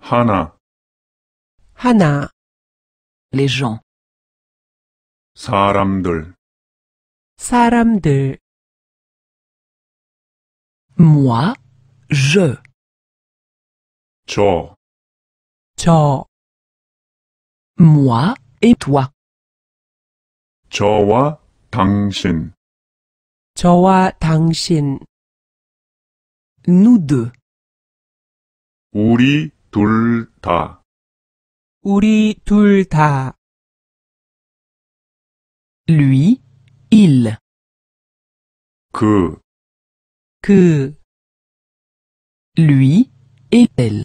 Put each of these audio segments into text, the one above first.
Hannah Hannah les gens. Saram d'un. moi. Je. Chau. Chau. Moi et toi. Chau. Tangshin. wa Tangshin. Nous deux. 우리 둘 다. 우리 둘 다. lui, il. 그. 그. lui et elle.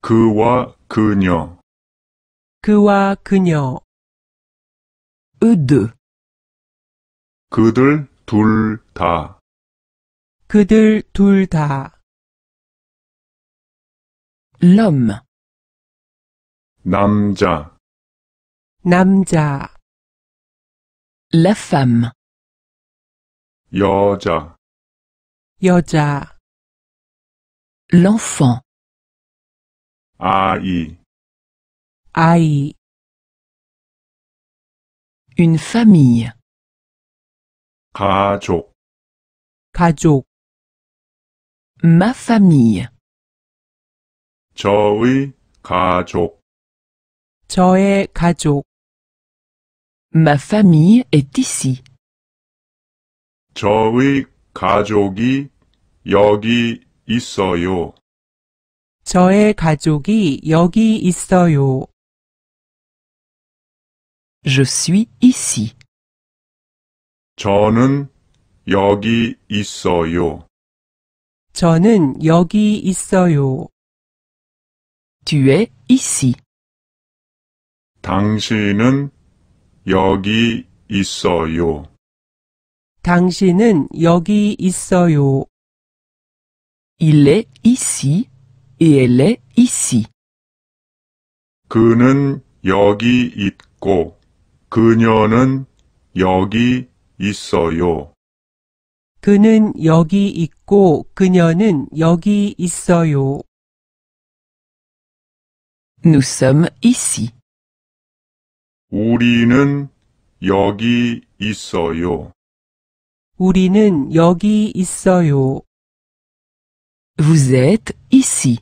그와 그녀. 그와 그녀. eux deux. 그들 둘 다. 그들 둘 다. l'homme Namja 남자 la femme 여자 여자 l'enfant 아이 아이 une famille 가족 가족 ma famille 저의 가족 저의 가족 Ma famille est ici. 저의 가족이 여기 있어요. 저의 가족이 여기 있어요. Je suis ici. 저는 여기 있어요. 저는 여기 있어요. Tu es ici. 당신은 여기 있어요. 당신은 여기 있어요. Il est ici et elle est ici. 그는 여기 있고 그녀는 여기 있어요. 그는 여기 있고 그녀는 여기 있어요. Nous sommes ici. 우리는 여기 있어요. 우리는 여기 있어요. Vous êtes ici.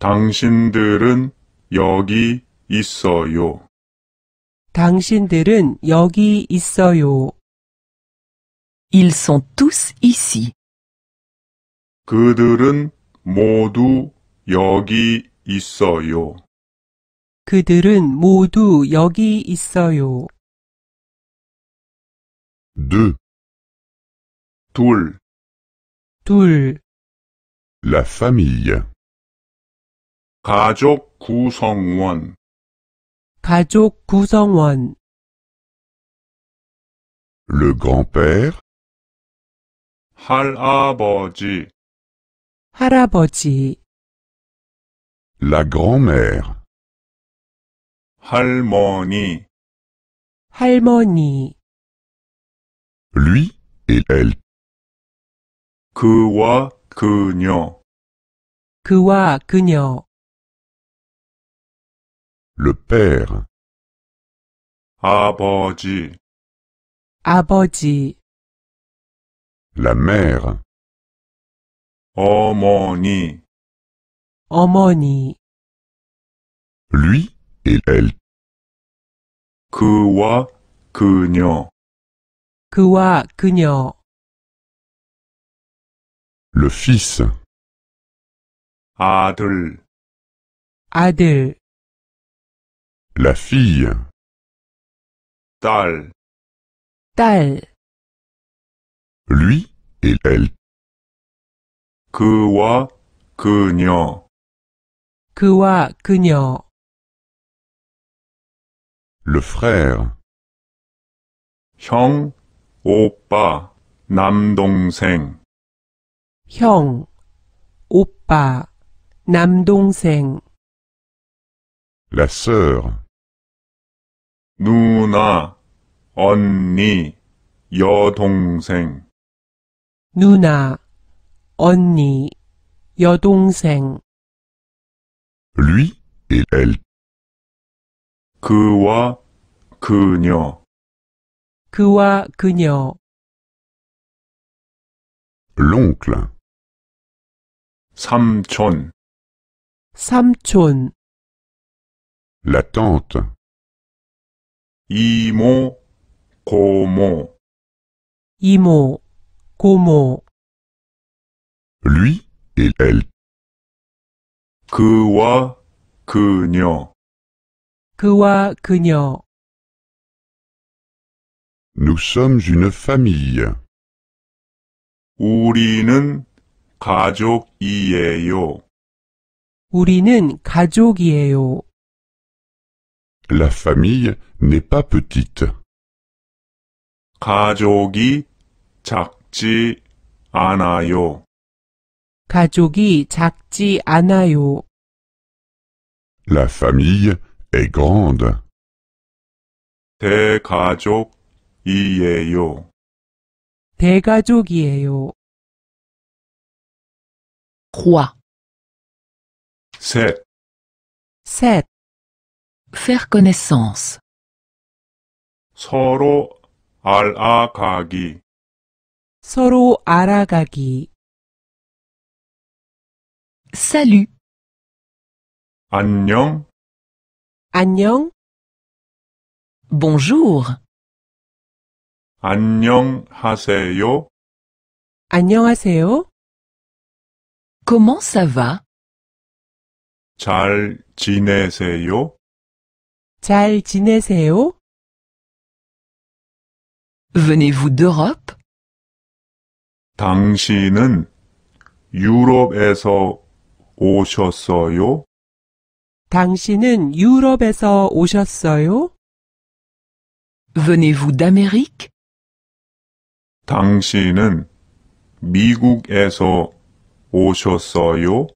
당신들은 여기 있어요. 당신들은 여기 있어요. Ils sont tous ici. 그들은 모두 여기 있어요. 그들은 모두 여기 있어요. d 둘, 둘, La famille. 가족 구성원, 가족 구성원, Le grand-père. 할아버지, 할아버지, La grand-mère Halmoni Halmoni Lui et elle Que와 그녀 Que와 그녀 Le père Aboji Aboji La mère Omoni lui et elle. que Kua kunyo. que kunyo. Le fils. Adel. Adel. La fille. Tal. Tal. Lui et elle. que kunyo. 그와 그녀 le frère 형, 오빠, 남동생 형, 오빠, 남동생 la sœur 누나, 언니, 여동생 누나, 언니, 여동생 Lui et elle. 그와 그녀. 그와 그녀. L'oncle. Samchon. 삼촌. La tante. 이모, 고모. 이모, 고모. Lui et elle. 그와 그녀 그와 그녀 Nous sommes une famille. 우리는 가족이에요. 우리는 가족이에요. La famille n'est pas petite. 가족이 작지 않아요. 가족이 작지 않아요. La famille est grande. 대가족이에요. 대가족이에요. Roi. 셋, 셋. Faire connaissance. 서로 알아가기. 서로 알아가기. Salut! Annyeong! Annyeong! Bonjour! Annyeonghaseyo! Haseyo Comment ça Comment ça va? Jal jinaiseyo? Jal jinaiseyo? Venez-vous d'Europe? Venez-vous d'Europe? 당신은 오셨어요? 당신은 유럽에서 오셨어요? Venez-vous d'Amérique? 당신은 미국에서 오셨어요?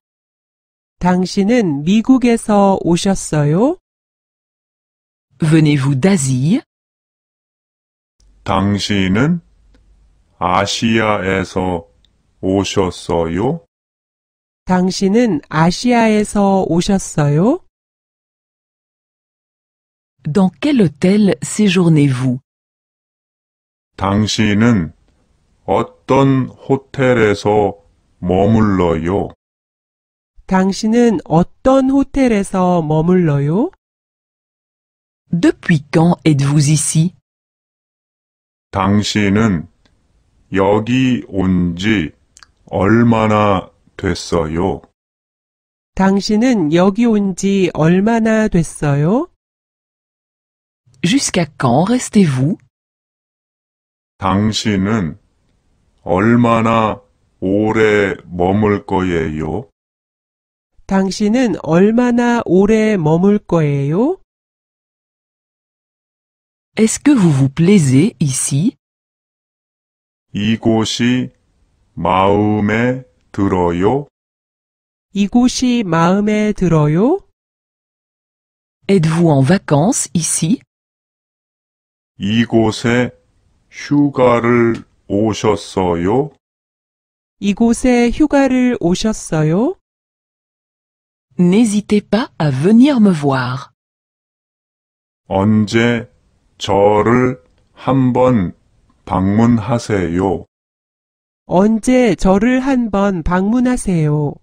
당신은 미국에서 오셨어요? Venez-vous d'Asie? 당신은 아시아에서 오셨어요? 당신은 아시아에서 오셨어요? Dans quel hôtel séjournez-vous? 당신은 어떤 호텔에서 머물러요? 당신은 어떤 호텔에서 머물러요? Depuis quand êtes-vous ici? 당신은 여기 온 지 얼마나 됐어요? 당신은 여기 온 지 얼마나 됐어요? Jusqu'à quand restez-vous? 당신은 얼마나 오래 머물 거예요? 당신은 얼마나 오래 머물 거예요? Est-ce que vous vous plaisez ici? 이곳이 마음에 들어요? 이곳이 마음에 들어요? Êtes-vous en vacances ici? 이곳에 휴가를 오셨어요? 이곳에 휴가를 오셨어요? N'hésitez pas à venir me voir. 언제 저를 한번 방문하세요? 언제 저를 한 번 방문하세요.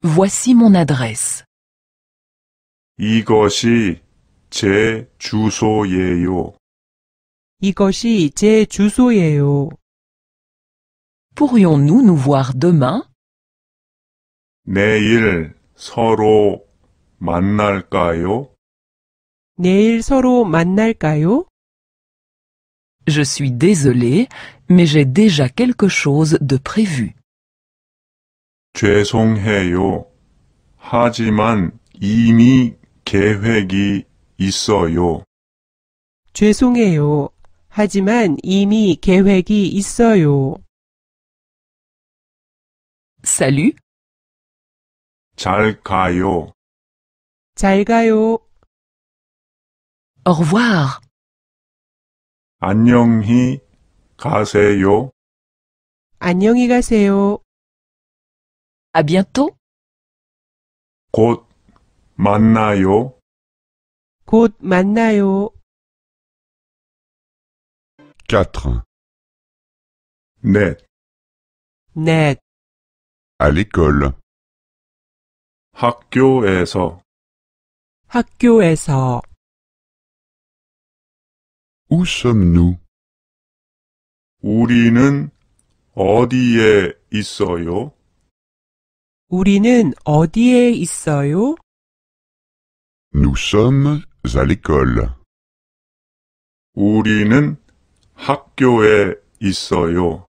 Voici mon adresse. 이것이 제 주소예요. 이것이 제 주소예요. Pourrions-nous nous voir demain? 내일 서로 만날까요? 내일 서로 만날까요? Je suis désolé, mais j'ai déjà quelque chose de prévu. 죄송해요. 하지만 이미 계획이 있어요. 죄송해요. 하지만 이미 계획이 있어요. Salut. 잘 가요. 잘 가요. Au revoir. 안녕히 가세요. 안녕히 가세요. À bientôt. 곧 만나요. 곧 만나요. 4. 넷. 넷. À l'école. 학교에서 학교에서 Où sommes-nous? 우리는 어디에 있어요? 우리는 어디에 있어요? Nous sommes à l'école. 우리는 학교에 있어요.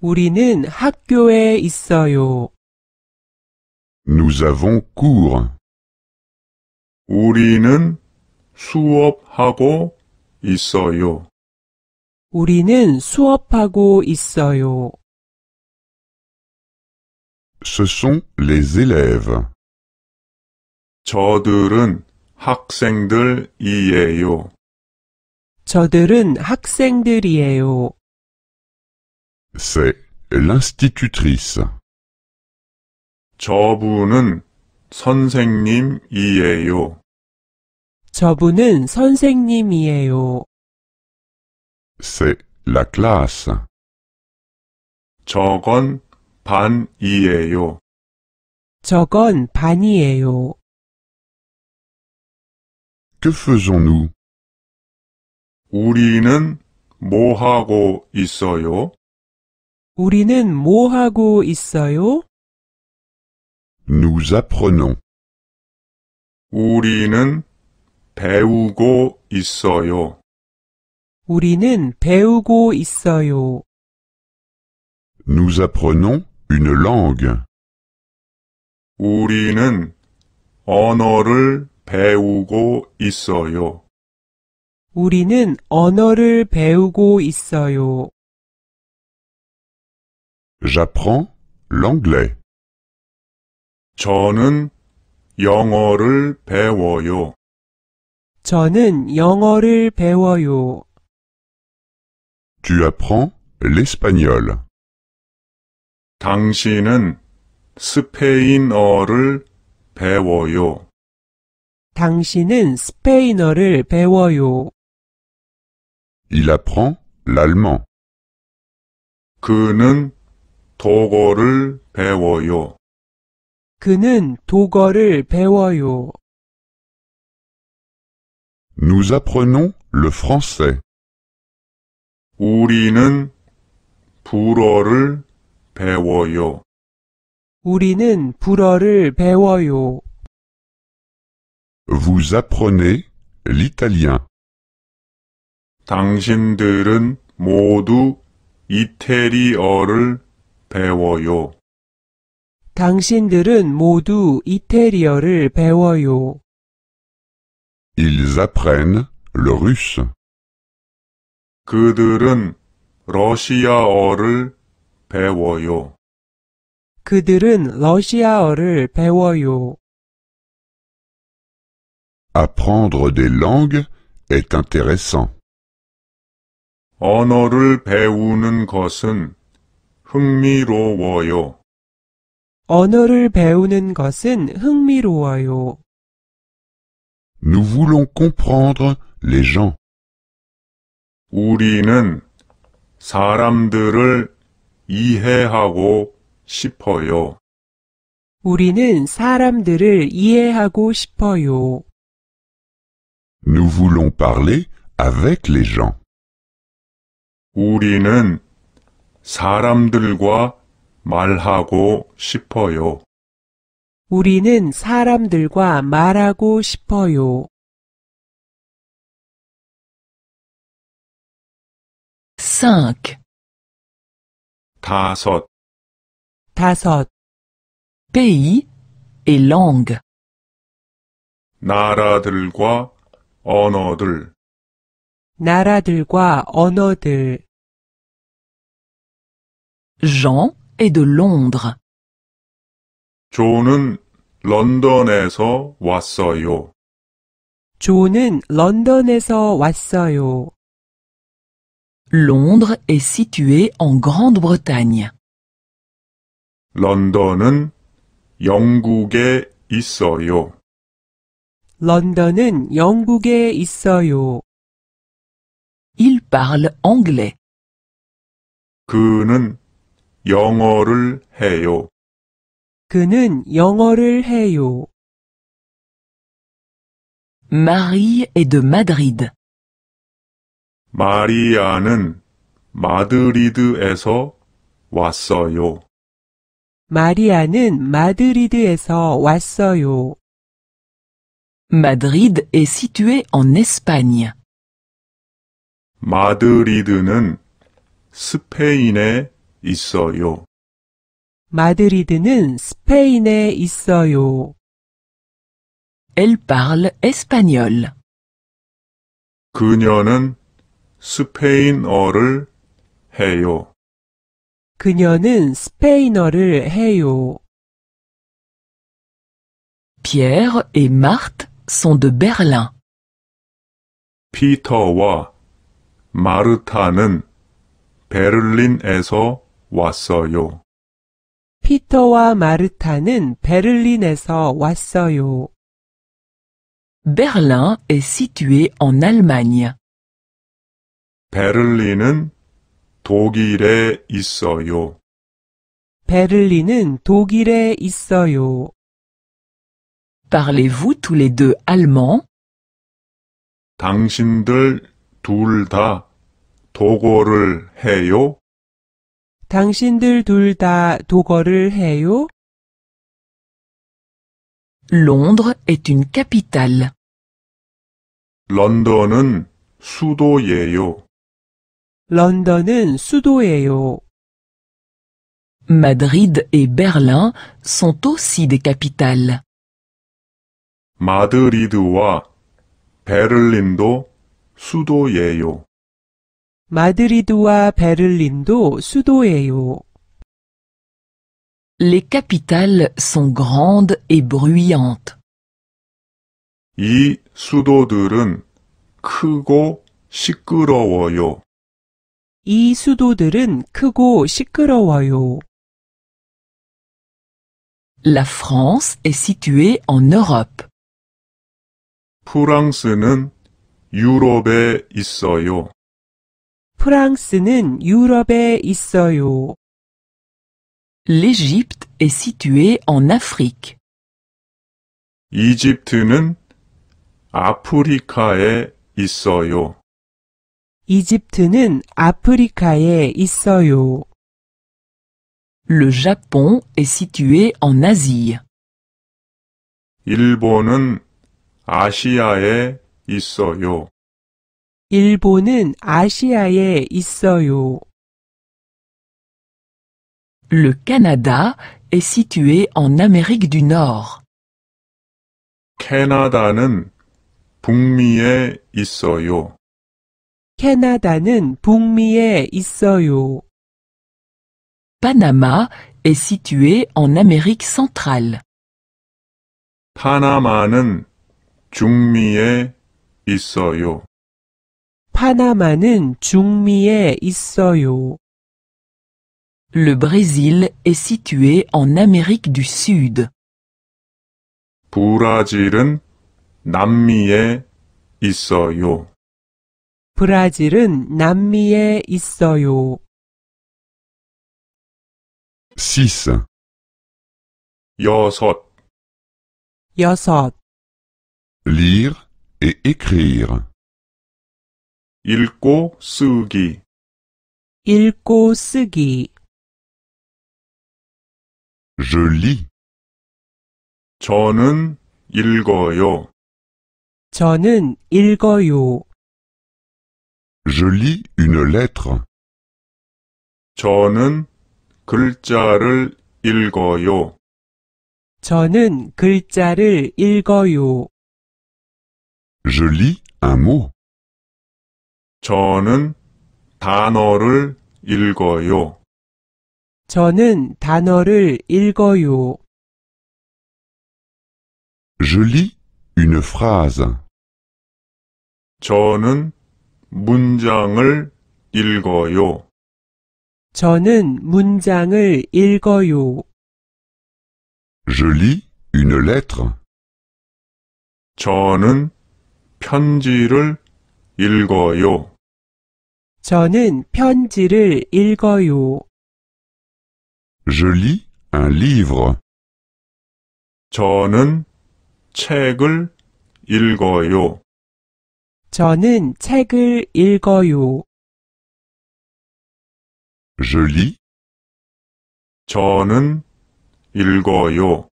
우리는 학교에 있어요. Nous avons cours. 우리는 수업하고 있어요. 우리는 수업하고 있어요. Ce sont les élèves. 저들은 학생들이에요. 저들은 학생들이에요. C'est l'institutrice. 저분은 선생님이에요. 저분은 선생님이에요. C'est la classe. 저건 반이에요. 저건 반이에요. Que faisons-nous? 우리는 뭐 하고 있어요? 우리는 뭐 하고 있어요? Nous apprenons. 우리는 배우고 있어요. 우리는 배우고 있어요. Nous apprenons une langue. 우리는 언어를 배우고 있어요. 우리는 언어를 배우고 있어요. J'apprends l'anglais. 저는 영어를 배워요. 저는 영어를 배워요. Tu apprends l'espagnol. 당신은 스페인어를 배워요. 당신은 스페인어를 배워요. Il apprend l'allemand. 그는 독어를 배워요. 그는 독어를 배워요. Nous apprenons le français. 우리는 불어를 배워요. 우리는 불어를 배워요. Vous apprenez l'italien. 당신들은 모두 이태리어를 배워요. 당신들은 모두 이태리어를 배워요. Ils apprennent le russe. 그들은 러시아어를 배워요. 그들은 러시아어를 배워요. Apprendre des langues est intéressant. 언어를 배우는 것은 흥미로워요. 언어를 배우는 것은 흥미로워요. Nous voulons comprendre les gens. 우리는 사람들을 이해하고 싶어요. 우리는 사람들을 이해하고 싶어요. Nous voulons parler avec les gens. 우리는 사람들과 말하고 싶어요. 우리는 사람들과 말하고 싶어요. cinq 다섯 다섯 pays et langue 나라들과 언어들 나라들과 언어들 Jean est de Londres. 존은 런던에서 왔어요. 존은 런던에서 왔어요. Londres est située en Grande-Bretagne. 런던은 영국에 있어요. 런던은 영국에 있어요. Il parle anglais. 그는 영어를 해요. 그는 영어를 해요. Marie est de Madrid. 마리아는 마드리드에서 왔어요. 마리아는 마드리드에서 왔어요. Madrid est située n Espagne. 마드리드는 스페인에 있어요. 마드리드는 스페인에 있어요. Elle parle espagnol. 그녀는 스페인어를 해요. 그녀는 스페인어를 해요. Pierre et Marthe sont de Berlin. 피터와 마르타는 베를린에서 왔어요. 피터와 마르타는 베를린에서 왔어요. Berlin est situé en Allemagne. 베를린은 독일에 있어요. 베를린은 독일에 있어요. Parlez-vous tous les deux allemand? 당신들 둘 다 독어를 해요? 당신들 둘 다 독어를 해요? Londres est une capitale. 런던은 수도예요. 런던은 수도예요. Madrid et Berlin sont aussi des capitales. 마드리드와 베를린도 수도예요. madridu a perlindu sudoeo. les capitales sont grandes et bruyantes. hi sudodurun. ku go shikroo yo. eestudelein ku go shikroo wa yo. la france est située en europe. purang yurobe isayo. 프랑스는 유럽에 있어요. L'Égypte est située en Afrique. 이집트는 아프리카에 있어요. 이집트는 아프리카에 있어요. Le Japon est situé en Asie. 일본은 아시아에 있어요. 일본은 아시아에 있어요. Le Canada est situé en Amérique du Nord. 캐나다는 북미에 있어요. 캐나다는 북미에 있어요. Panama est situé en Amérique centrale. 파나마는 중미에 있어요. 파나마는 중미에 있어요. Le Brésil est situé en Amérique du Sud. 브라질은 남미에 있어요. 브라질은 남미에 있어요. 6. 여섯 여섯 Lire et écrire. 읽고 쓰기 읽고 쓰기 Je lis. 저는 읽어요. 저는 읽어요. Je lis une lettre. 저는 글자를 읽어요. 저는 글자를 읽어요. Je lis un mot. 저는 단어를 읽어요. 저는 단어를 읽어요. Je lis une phrase. 저는 문장을 읽어요. 저는 문장을 읽어요. Je lis une lettre. 저는 편지를 읽어요. 저는 편지를 읽어요. Je lis un livre. 저는 책을 읽어요. 저는 책을 읽어요. Je lis. 저는 읽어요.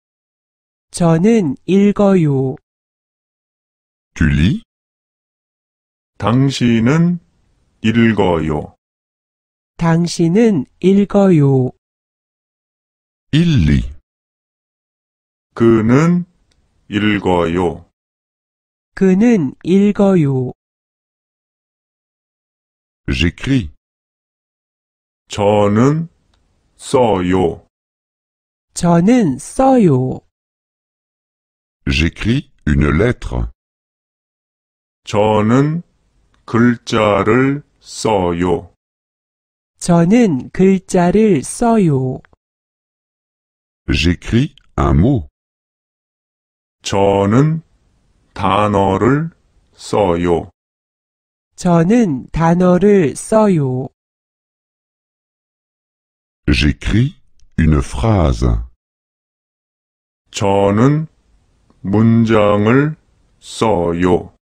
저는 읽어요. Tu lis? 당신은 읽어요. 당신은 읽어요. 일리 그는 읽어요. 그는 읽어요. J'écris. 저는 써요. 저는 써요. J'écris une lettre. 저는 글자를 써요. 저는 글자를 써요. J'écris un mot. 저는 단어를 써요. 저는 단어를 써요. J'écris une phrase. 저는 문장을 써요.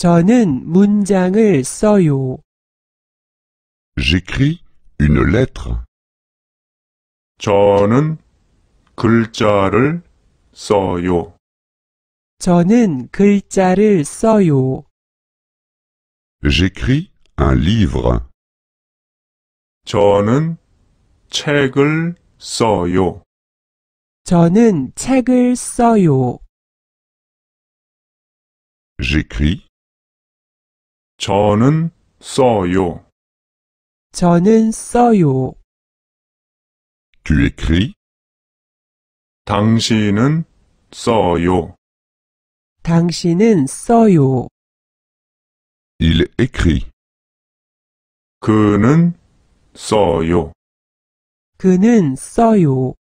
저는 문장을 써요. J'écris une lettre. 저는 글자를 써요. 저는 글자를 써요. J'écris un livre. 저는 책을 써요. 저는 책을 써요. J'écris 저는 써요. 저는 써요. Tu écris? 당신은 써요. 당신은 써요. Il écrit. 그는 써요. 그는 써요.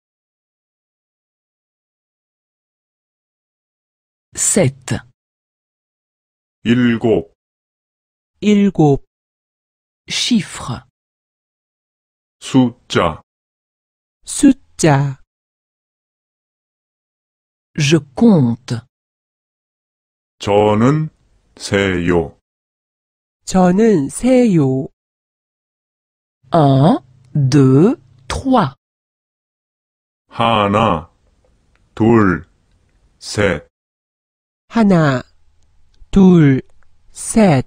7. 일곱 일곱 chiffre 숫자 숫자 Je compte. 저는 세요. 저는 세요. 1, 2, 3. 하나, 둘, 셋. 하나, 둘, 셋.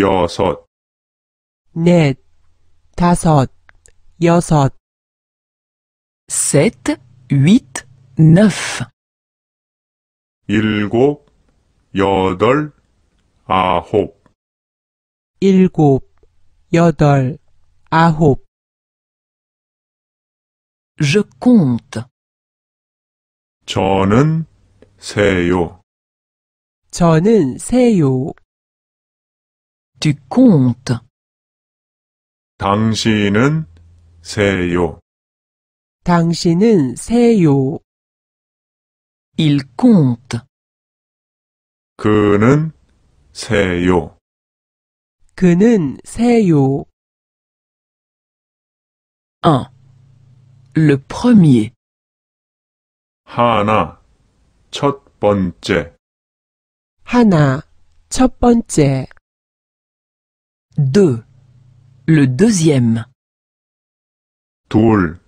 여섯 넷 다섯 여섯 sept, huit, neuf, 일곱 여덟 아홉 일곱 여덟 아홉 je compte, 저는 세요 저는 세요 Tu comptes. 당신은 세요. 당신은 세요. Il compte. 그는 세요. 그는 세요. 1. Le premier. 하나, 첫 번째. 하나, 첫 번째. Deux. Le deuxième. 둘,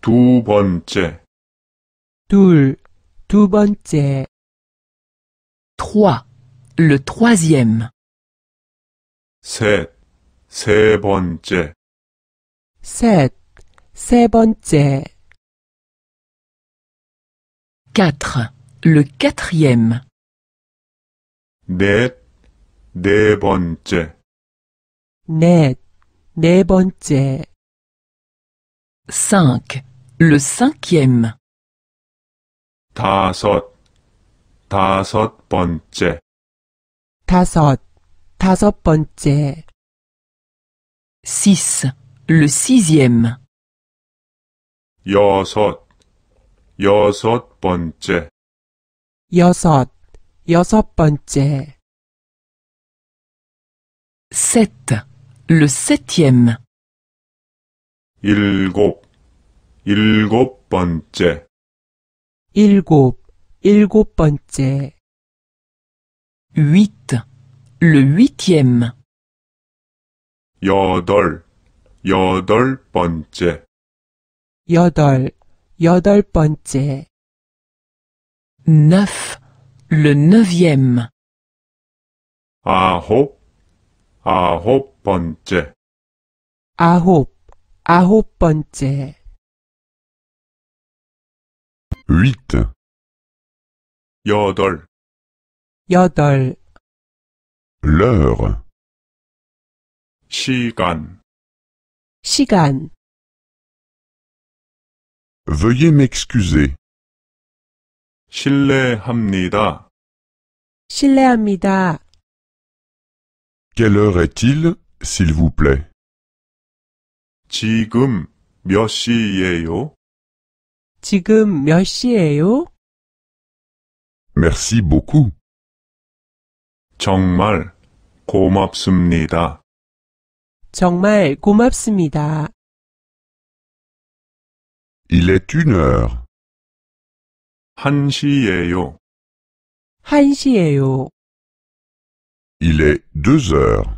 두 번째. tout 두 번째. 3. Le troisième. 셋, 세 번째. sept 세 번째. Quatre, Le quatrième. 네 번째. 넷, 네, 네 번째. 5. Le cinquième. 다섯, 다섯 번째. 다섯, 다섯 번째. 6. Le sixième. 여섯, 여섯 번째. 여섯, 여섯 번째. 7. Le septième Il gop Il go pantje Il gop il go pantje huit le huitième Yodol Yodol pantje Yodol Yodol pantje neuf le neuvième Ah hop hop. 번째 아홉, 아홉 번째 huit, 여덟 여덟, l'heure, 시간 시간, veuillez m'excuser, 실례합니다. 실례합니다. quelle heure est-il s'il vous plaît. 지금 몇 시예요? 지금 몇 시예요? Merci beaucoup. 정말 고맙습니다. 정말 고맙습니다. Il est une heure. 한 시예요. 한시예요. Il est deux heures.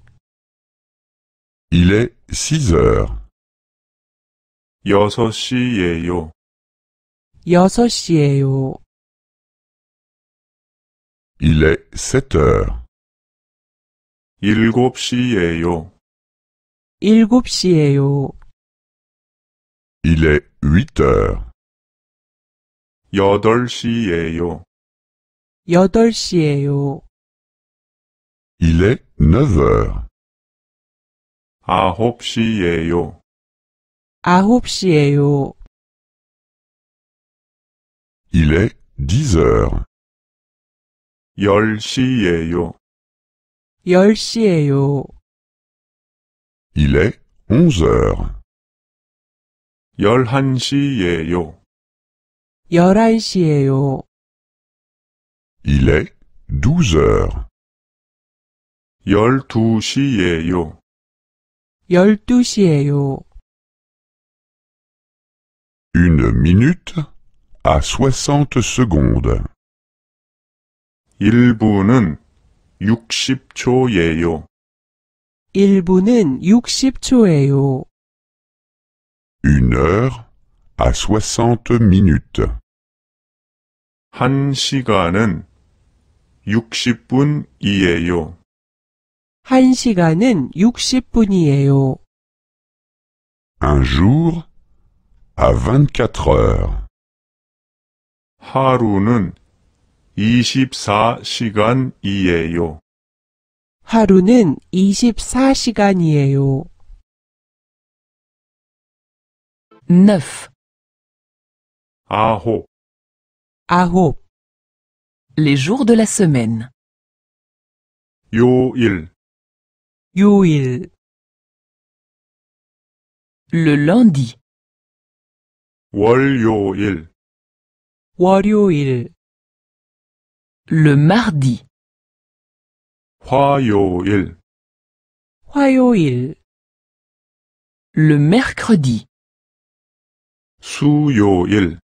Il est six heures. Il est sept heures. Il est huit heures. Il est neuf heures. 아홉 시예요. 아홉 시예요. Il est 10 heures. 10시예요. 10시예요. Il est 11 heures. 11시예요. 11시예요. Il est 12 heures. 12시예요. 12시에요. Une minute à 60 secondes. 1분은 60초예요. 1분은 60초예요. Une heure à 60 minutes. 1시간은 60분이에요. 1시간은 60분이에요. Un jour à 24 heures. 하루는 24시간이에요. 하루는 24시간이에요. 9 아홉 아홉 Les jours de la semaine. 요일 Yuil. Le lundi. Wal-yo-il. Le mardi. hua il hua il Le mercredi. su il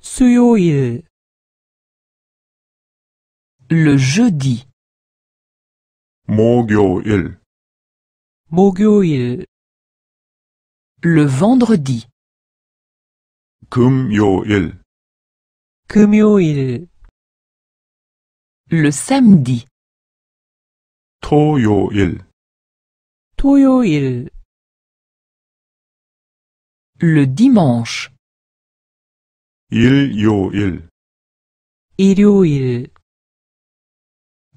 su il Le jeudi. Mogyo il. Mogyo il. Le vendredi. Kum yo il. Kum yo il. Le samedi. Toyo il. Toyo il. Le dimanche. Il yo il. Il yo il.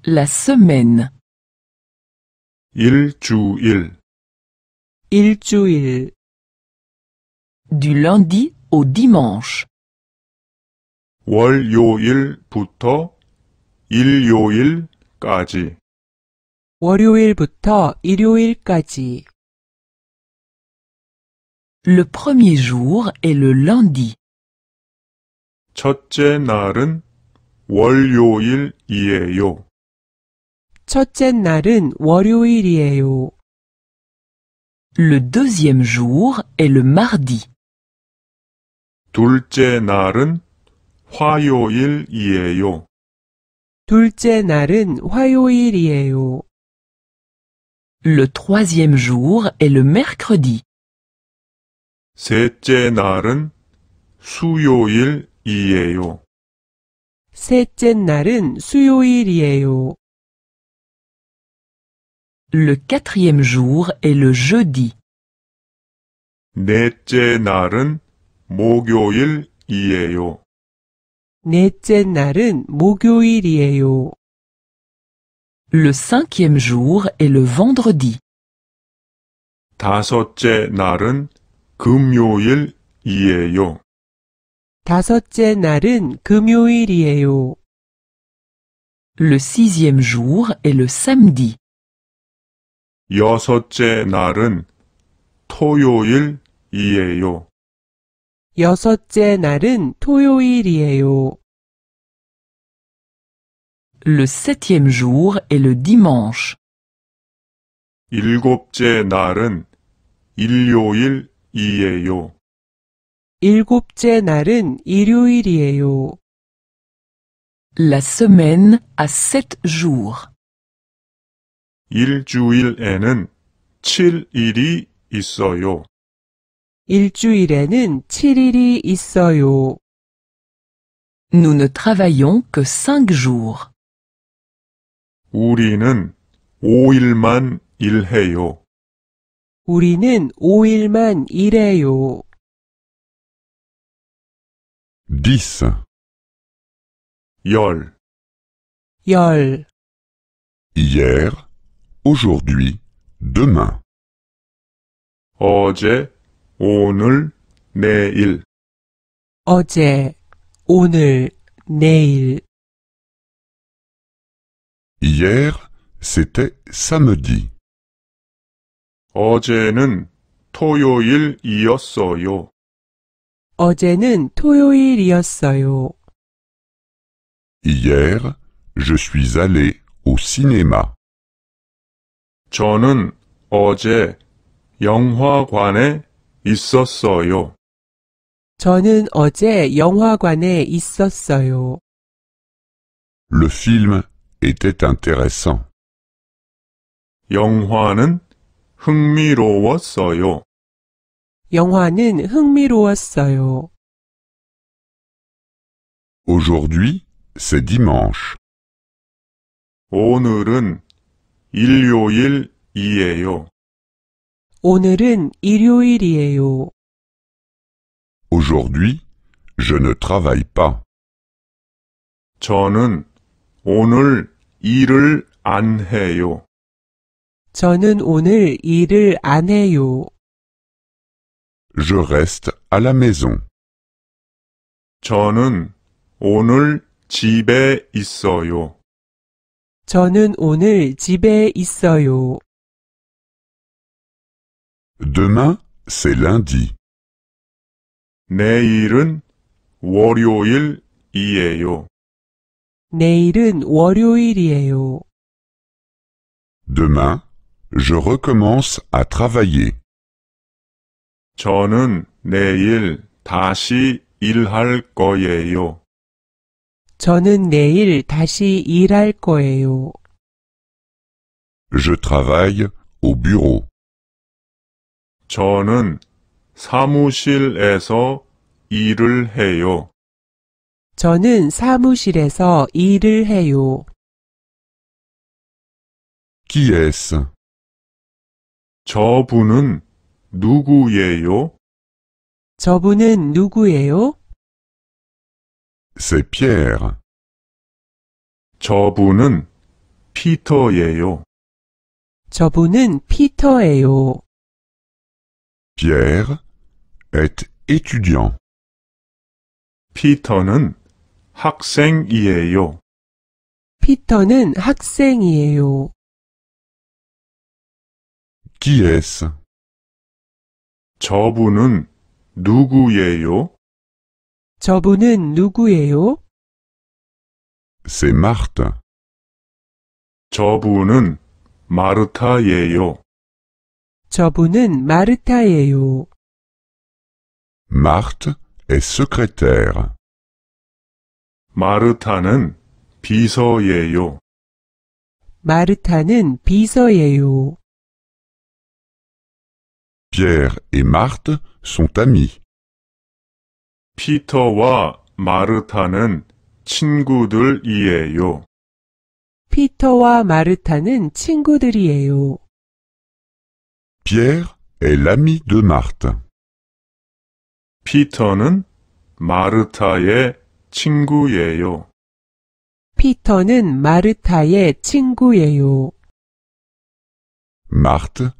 La semaine. 일주일 일주일 Du lundi au dimanche. 월요일부터 일요일까지 월요일부터 일요일까지 Le premier jour est le lundi. 첫째 날은 월요일이에요. 첫째 날은 월요일이에요. Le deuxième jour est le mardi. 둘째 날은 화요일이에요. 둘째 날은 화요일이에요. Le troisième jour est le mercredi. 셋째 날은 수요일이에요. 셋째 날은 수요일이에요. Le quatrième jour est le jeudi. 넷째 날은 목요일이에요. 넷째 날은 목요일이에요. Le cinquième jour est le vendredi. 다섯째 날은 금요일이에요. 다섯째 날은 금요일이에요. Le sixième jour est le samedi. 여섯째 날은 토요일이에요. 여섯째 날은 토요일이에요. Le septième jour est le dimanche. 일곱째 날은 일요일이에요. 일곱째 날은 일요일이에요. La semaine a sept jours. 일주일에는 7일이 있어요. 일주일에는 7일이 있어요. Nous ne travaillons que 5 jours. 우리는 5일만 일해요. 우리는 5일만 일해요. 10열열 Hier, aujourd'hui, demain. Hier, c'était samedi. Hier, je suis allé au cinéma. 저는 어제 영화관에 있었어요. 저는 어제 영화관에 있었어요. Le film était intéressant. 영화는 흥미로웠어요. 영화는 흥미로웠어요. Aujourd'hui, c'est dimanche. 오늘은 일요일이에요. 오늘은 일요일이에요. Aujourd'hui, je ne travaille pas. 저는 오늘 일을 안 해요. 저는 오늘 일을 안 해요. Je reste à la maison. 저는 오늘 집에 있어요. 저는 오늘 집에 있어요. Demain, c'est lundi. 내일은 월요일이에요. 내일은 월요일이에요. Demain, je recommence à travailler. 저는 내일 다시 일할 거예요. 저는 내일 다시 일할 거예요. Je travaille au bureau. 저는 사무실에서 일을 해요. 저는 사무실에서 일을 해요. Qui est-ce? 저분은 누구예요? 저분은 누구예요? C'est Pierre. 저분은 피터예요. 저분은 피터예요. Pierre est étudiant. 피터는 학생이에요. 피터는 학생이에요. Qui est-ce? 저분은 누구예요? 저분은 누구예요? C'est Martin. 저분은 마르타예요. 저분은 마르타예요. Marthe est secrétaire. 마르타는 비서예요. 마르타는 비서예요. Pierre et Marthe sont amis. 피터와 마르타는 친구들이에요. 피터와 마르타는 친구들이에요. Pierre est l'ami de Marthe. 피터는 마르타의 친구예요. 피터는 마르타의 친구예요. Marthe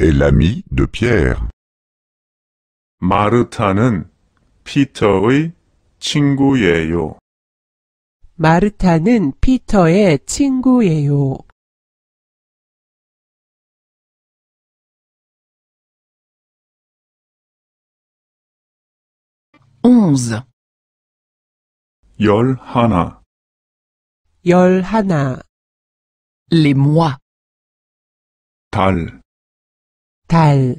est l'ami de Pierre. 마르타는 피터의 친구예요. 마르타는 피터의 친구예요. 열하나 열하나 les mois 달달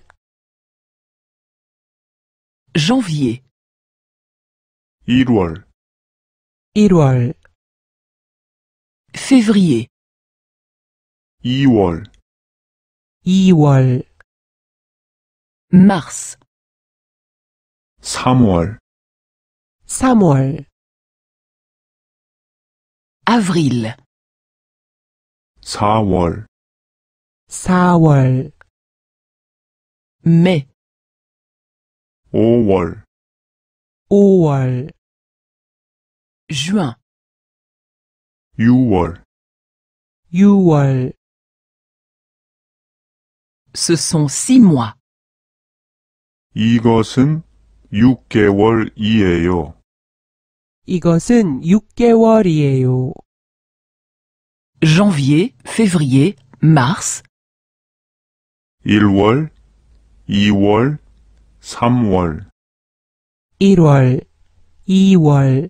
janvier 1월 1월 février 2월 2월 mars 3월 3월 avril 4월 4월 mai 5월 5월 juin Yuwol. Yuwol. Ce sont six mois. 이것은 6개월이에요. 이것은 6개월이에요. janvier, février, mars. 1월, 2월, 3월. 1월, 2월,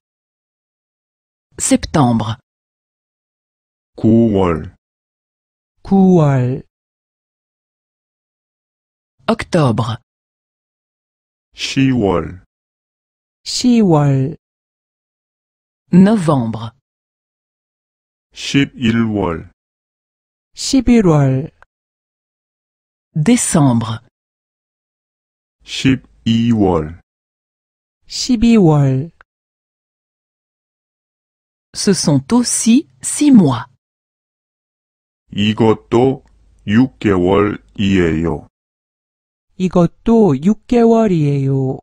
septembre 9월 9월 octobre 10월 10월 novembre 11월 11월 décembre 12월 12월 ce sont aussi six mois. 이것도 6개월이에요. 이것도 6개월이에요.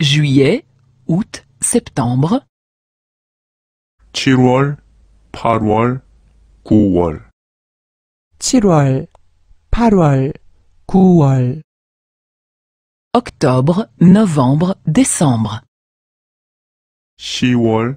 Juillet, août, septembre. 7월, 8월, 9월. 7월, 8월, 9월. Octobre, novembre, décembre. 10월,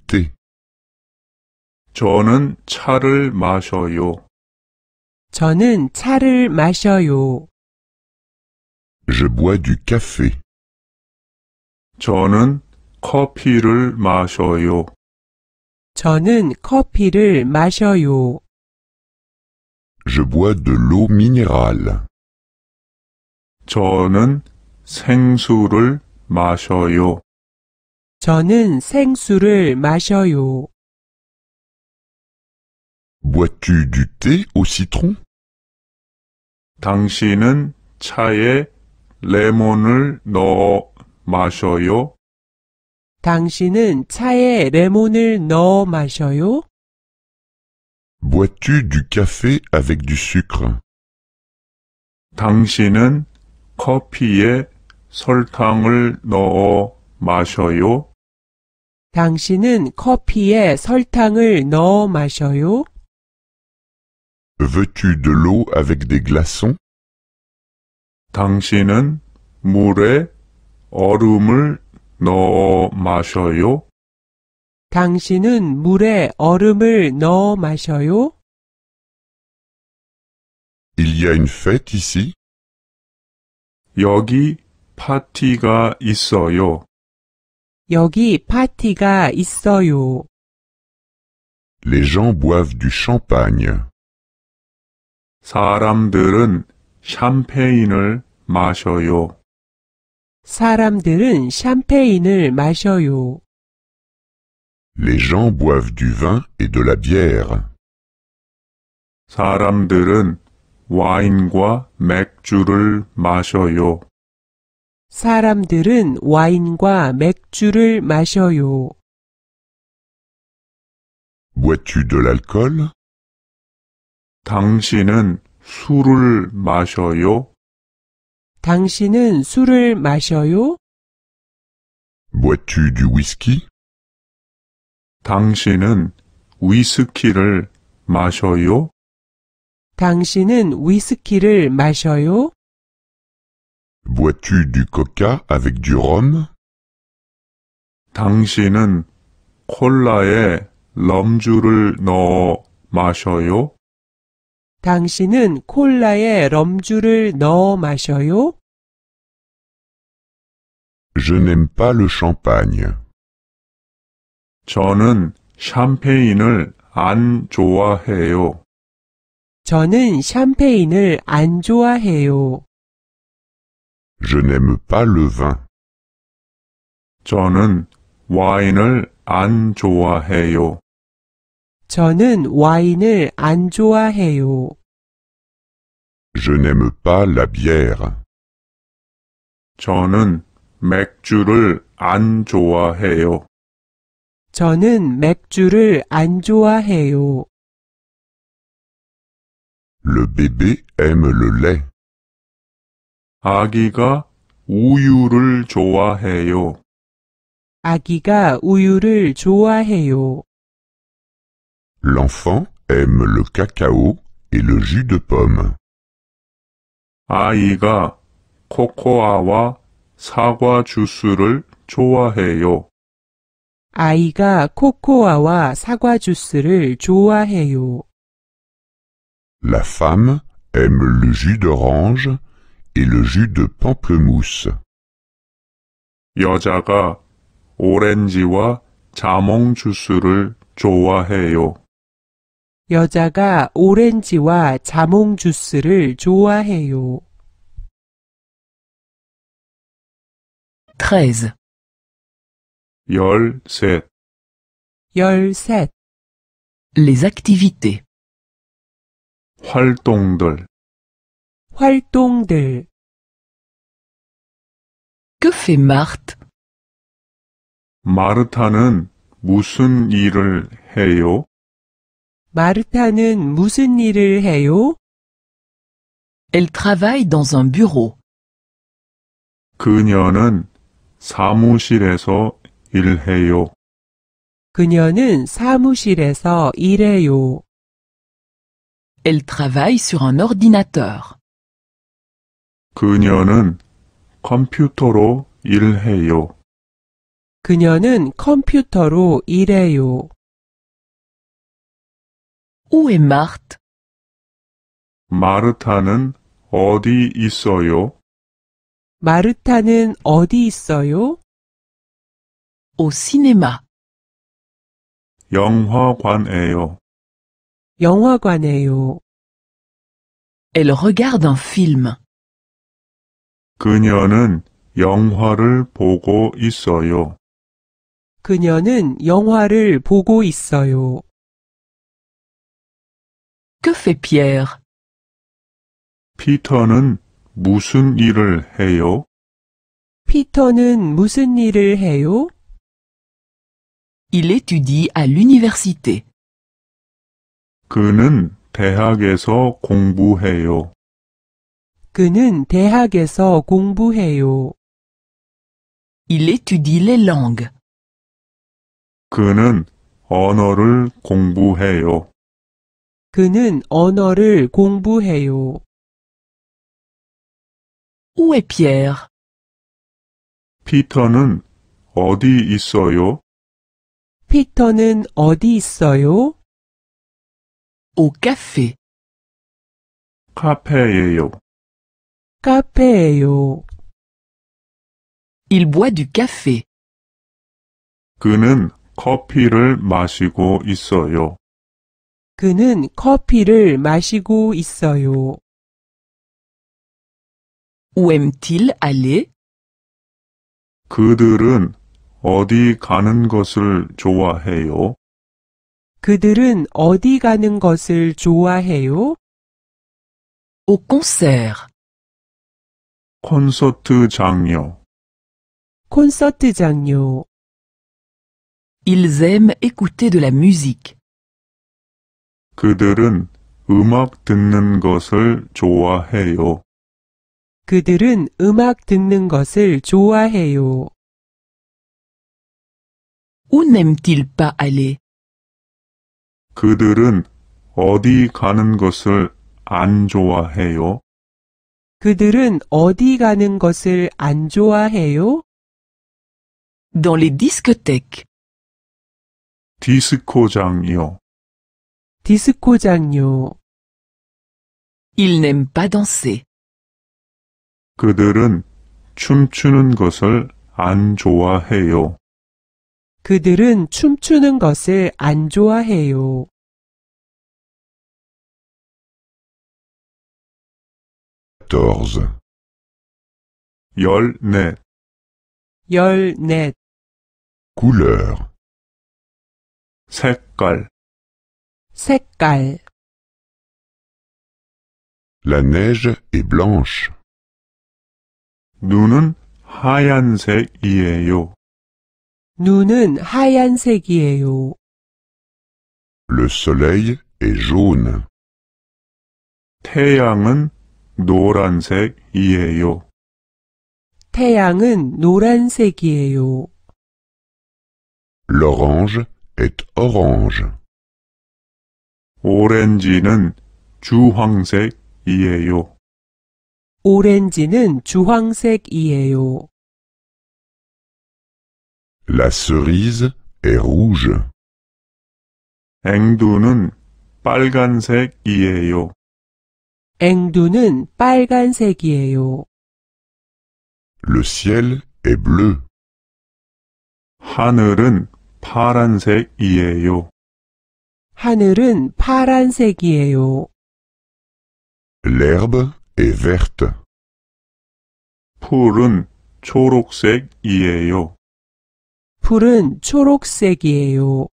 저는 차를 마셔요. 저는 차를 마셔요. Je bois du café. 저는 커피를 마셔요. 저는 커피를 마셔요. Je bois de l'eau minérale. 저는 생수를 마셔요. 저는 생수를 마셔요. Bois-tu du thé au citron? 당신은 차에 레몬을 넣어 마셔요? 당신은 차에 레몬을 넣어 마셔요? Bois-tu du café avec du sucre? 당신은 커피에 설탕을 넣어 마셔요? 당신은 커피에 설탕을 넣어 마셔요? Veux-tu de l'eau avec des glaçons? 당신은 물에 얼음을 넣어 마셔요? 당신은 물에 얼음을 넣어 마셔요? Il y a une fête ici? 여기 파티가 있어요. 여기 파티가 있어요. Les gens boivent du champagne. 사람들은 샴페인을 마셔요. 사람들은 샴페인을 마셔요. Les gens boivent du vin et de la bière. 사람들은 와인과 맥주를 마셔요. 사람들은 와인과 맥주를 마셔요. Bois-tu de l'alcool 당신은 술을 마셔요? 당신은 술을 마셔요? Bois-tu du whisky? 당신은 위스키를 마셔요? 당신은 위스키를 마셔요? Bois-tu du coca avec du rhum? 당신은 콜라에 럼주를 넣어 마셔요? 당신은 콜라에 럼주를 넣어 마셔요? Je n'aime pas le champagne. 저는 샴페인을 안 좋아해요. 저는 샴페인을 안 좋아해요. Je n'aime pas le vin. 저는 와인을 안 좋아해요. 저는 와인을 안 좋아해요. Je n'aime pas la bière. 저는 맥주를 안 좋아해요. 저는 맥주를 안 좋아해요. Le bébé aime le lait. 아기가 우유를 좋아해요. 아기가 우유를 좋아해요. L'enfant aime le cacao et le jus de pomme. 아이가 코코아와 사과 주스를 좋아해요. 아이가 코코아와 La femme aime le jus d'orange et le jus de pamplemousse. 여자가 오렌지와 자몽 주스를 좋아해요. 여자가 오렌지와 자몽 주스를 좋아해요. 13. 13. 13. Les activités. 활동들. 활동들. Que fait Marthe? 마르타는 무슨 일을 해요? 마르타는 무슨 일을 해요? Elle travaille dans un bureau. 그녀는 사무실에서 일해요. 그녀는 사무실에서 일해요. Elle travaille sur un ordinateur. 그녀는 컴퓨터로 일해요. 그녀는 컴퓨터로 일해요. Où est Marthe? 마르타는 어디 있어요? 마르타는 어디 있어요? Au cinéma. 영화관에요. 영화관에요. Elle regarde un film. 그녀는 영화를 보고 있어요. 그녀는 영화를 보고 있어요. Que fait Pierre? Peter는 무슨 일을 해요? 무슨 일을 해요? Il étudie à l'université. 그는 대학에서 공부해요. 그는 대학에서 공부해요. Il étudie les langues. 그는 언어를 공부해요. 그는 언어를 공부해요. Où est Pierre? 피터는 어디 있어요? 피터는 어디 있어요? Au café. 카페예요. 카페예요. Il boit du café. 그는 커피를 마시고 있어요. 그는 커피를 마시고 있어요. Où aime-t-il aller? 그들은 어디 가는 것을 좋아해요? 그들은 어디 가는 것을 좋아해요? Au concert. 콘서트장요. 콘서트장요. Ils aiment écouter de la musique. 그들은 음악 듣는 것을 좋아해요. 그들은 음악 듣는 것을 좋아해요. Où n'aime-t-il pas aller? 그들은 어디 가는 것을 안 좋아해요. 그들은 어디 가는 것을 안 좋아해요? Dans les discothèques. 디스코장이요. 디스코장요. Il n'aime pas danser. 그들은 춤추는 것을 안 좋아해요. 그들은 춤추는 것을 안 좋아해요. 열넷 열넷 couleur 색깔 색깔 La neige est blanche. 눈은 하얀색이에요. 눈은 하얀색이에요. Le soleil est jaune. 태양은 노란색이에요. 태양은 노란색이에요. L'orange est orange. 오렌지는 주황색이에요. 오렌지는 주황색이에요. La cerise est rouge. 앵두는 빨간색이에요. 앵두는 빨간색이에요. Le ciel est bleu. 하늘은 파란색이에요. 하늘은 파란색이에요. L'herbe est verte. 풀은 초록색이에요. 풀은 초록색이에요.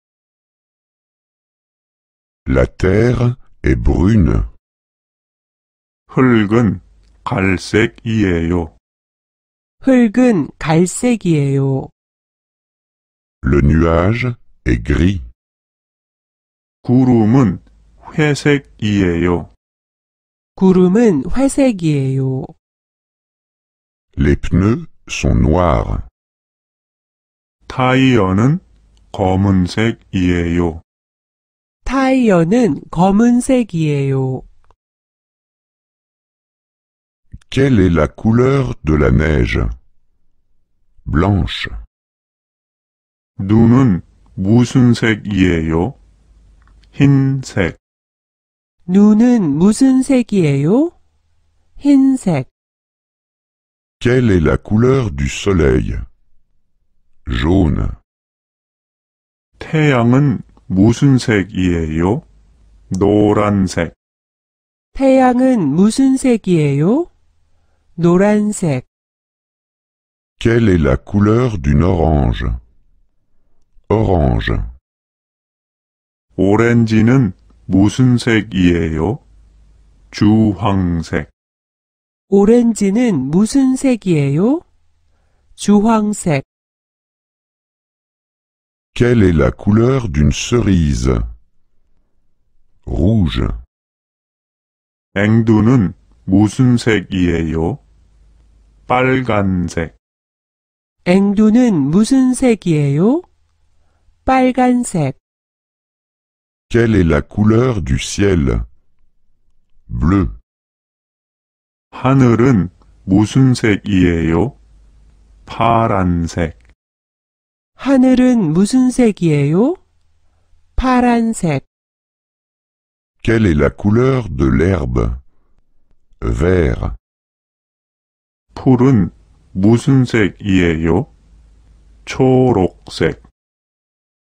La terre est brune. 흙은 갈색이에요. 흙은 갈색이에요. Le nuage est gris. 구름은 회색이에요. 구름은 회색이에요. Les pneus sont noirs. 타이어는 검은색이에요. 타이어는 검은색이에요. Quelle est la couleur de la neige? Blanche. 눈은 무슨 색이에요? 흰색 눈은 무슨 색이에요? 흰색 Quelle est la couleur du soleil? Jaune. 태양은 무슨 색이에요? 노란색. 태양은 무슨 색이에요? 노란색. Quelle est la couleur d'une orange? Orange. 오렌지는 무슨 색이에요? 주황색. 오렌지는 무슨 색이에요? 주황색. Quelle est la couleur d'une cerise? Rouge. 앵두는 무슨 색이에요? 빨간색. 앵두는 무슨 색이에요? 빨간색. Quelle est la couleur du ciel? bleu. 하늘은 무슨 색이에요? 파란색. 하늘은 무슨 색이에요? 파란색. Quelle est la couleur de l'herbe? vert. 풀은 무슨 색이에요? 초록색.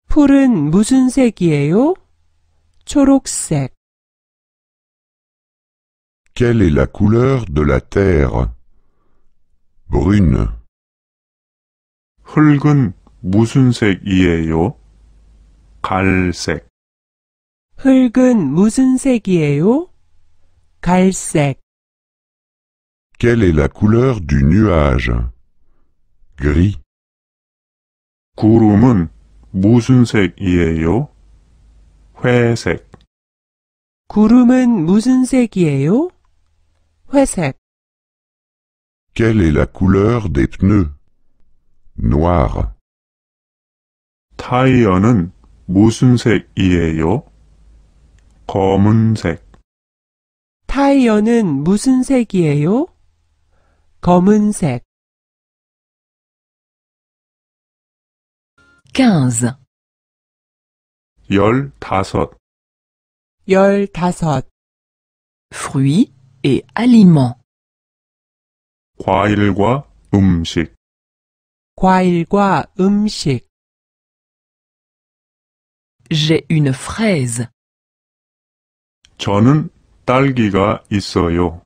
풀은 무슨 색이에요? 초록색 Quelle est la couleur de la terre Brune. 흙은 무슨 색이에요? 갈색. 흙은 무슨 색이에요? 갈색. Quelle est la couleur du nuage Gris. 구름은 무슨 색이에요? 회색 구름은 무슨 색이에요? 회색 Quelle est la couleur des pneus? Noir. 타이어는 무슨 색이에요? 검은색. 타이어는 무슨 색이에요? 검은색. 15. 열다섯 열다섯 fruits et aliments 과일과 음식 과일과 음식 J'ai une fraise. 저는 딸기가 있어요.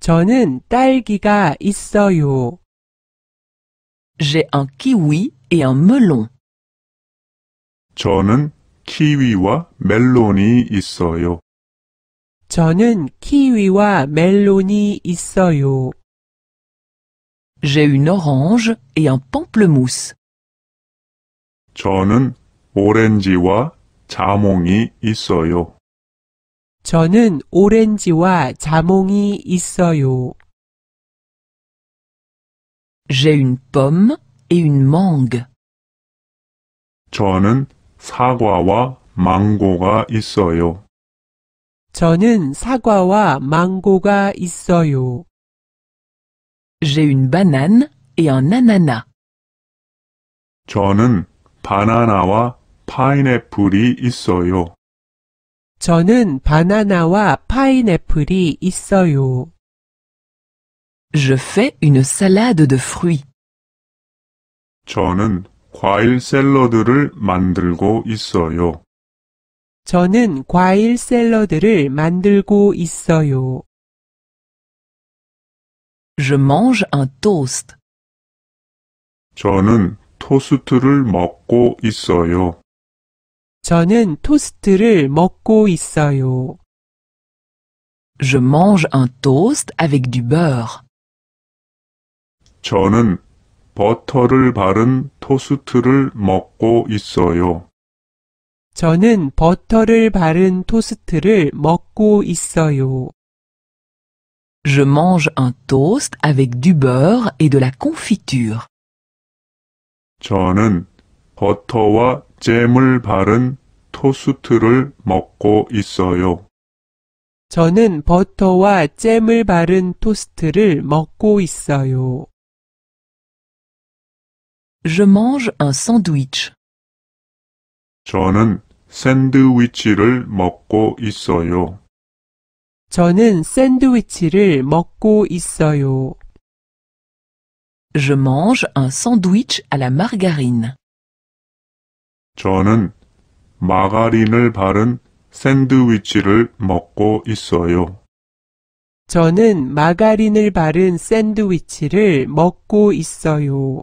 저는 딸기가 있어요. J'ai un kiwi et un melon. 저는 키위와 멜론이 있어요. 저는 키위와 멜론이 있어요. J'ai une orange et un pamplemousse. 저는 오렌지와 자몽이 있어요. 저는 오렌지와 자몽이 있어요. J'ai une pomme et une mangue. 저는 사과와 망고가 있어요. 저는 사과와 망고가 있어요. J'ai une banane et un ananas. 저는 바나나와 파인애플이 있어요. 저는 바나나와 파인애플이 있어요. Je fais une salade de fruits. 저는 과일 샐러드를 만들고 있어요. 저는 과일 샐러드를 만들고 있어요. Je mange un toast. 저는 토스트를 먹고 있어요. 저는 토스트를 먹고 있어요. Je mange un toast avec du beurre. 저는 버터를 바른 토스트를 먹고 있어요. 저는 버터를 바른 토스트를 먹고 있어요. Je mange un toast avec du beurre et de la confiture. 저는 버터와 잼을 바른 토스트를 먹고 있어요. 저는 버터와 잼을 바른 토스트를 먹고 있어요. Je mange un sandwich. 저는 샌드위치를 먹고 있어요. 저는 샌드위치를 먹고 있어요. Je mange un sandwich à la margarine. 저는 마가린을 바른 샌드위치를 먹고 있어요. 저는 마가린을 바른 샌드위치를 먹고 있어요.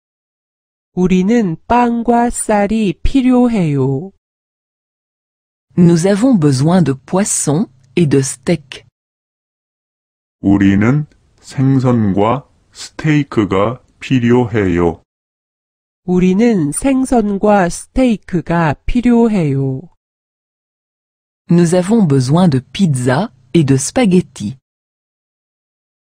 우리는 빵과 쌀이 필요해요. Nous avons besoin de poissons et de steak. 우리는 생선과 스테이크가 필요해요. 우리는 생선과 스테이크가 필요해요. Nous avons besoin de pizza et de spaghetti.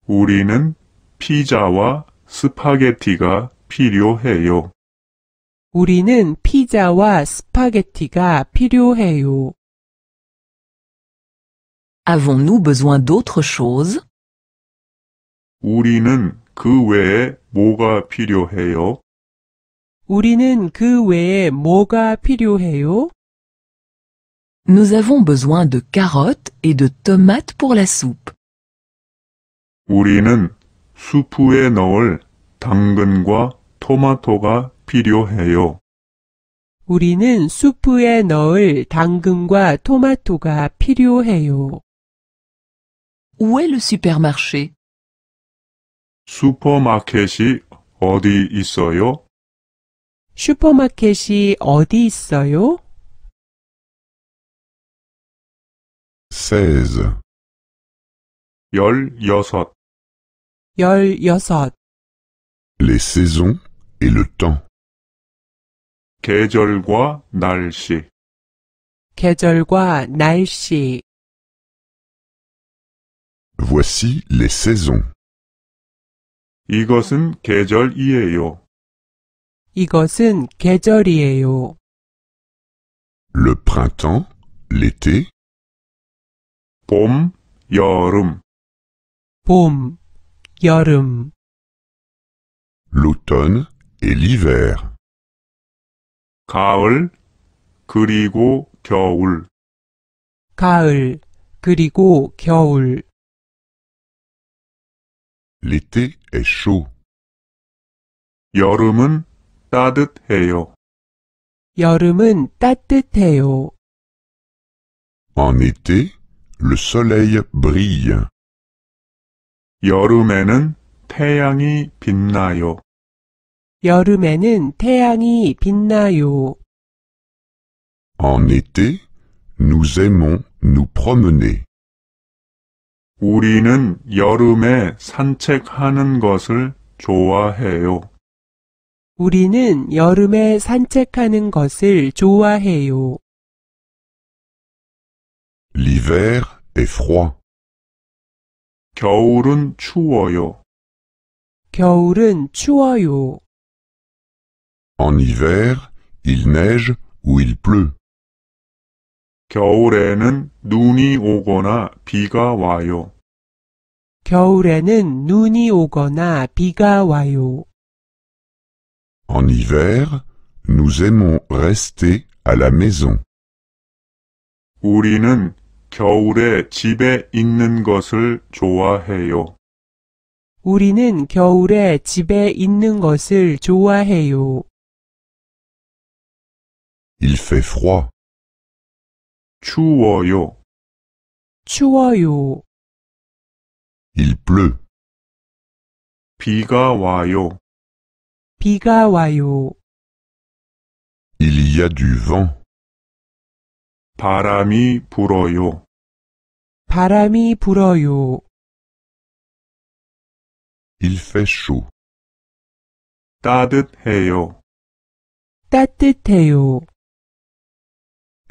우리는 피자와 스파게티가 필요해요. 우리는 피자와 스파게티가 필요해요. Avons-nous besoin d'autre chose? 우리는 그 외에 뭐가 필요해요? 우리는 그 외에 뭐가 필요해요? Nous avons besoin de carottes et de tomates pour la soupe. 우리는 수프에 넣을 당근과 토마토가 필요해요. 우리는 수프에 넣을 당근과 토마토가 필요해요. Où est le supermarché? 슈퍼마켓이 어디 있어요? 슈퍼마켓이 어디 있어요? 16 16 16 Les saisons et le temps. 계절과 날씨 계절과 날씨 Voici les saisons. 이것은 계절이에요. 이것은 계절이에요. Le printemps, l'été, 봄, 여름, 봄, 여름, l'automne, et l'hiver. 가을 그리고 겨울 가을 그리고 겨울 L'été est chaud. 여름은 따뜻해요. 여름은 따뜻해요. En été, le soleil brille. 여름에는 태양이 빛나요. 여름에는 태양이 빛나요. En été, nous aimons nous promener. 우리는 여름에 산책하는 것을 좋아해요. 우리는 여름에 산책하는 것을 좋아해요. L'hiver est froid. 겨울은 추워요. 겨울은 추워요. En hiver, il neige ou il pleut. 겨울에는 눈이 오거나 비가 와요. 겨울에는 눈이 오거나 비가 와요. En hiver, nous aimons rester à la maison. 우리는 겨울에 집에 있는 것을 좋아해요. 우리는 겨울에 집에 있는 것을 좋아해요. Il fait froid. Chouoyo, chouoyo. Il pleut. Pigawayo, pigawayo. Il y a du vent. Parami oyo, parami oyo Il fait chaud. ta de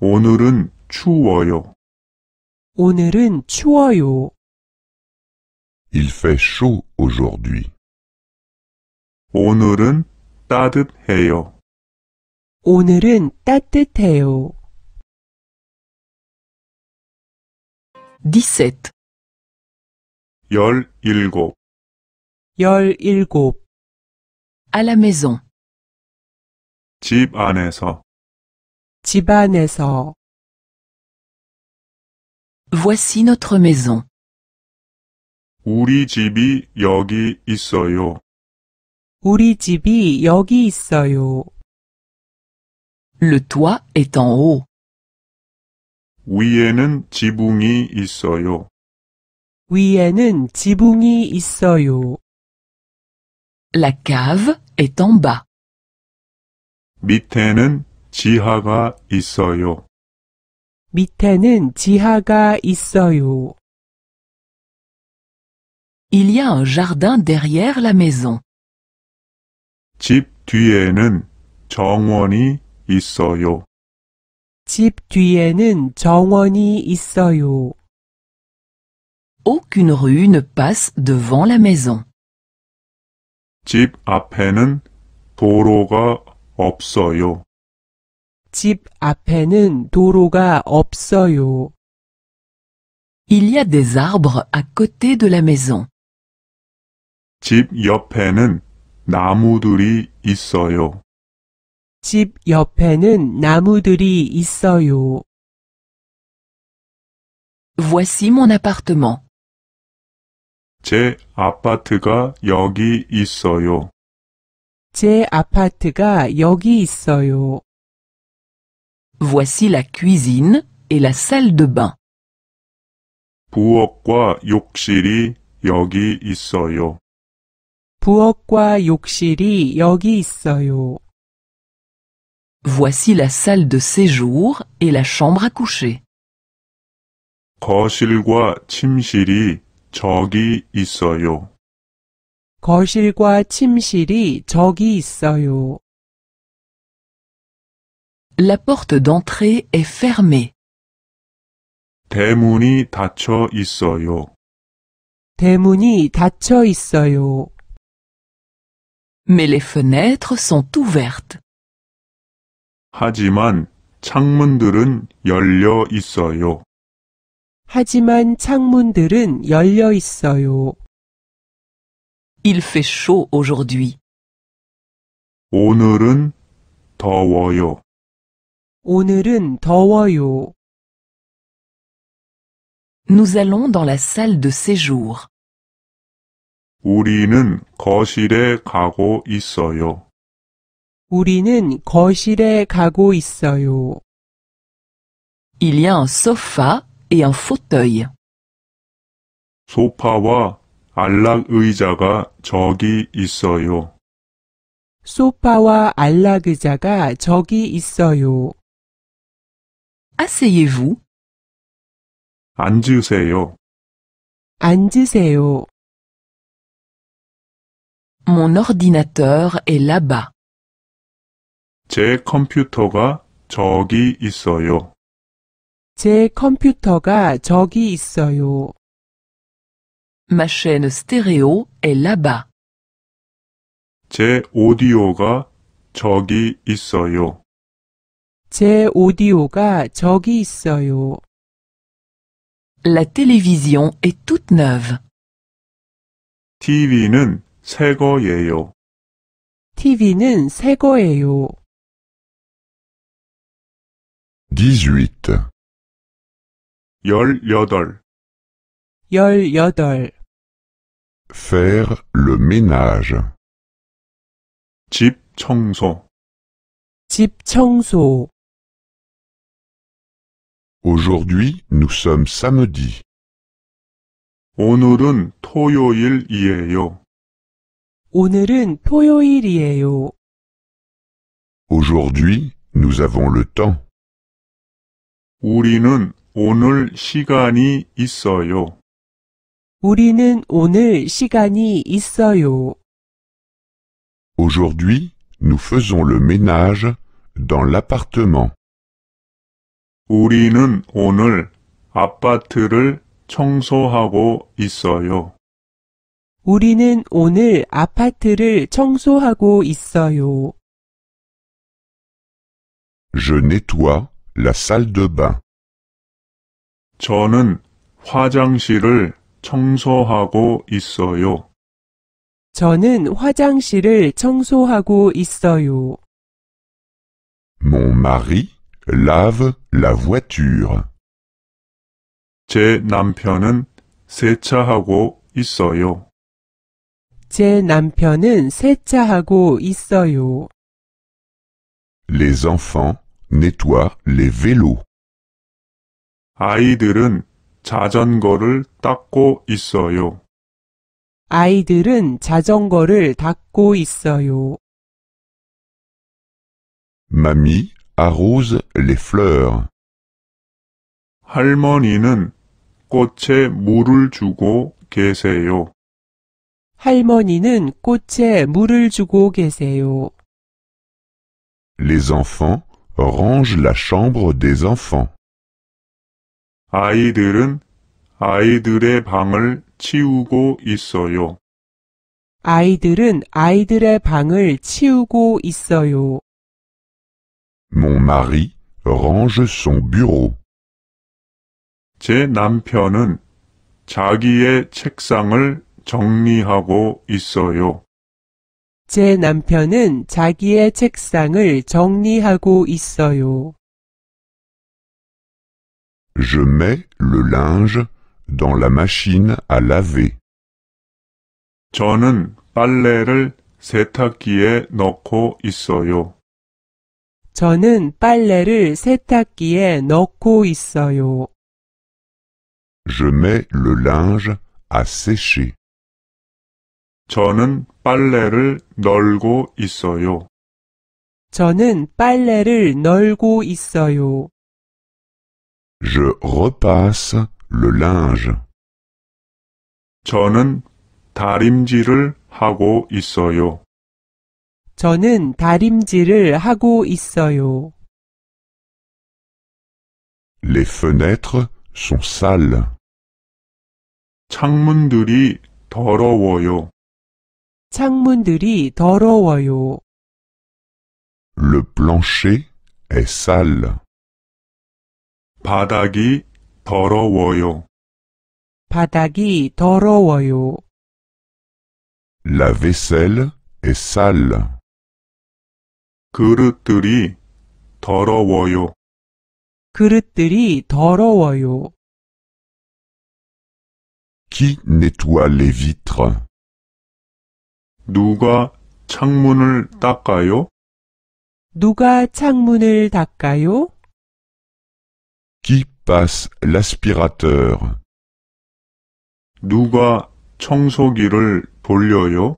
오늘은 추워요. 오늘은 추워요. Il fait chaud aujourd'hui. 오늘은 따뜻해요. 오늘은 따뜻해요. 17. 17. 17. À la maison. 집 안에서 집안에서 Voici notre maison. 우리 집이 여기 있어요. 우리 집이 여기 있어요. Le toit est en haut. 위에는 지붕이 있어요. 위에는 지붕이 있어요. La cave est en bas. 밑에는 지하가 있어요. 밑에는 지하가 있어요. Il y a un jardin derrière la maison. 집 뒤에는 정원이 있어요. 집 뒤에는 정원이 있어요. Aucune rue ne passe devant la maison. 집 앞에는 도로가 없어요. 집 앞에는 도로가 없어요. Il y a des arbres à côté de la maison. 집 옆에는 나무들이 있어요. 집 옆에는 나무들이 있어요. Voici mon appartement. 제 아파트가 여기 있어요. 제 아파트가 여기 있어요. Voici la cuisine et la salle de bain. 부엌과 욕실이 여기 있어요. 부엌과 욕실이 여기 있어요. Voici la salle de séjour et la chambre à coucher. 거실과 침실이 저기 있어요. 거실과 침실이 저기 있어요. La porte d'entrée est fermée. Mais les fenêtres sont ouvertes. 하지만 창문들은 열려 Il fait chaud aujourd'hui. 오늘은 더워요. Nous allons dans la salle de séjour. 우리는 거실에 가고 있어요. 우리는 거실에 가고 있어요. Il y a un sofa et un fauteuil. 소파와 안락 의자가 저기 있어요. 소파와 안락 의자가 저기 있어요. Asseyez-vous. 앉으세요. 앉으세요. Mon ordinateur est là-bas. 제 컴퓨터가 저기 있어요. 제 컴퓨터가 저기 있어요. Ma chaîne stéréo est là-bas. 제 오디오가 저기 있어요. 제 오디오가 저기 있어요. La télévision est toute neuve. TV는 새 거예요. TV는 새 거예요. 18. 18. 18. Faire le ménage. 집 청소. 집 청소. Aujourd'hui, nous sommes samedi. Aujourd'hui, nous avons le temps. Aujourd'hui, nous faisons le ménage dans l'appartement. 우리는 오늘 아파트를 청소하고 있어요. 우리는 오늘 아파트를 청소하고 있어요. Je nettoie la salle de bain. 저는 화장실을 청소하고 있어요. 저는 화장실을 청소하고 있어요. Mon mari lave la voiture. 제 남편은 세차하고 있어요. 제 남편은 세차하고 있어요. Les enfants nettoient les vélos. 아이들은 자전거를 닦고 있어요. 아이들은 자전거를 닦고 있어요. Mamie arrose les fleurs. 할머니는 꽃에 물을 주고 계세요. 할머니는 꽃에 물을 주고 계세요. Les enfants rangent la chambre des enfants. 아이들은 아이들의 방을 치우고 있어요. 아이들은 아이들의 방을 치우고 있어요. Mon mari range son bureau. 제 남편은 자기의 책상을 정리하고 있어요. 제 남편은 자기의 책상을 정리하고 있어요. Je mets le linge dans la machine à laver. 저는 빨래를 세탁기에 넣고 있어요. 저는 빨래를 세탁기에 넣고 있어요. Je mets le linge à sécher. 저는 빨래를 널고 있어요. 저는 빨래를 널고 있어요. Je repasse le linge. 저는 다림질을 하고 있어요. 저는 다림질을 하고 있어요. Les fenêtres sont sales. 창문들이 더러워요. 창문들이 더러워요. Le plancher est sale. 바닥이 더러워요. 바닥이 더러워요. La vaisselle est sale. 그릇들이 더러워요. 그릇들이 더러워요. Qui nettoie les vitres? 누가 창문을 닦아요? 누가 창문을 닦아요? Qui passe l'aspirateur? 누가 청소기를 돌려요?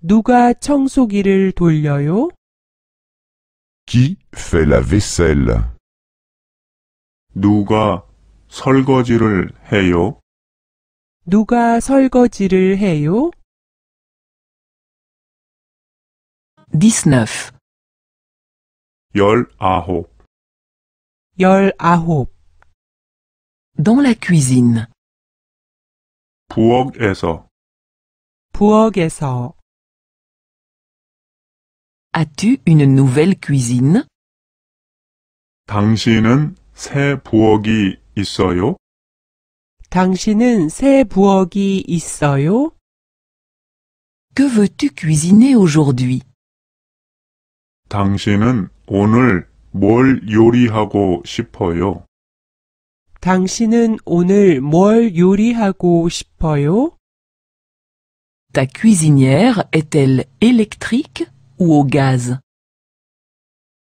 누가 청소기를 돌려요? Qui fait la vaisselle? 누가 설거지를 해요? 누가 설거지를 해요? 19 19 19 Dans la cuisine 부엌에서 부엌에서 As-tu une nouvelle cuisine? 당신은 새 부엌이 있어요? 당신은 새 부엌이 있어요? Que veux-tu cuisiner aujourd'hui? 당신은 오늘 뭘 요리하고 싶어요? 당신은 오늘 뭘 요리하고 싶어요? Ta cuisinière est-elle électrique? ou au gaz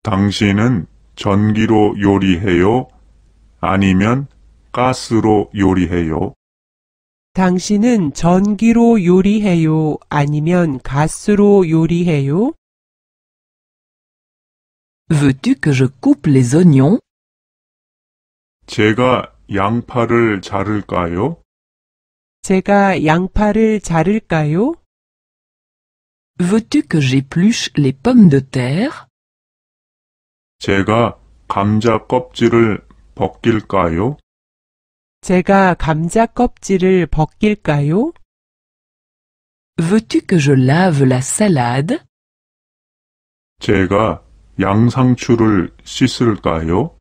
당신은 전기로 요리해요? 아니면 가스로 요리해요? 당신은 전기로 요리해요? 아니면 가스로 요리해요? Veux-tu que je coupe les oignons? 제가 양파를 자를까요? 제가 양파를 자를까요? Veux-tu que j'épluche les pommes de terre? 제가 벗길까요? Veux-tu que je lave la salade? 제가 양상추를 씻을까요?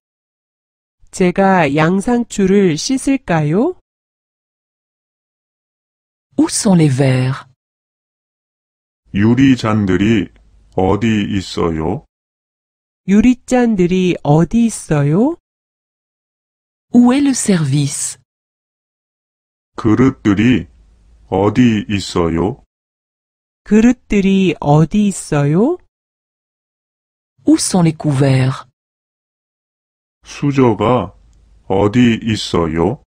Où sont les verres? 유리잔들이 어디 있어요? 유리잔들이 어디 있어요? Où est le service? 그릇들이 어디 있어요? 그릇들이 어디 있어요? Où sont les couverts? 수저가 어디 있어요?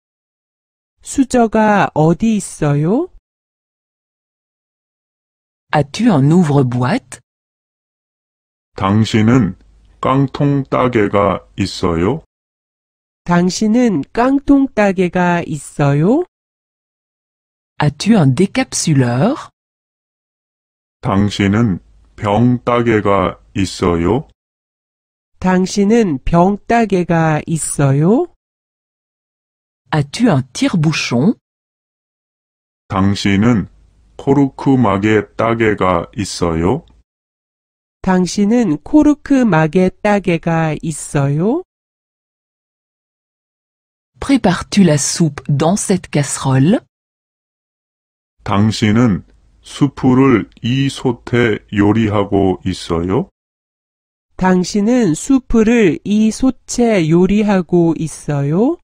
수저가 어디 있어요? As-tu un ouvre-boîte? 당신은 깡통 따개가 있어요? 당신은 깡통 따개가 있어요? As-tu un décapsuleur? 당신은 병 따개가 있어요? 당신은 병 따개가 있어요? As-tu un tire-bouchon? 당신은 코르크막에 따개가 있어요? 당신은 코르크막에 따개가 있어요? Prépares-tu la soupe dans cette casserole? 당신은 수프를 이 솥에 요리하고 있어요? 당신은 수프를 이 솥에 요리하고 있어요?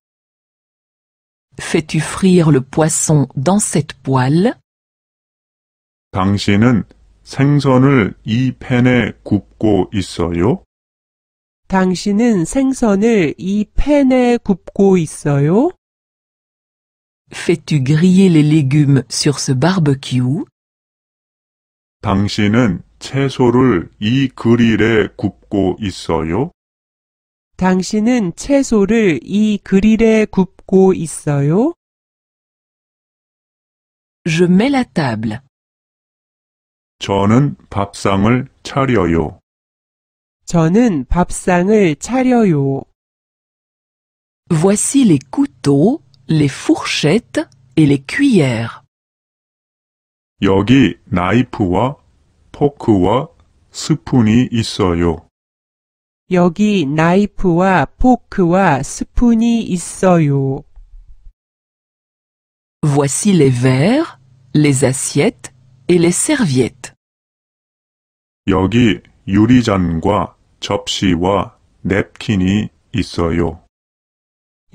Fais-tu frire le poisson dans cette poêle? 당신은 생선을 이 팬에 굽고 있어요? 당신은 생선을 이 팬에 굽고 있어요? Fais-tu griller les légumes sur ce barbecue? 당신은 채소를 이 그릴에 굽고 있어요? 당신은 채소를 이 그릴에 굽고 있어요? Je mets la table. 저는 밥상을 차려요. 저는 밥상을 차려요. Voici les couteaux, les fourchettes et les cuillères. 여기 나이프와 포크와 스푼이 있어요. 여기 나이프와 포크와 스푼이 있어요. Voici les verres, les assiettes et les serviettes. 여기 유리잔과 접시와 냅킨이 있어요.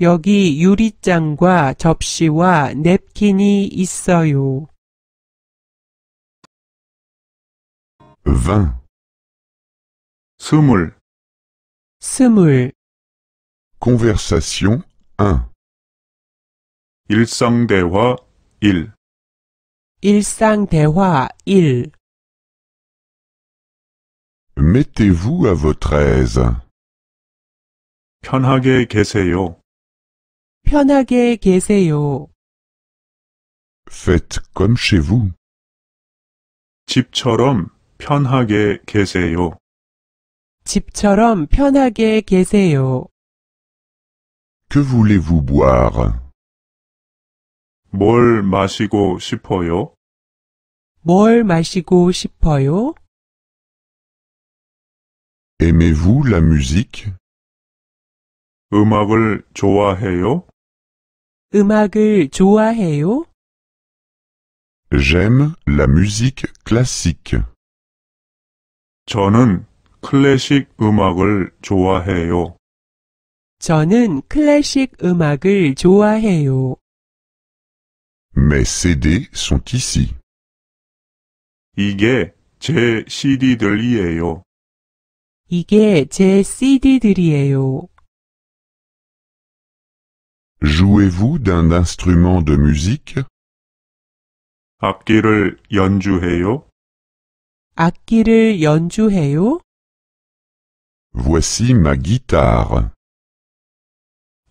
여기 유리잔과 접시와 냅킨이 있어요. 20 스물 스물 Conversation 1 일상대화 1 일상대화 1 Mettez-vous à votre aise. 편하게 계세요. 편하게 계세요. Faites comme chez vous. 집처럼 편하게 계세요. 집처럼 편하게 계세요. Que voulez-vous boire 뭘 마시고 싶어요? 뭘 마시고 싶어요? Aimez-vous la musique? 음악을 좋아해요? 음악을 좋아해요? J'aime la musique classique. 저는 클래식 음악을 좋아해요. 저는 클래식 음악을 좋아해요. Mes CD sont ici. 이게 제 CD들이에요. 이게 제 CD들이에요. Jouez-vous d'un instrument de musique? 악기를 연주해요? 악기를 연주해요? Voici ma guitare.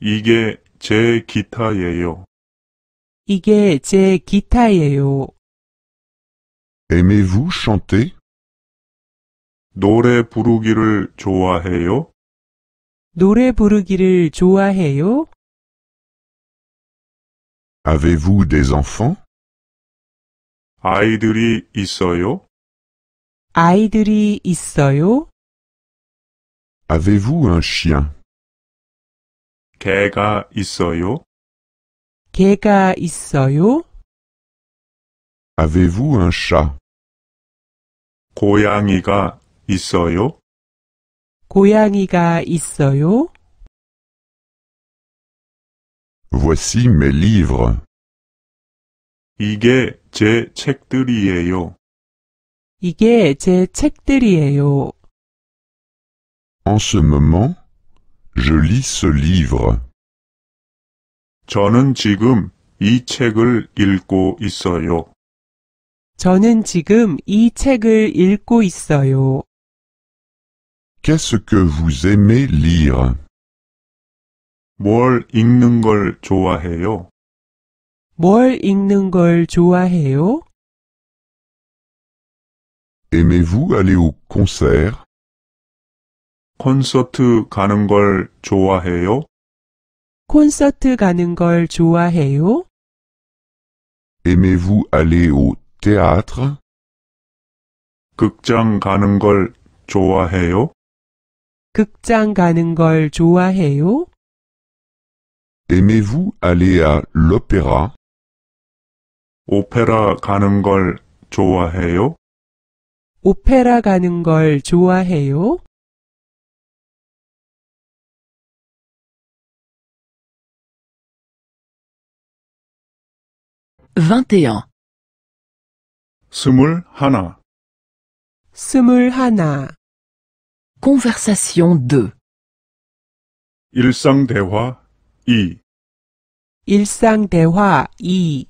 이게 제 기타예요. 이게 제 기타예요. Aimez-vous chanter? 노래 부르기를 좋아해요? 노래 부르기를 좋아해요? Avez-vous des enfants? 아이들이 있어요? 아이들이 있어요? Avez-vous un chien? 개가 있어요? 개가 있어요? Avez-vous un chat? 고양이가 있어요? 고양이가 있어요? Voici mes livres. 이게 제 책들이에요. 이게 제 책들이에요. En ce moment, je lis ce livre. 저는 지금 이 책을 읽고 있어요. 저는 지금 이 책을 읽고 있어요. Qu'est-ce que vous aimez lire? 뭘 읽는 걸 좋아해요? 뭘 읽는 걸 좋아해요? Aimez-vous aller au concert? 콘서트 가는 걸 좋아해요? 콘서트 가는 걸 좋아해요? Aimez-vous aller au théâtre? 극장 가는 걸 좋아해요? 극장 가는 걸 좋아해요? Aimez-vous aller à l'opéra? 오페라 가는 걸 좋아해요? 오페라 가는 걸 좋아해요? 21. 스물 하나. 스물하나. Conversation 2. 일상 대화 2. 일상 대화 2.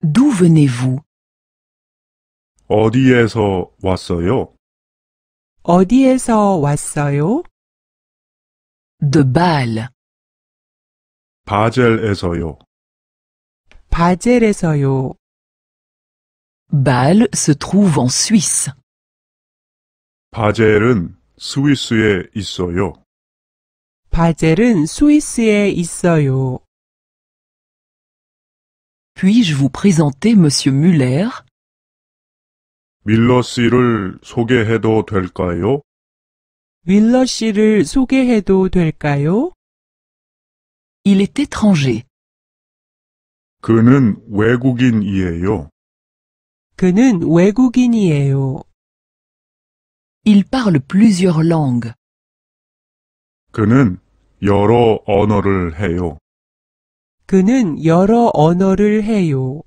D'où venez-vous 어디에서 왔어요? 어디에서 왔어요? De Bâle. 바젤에서요. Bâle se trouve en Suisse. Basel est en Suisse. Bâle est en Suisse. Puis je vous présenter monsieur Müller Puis-je vous présenter monsieur Müller Il est étranger. 그는 외국인이에요. 그는 외국인이에요. Il parle plusieurs langues. 그는 여러 언어를 해요. 그는 여러 언어를 해요.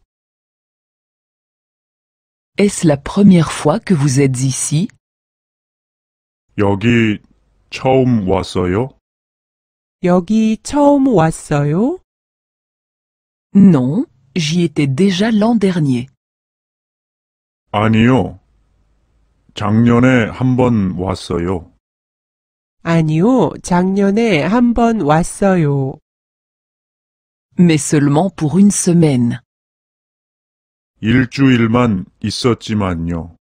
Est-ce la première fois que vous êtes ici? 여기 처음 왔어요? 여기 처음 왔어요? Non, j'y étais déjà l'an dernier. 아니요. 작년에 한번 왔어요. 아니요, 작년에 한번 왔어요. Mais seulement pour une semaine. 일주일만 있었지만요.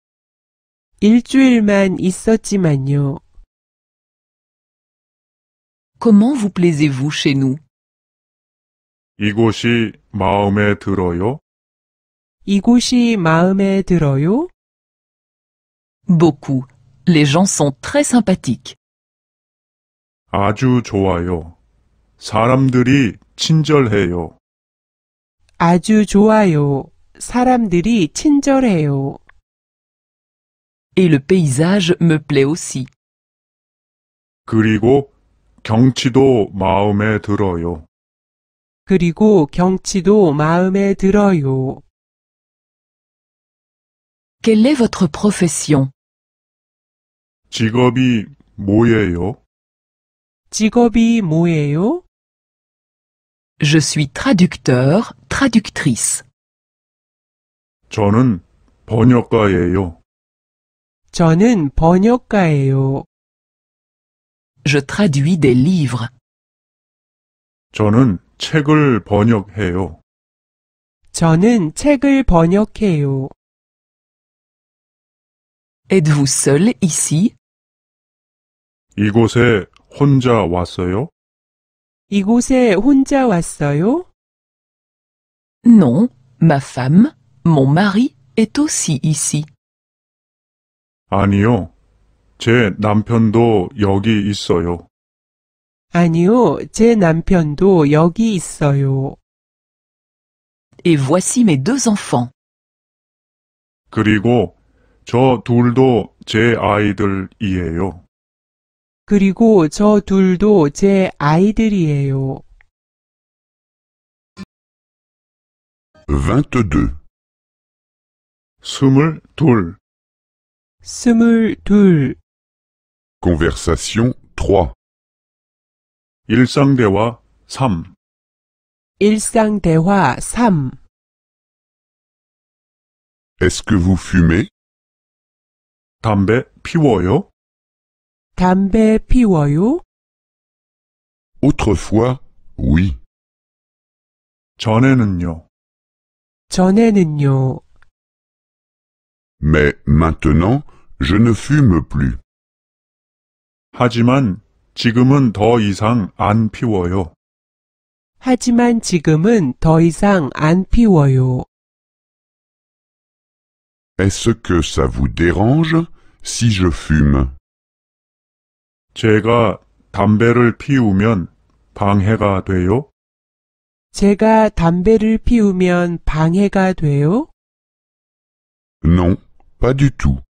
일주일만 있었지만요. Comment vous plaisez-vous chez nous 이곳이 마음에 들어요? 이곳이 마음에 들어요? Beaucoup. Les gens sont très sympathiques. 아주 좋아요. 사람들이 친절해요. 아주 좋아요. 사람들이 친절해요. Et le paysage me plaît aussi. 그리고 경치도 마음에 들어요. 그리고 경치도 마음에 들어요. Quelle est votre profession? 직업이 뭐예요? 직업이 뭐예요? Je suis traducteur, traductrice. 저는 번역가예요. 저는 번역가예요. Je traduis des livres. 저는 책을 번역해요. 저는 책을 번역해요. Êtes-vous seul ici? 이곳에 혼자 왔어요? 이곳에 혼자 왔어요? Non, ma femme, mon mari est aussi ici. 아니요. 제 남편도 여기 있어요. 아니요, 제 남편도 여기 있어요. Et voici mes deux enfants. 그리고 저 둘도 제 아이들이에요. 그리고 저 둘도 제 아이들이에요. 22 22스물 Conversation 3 일상대화 3 일상대화 3 Est-ce que vous fumez? 담배 피워요? 담배 피워요? Autrefois, oui. 전에는요. 전에는요. Mais maintenant, je ne fume plus. 하지만 지금은 더 이상 안 피워요. 하지만 지금은 더 이상 안 피워요. Est-ce que ça vous dérange si je fume? 제가 담배를 피우면 방해가 돼요? 제가 담배를 피우면 방해가 돼요? Non, pas du tout.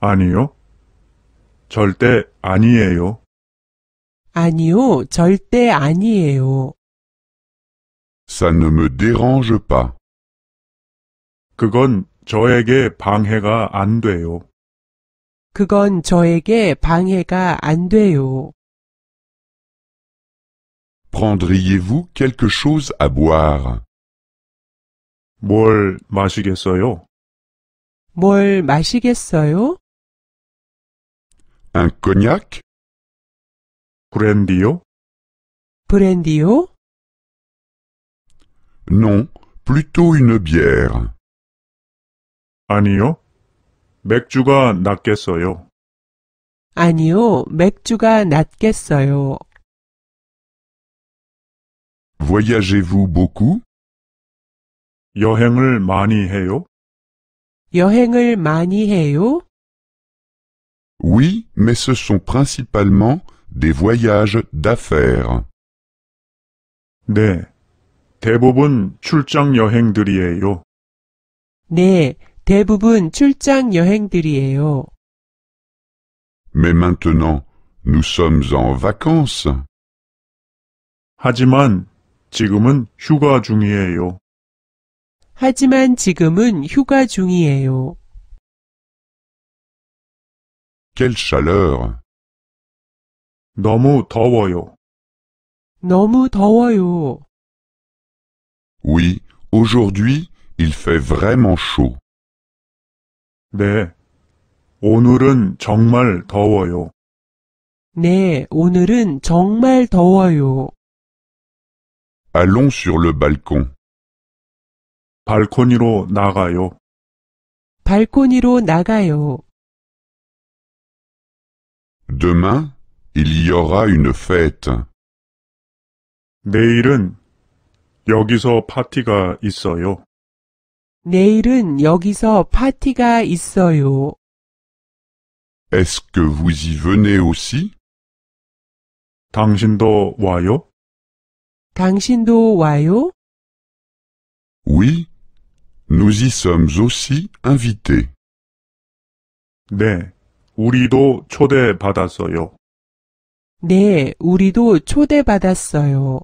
아니요. 절대 아니에요. 아니요, 절대 아니에요. Ça ne me dérange pas. 그건 저에게 방해가 안 돼요. 그건 저에게 방해가 안 돼요. Prendriez-vous quelque chose à boire? 뭘 마시겠어요? 뭘 마시겠어요? Un cognac? Brandio? Brandio? Non, plutôt une bière. 아니요. 맥주가 낫겠어요. 아니요, 맥주가 낫겠어요. Voyagez-vous beaucoup? 여행을 많이 해요? 여행을 많이 해요? Oui, mais ce sont principalement des voyages d'affaires. 네, 대부분 출장 여행들이에요. 네, 대부분 출장 여행들이에요. Mais maintenant, nous sommes en vacances. 하지만 지금은 휴가 중이에요. 하지만 지금은 휴가 중이에요. Quelle chaleur! 너무 더워요. 너무 더워요. Oui, aujourd'hui, il fait vraiment chaud. 네. 오늘은 정말 더워요. 네, 오늘은 정말 더워요. Allons sur le balcon. 발코니로 나가요. 발코니로 나가요. Demain, il y aura une fête. 내일은 여기서 파티가 있어요. 내일은 여기서 파티가 있어요. Est-ce que vous y venez aussi? 당신도 와요? 당신도 와요? Oui, nous y sommes aussi invités. 네, 우리도 초대받았어요. 네, 우리도 초대받았어요.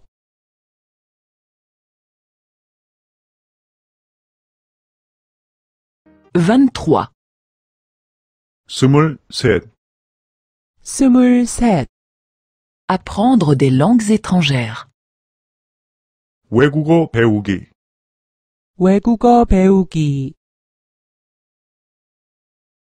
vingt-trois, 스물셋, 스물셋. apprendre des langues étrangères, 외국어 배우기, 외국어 배우기.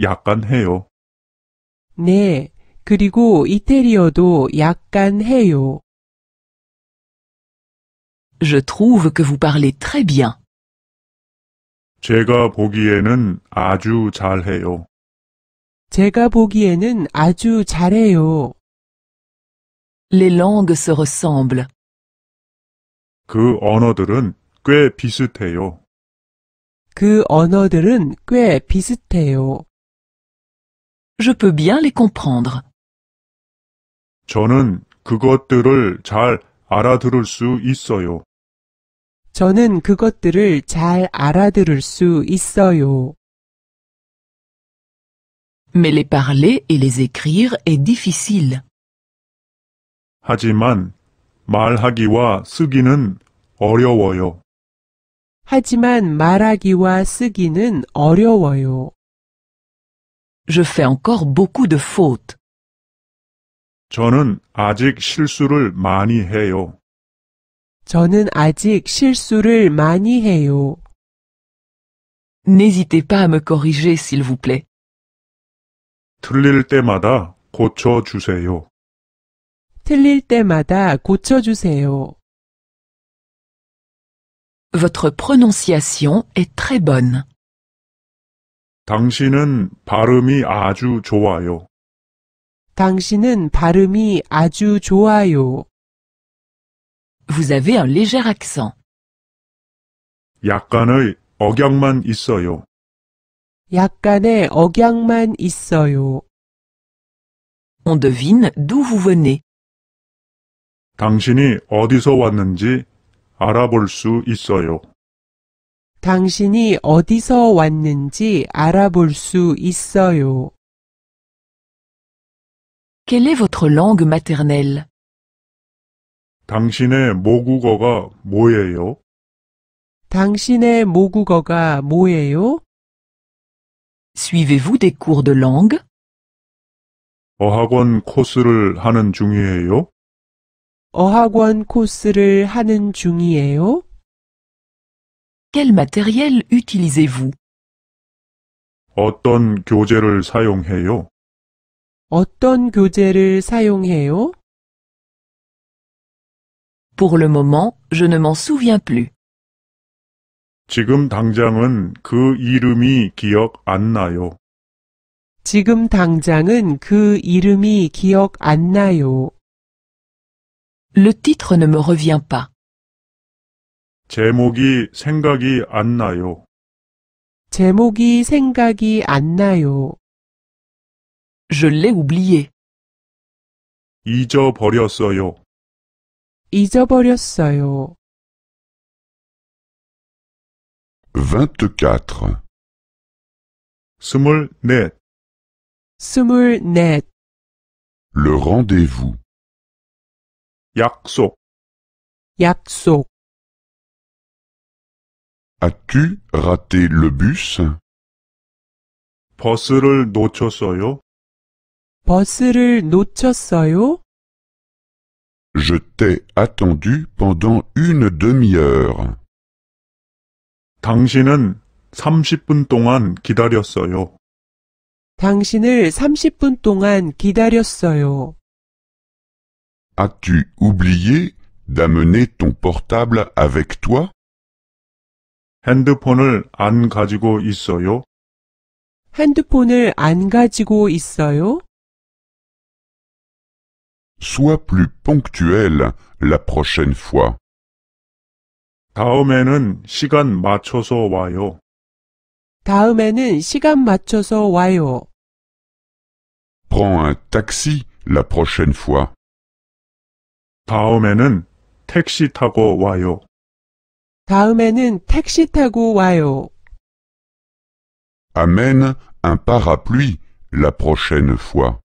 약간 해요. 네, 그리고 이태리어도 약간 해요. Je trouve que vous parlez très bien. 제가 보기에는 아주 잘해요. 제가 보기에는 아주 잘해요. Les langues se ressemblent. 그 언어들은 꽤 비슷해요. 그 언어들은 꽤 비슷해요. Je peux bien les comprendre. 저는 그것들을 잘 알아들을 수 있어요. 저는 그것들을 잘 알아들을 수 있어요. Mais les parler et les écrire est difficile. 하지만 말하기와 쓰기는 어려워요. 하지만 말하기와 쓰기는 어려워요. Je fais encore beaucoup de fautes. N'hésitez pas à me corriger, s'il vous plaît. 틀릴 Votre prononciation est très bonne. 당신은 발음이 아주 좋아요. 당신은 발음이 아주 좋아요. Vous avez un léger accent. 약간의 억양만 있어요. 약간의 억양만 있어요. On devine d'où vous venez. 당신이 어디서 왔는지 알아볼 수 있어요. 당신이 어디서 왔는지 알아볼 수 있어요. Quelle est votre langue maternelle? 당신의 모국어가 뭐예요? 당신의 모국어가 뭐예요? Suivez-vous des cours de langue? 어학원 코스를 하는 중이에요? 어학원 코스를 하는 중이에요? Quel matériel utilisez-vous 어떤 교재를 사용해요? 어떤 교재를 사용해요? Pour le moment, je ne m'en souviens plus. 지금 당장은 그 이름이 기억 안 나요. 지금 당장은 그 이름이 기억 안 나요. Le titre ne me revient pas. 제목이 생각이 안 나요. 제목이 생각이 안 나요. Je l'ai oublié. 잊어버렸어요. 잊어버렸어요. 24. Le rendez-vous. 약속. 약속. As-tu raté le bus? Je t'ai attendu pendant une demi-heure. As-tu oublié d'amener ton portable avec toi? 핸드폰을 안 가지고 있어요? 핸드폰을 안 가지고 있어요? Sois plus ponctuel la prochaine fois. 다음에는 시간 맞춰서 와요. 다음에는 시간 맞춰서 와요. Prends un taxi la prochaine fois. 다음에는 택시 타고 와요. 다음에는 택시 타고 와요. Amène un parapluie la prochaine fois.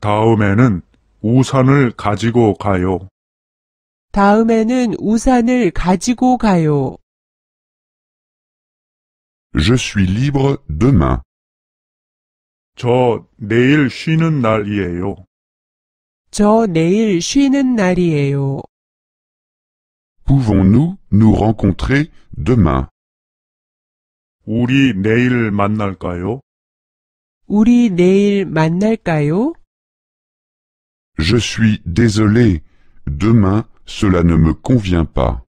다음에는 우산을 가지고 가요. 다음에는 우산을 가지고 가요. Je suis libre demain. 저 내일 쉬는 날이에요. 저 내일 쉬는 날이에요. Pouvons-nous nous rencontrer demain? Je suis désolé, demain cela ne me convient pas.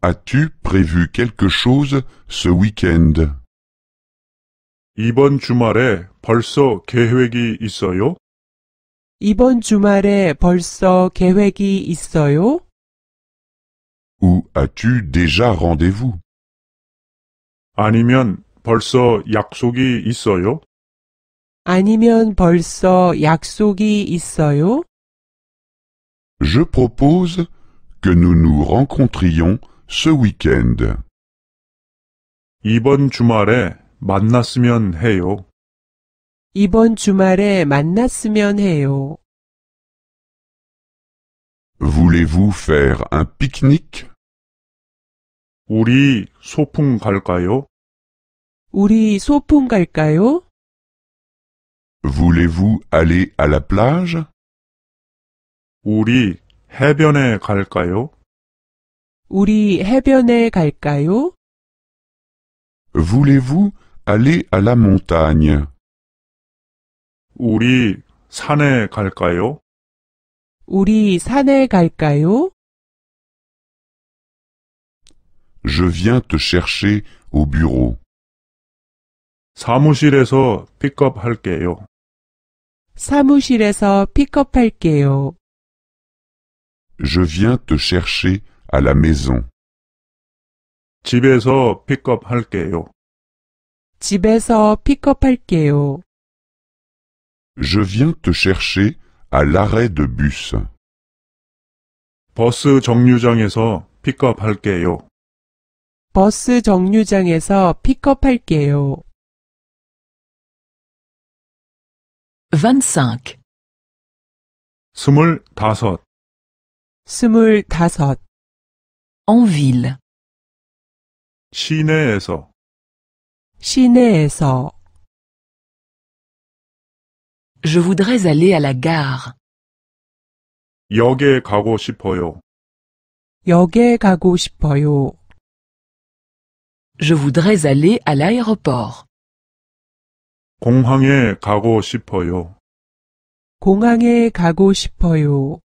As-tu prévu quelque chose ce week-end? 이번 주말에 벌써 계획이 있어요? 이번 주말에 벌써 계획이 있어요? Ou as-tu déjà rendez-vous? 아니면 벌써 약속이 있어요? 아니면 벌써 약속이 있어요? Je propose que nous nous rencontrions ce week-end. 이번 주말에 만났으면 해요. 이번 주말에 만났으면 해요. Voulez-vous faire un pique-nique? 우리 소풍 갈까요? 우리 소풍 갈까요? Voulez-vous aller à la plage? 우리 해변에 갈까요? 우리 해변에 갈까요? Voulez-vous aller à la montagne? 우리 산에 갈까요? 우리 산에 갈까요? Je viens te chercher au bureau. 사무실에서 픽업할게요. 사무실에서 픽업할게요. Je viens te chercher à la maison. 집에서 픽업할게요. 집에서 픽업할게요. Je viens te chercher à l'arrêt de bus. 버스 정류장에서 픽업할게요. 버스 정류장에서 픽업할게요. 25 스물다섯, 스물다섯, En ville. 시내에서 시내에서 Je voudrais aller à la gare. 역에 가고 싶어요. 역에 가고 싶어요. Je voudrais aller à l'aéroport. 공항에 가고 싶어요. 공항에 가고 싶어요.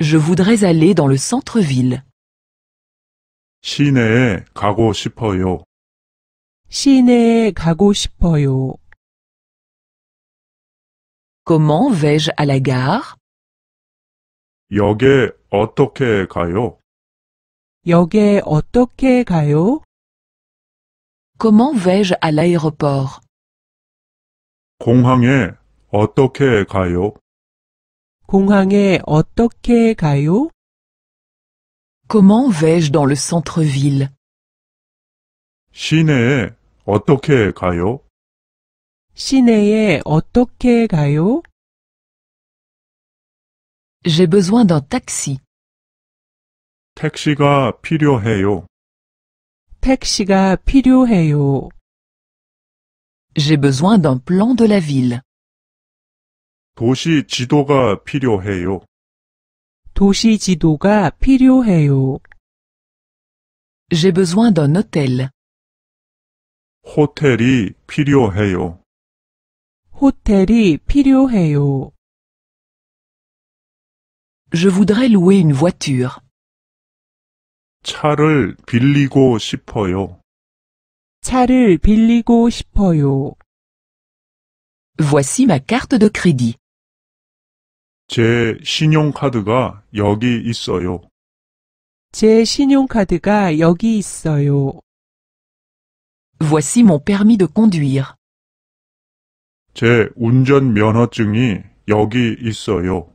Je voudrais aller dans le centre-ville. 시내에 가고 싶어요. 시내에 가고 싶어요. Comment vais-je à la gare? 역에 어떻게 가요? 역에 어떻게 가요? Comment vais-je à l'aéroport? 공항에 어떻게 가요? 공항에 어떻게 가요? Comment vais-je dans le centre-ville 시내에 어떻게 가요? 시내에 어떻게 가요? J'ai besoin d'un taxi. 택시가 필요해요. 택시가 필요해요. J'ai besoin d'un plan de la ville. 도시 지도가 필요해요. 도시 지도가 필요해요. J'ai besoin d'un hôtel. 호텔이 필요해요. 호텔이 필요해요. Je voudrais louer une voiture. 차를 빌리고 싶어요. 차를 빌리고 싶어요. Voici ma carte de crédit. 제 신용카드가 여기 있어요. 제 신용카드가 여기 있어요. Voici mon permis de conduire. 제 운전면허증이 여기 있어요.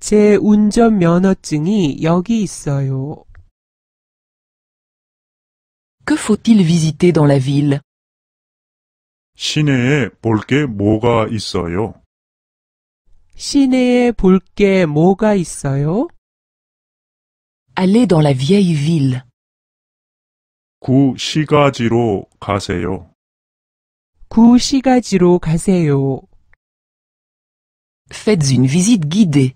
제 운전면허증이 여기 있어요. Que faut-il visiter dans la ville? 시내에 볼 게 뭐가 있어요? 시내에 볼 게 뭐가 있어요? Allez dans la vieille ville. 구시가지로 가세요. 구시가지로 가세요. Faites une visite guidée.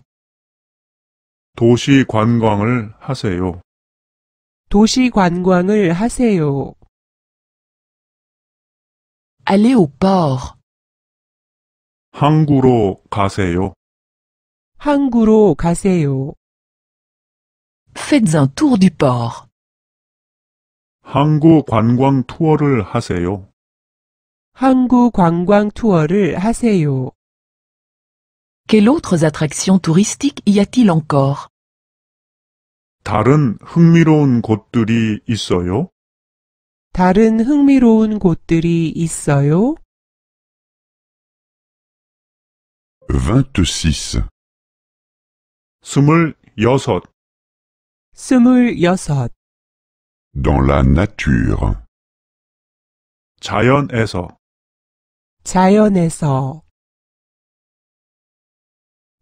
도시 관광을 하세요. 도시 관광을 하세요. Allez au port. 항구로 가세요. 항구로 가세요. Faites un tour du port. 항구 관광 투어를 하세요. 항구 관광 투어를 하세요. Quelles autres attractions touristiques y a-t-il encore? 다른 흥미로운 곳들이 있어요? 다른 흥미로운 곳들이 있어요? 26 26 26 dans la nature 자연에서 자연에서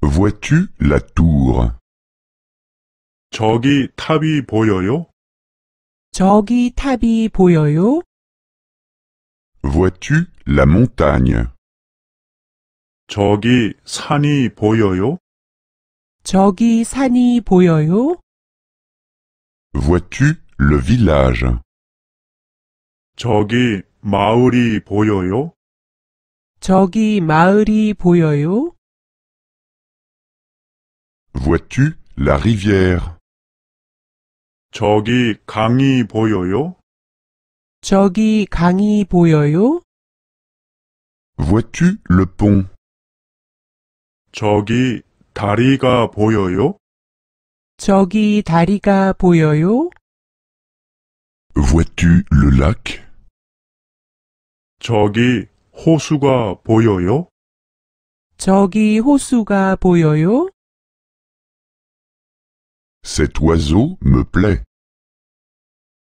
vois-tu la tour 저기 탑이 보여요 저기 탑이 보여요 vois-tu la montagne 저기 산이 보여요? 저기 산이 보여요? Vois-tu le village? 저기 마을이 보여요? 저기 마을이 보여요? Vois-tu la rivière? 저기 강이 보여요? 저기 강이 보여요? Vois-tu le pont? 저기 다리가 보여요? 저기 다리가 보여요? Vois-tu le lac? 저기 호수가 보여요? 저기 호수가 보여요? Cet oiseau me plaît.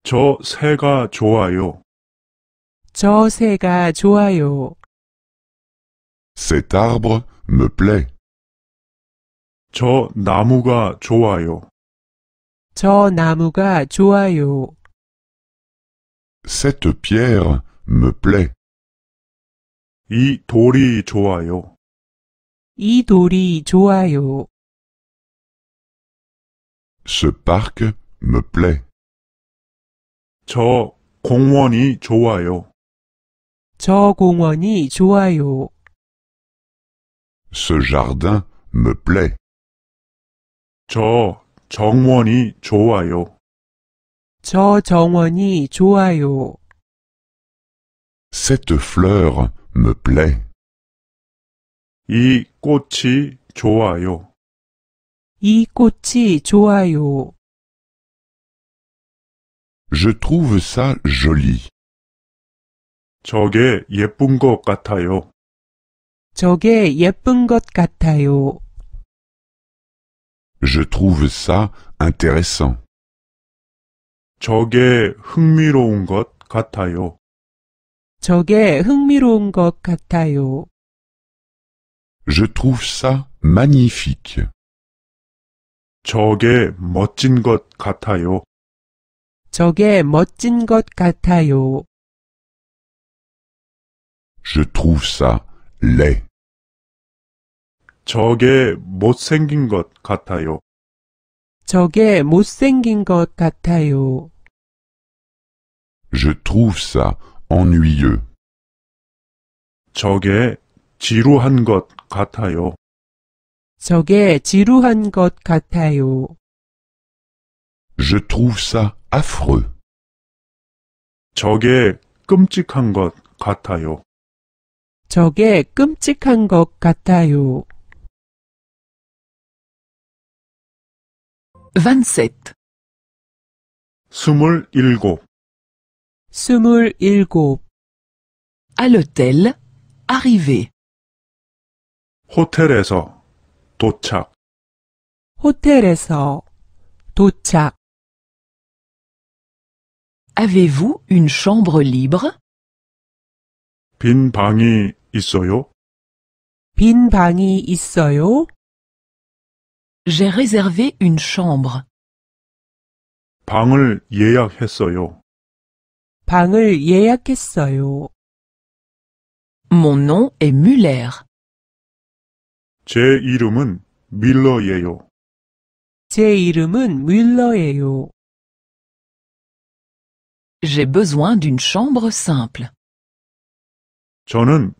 저 새가 좋아요. 저 새가 좋아요. Cet arbre me plaît. 저 나무가 좋아요. 저 나무가 좋아요. Cette pierre me plaît. 이 돌이 좋아요. 이 돌이 좋아요. Ce parc me plaît. 저 공원이 좋아요. 저 공원이 좋아요. Ce jardin me plaît. 저 정원이 좋아요. 저 정원이 좋아요. Cette fleur me plaît. 이 꽃이 좋아요. 이 꽃이 좋아요. Je trouve ça joli. 저게 예쁜 것 같아요. 저게 예쁜 것 같아요. Je trouve ça intéressant. 저게 흥미로운 것 같아요. 저게 흥미로운 것 같아요. Je trouve ça magnifique. 저게 멋진 것 같아요. 저게 멋진 것 같아요. Je trouve ça 레. 네. 저게 못생긴 것 같아요. 저게 못생긴 것 같아요. Je trouve ça ennuyeux. 저게 지루한 것 같아요. 저게 지루한 것 같아요. Je trouve ça affreux. 저게 끔찍한 것 같아요. 저게 끔찍한 것 같아요. 27 27 스물일곱. À l'hôtel, arrivé. 호텔에서 도착 호텔에서 도착. Avez-vous une chambre libre? 빈 방이 있어요? 빈 방이 있어요? J'ai réservé une chambre. 방을 예약했어요. 방을 예약했어요. Mon nom est Müller. 제 이름은 밀러예요. 제 이름은 밀러예요. J'ai besoin d'une chambre simple. 저는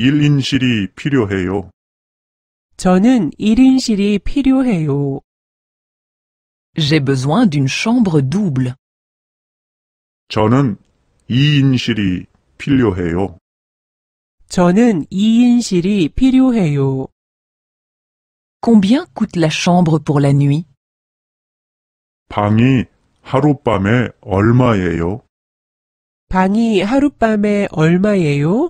1인실이 필요해요. 저는 1인실이 필요해요. J'ai besoin d'une chambre double. 저는 2인실이 필요해요. 저는 2인실이 필요해요. Combien coûte la chambre pour la nuit? 방이 하룻밤에 얼마예요? 방이 하룻밤에 얼마예요?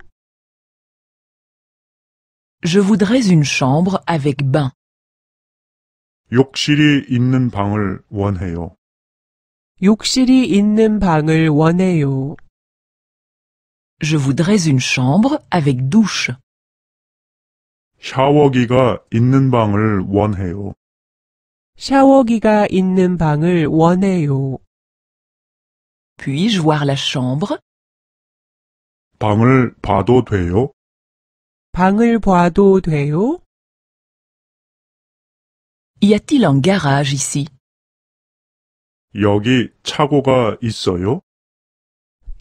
Je voudrais une chambre avec bain. 욕실이 있는 방을 원해요. 욕실이 있는 방을 원해요. Je voudrais une chambre avec douche. 샤워기가 있는 방을 원해요. 샤워기가 있는 방을 원해요. Puis-je voir la chambre? 방을 봐도 돼요? 방을 봐도 돼요? Y a-t-il un garage ici? 여기 차고가 있어요?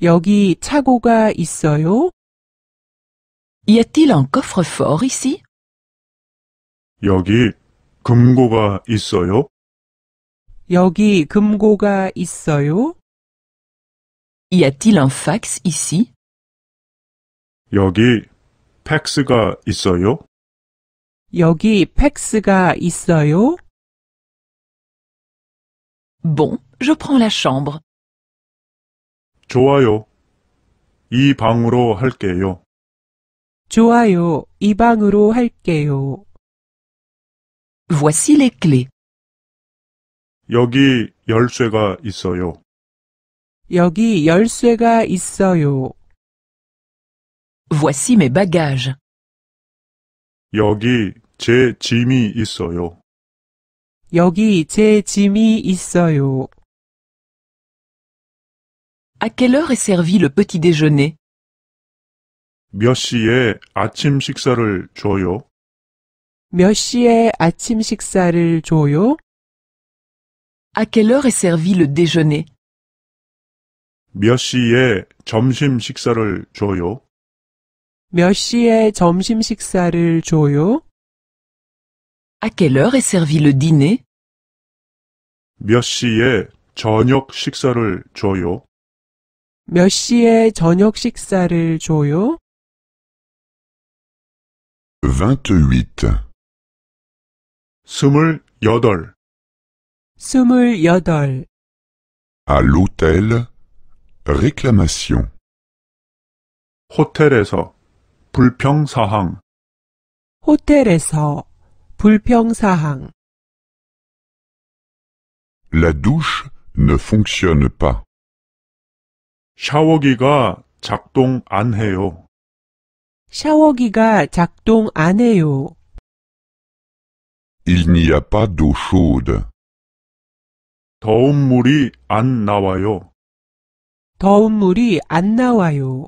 여기 차고가 있어요? Y a-t-il un coffre-fort ici? 여기 금고가 있어요? 여기 금고가 있어요? Y a-t-il un fax ici? 여기 팩스가 있어요? 여기 팩스가 있어요? Bon, je prends la chambre. 좋아요. 이 방으로 할게요. 좋아요. 이 방으로 할게요. Voici les clés. 여기 열쇠가 있어요. 여기 열쇠가 있어요. Voici mes bagages. 여기 제 짐이 있어요. 여기 제 짐이 있어요. À quelle heure est servi le petit déjeuner 몇 시에 아침 식사를 줘요? 몇 시에 아침 식사를 줘요? À quelle heure est servi le déjeuner 몇 시에 점심 식사를 줘요? 몇 시에 점심 식사를 줘요? À quelle heure est servi le dîner? 몇 시에 저녁 식사를 줘요? 몇 시에 저녁 식사를 줘요? 28. 28. 28. À l'hôtel, réclamation. 호텔에서 불평사항 호텔에서 불평사항 La douche ne fonctionne pas. 샤워기가 작동 안 해요. 샤워기가 작동 안 해요. Il n'y a pas d'eau chaude. 더운 물이 안 나와요. 더운 물이 안 나와요.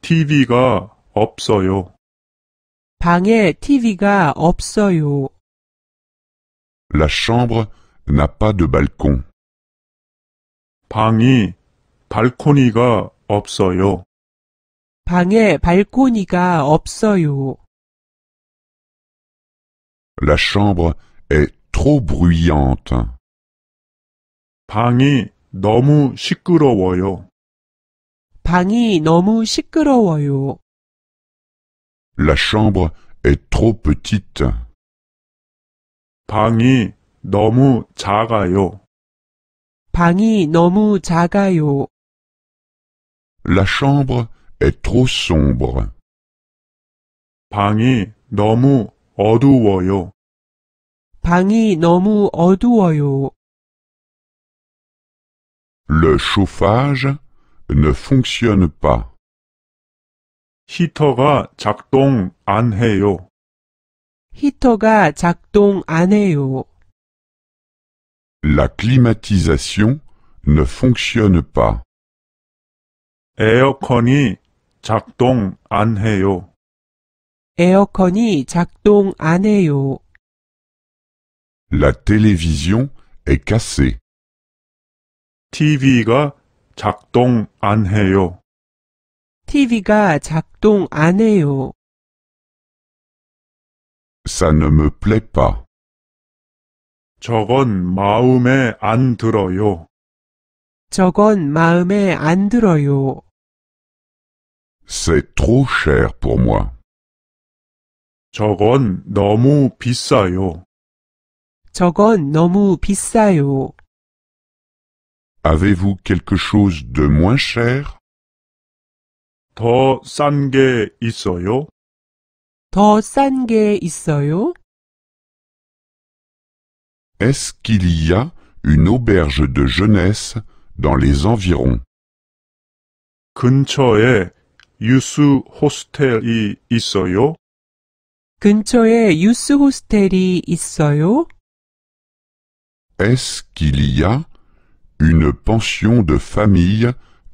TV가 없어요. 방에 TV가 없어요. La chambre n'a pas de balcon. 방이 발코니가 없어요. 방에 발코니가 없어요. La chambre est trop bruyante. 방이 너무 시끄러워요. 방이 너무 시끄러워요. La chambre est trop petite. 방이 너무 작아요. 방이 너무 작아요. La chambre est trop sombre. 방이 너무 어두워요. 방이 너무 어두워요. Le chauffage ne fonctionne pas. 히터가 작동 안 해요. 히터가 작동 안 해요. La climatisation ne fonctionne pas. 에어컨이 작동 안 해요. 에어컨이 작동 안 해요. La télévision est cassée. TV가 작동 안 해요. TV가 작동 안 해요. Ça ne me plaît pas. 저건 마음에 안 들어요. 저건 마음에 안 들어요. C'est trop cher pour moi. 저건 너무 비싸요. 저건 너무 비싸요. Avez-vous quelque chose de moins cher? 있어요? 있어요? Est-ce qu'il y a une auberge de jeunesse dans les environs? 근처에 유스 호스텔이 있어요? 근처에 유스 호스텔이 있어요? Est-ce qu'il y a une pension de famille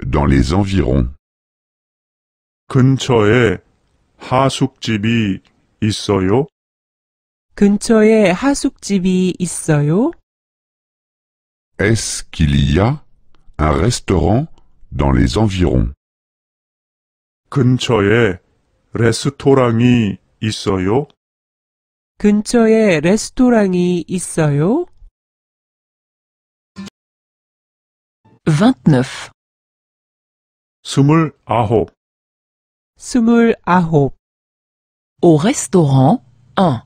dans les environs. 근처에 하숙집이 있어요? 근처에 하숙집이 있어요? Est-ce qu'il y a un restaurant dans les environs? 근처에 레스토랑이 있어요? 근처에 레스토랑이 있어요? 29 29 Aho Au restaurant 1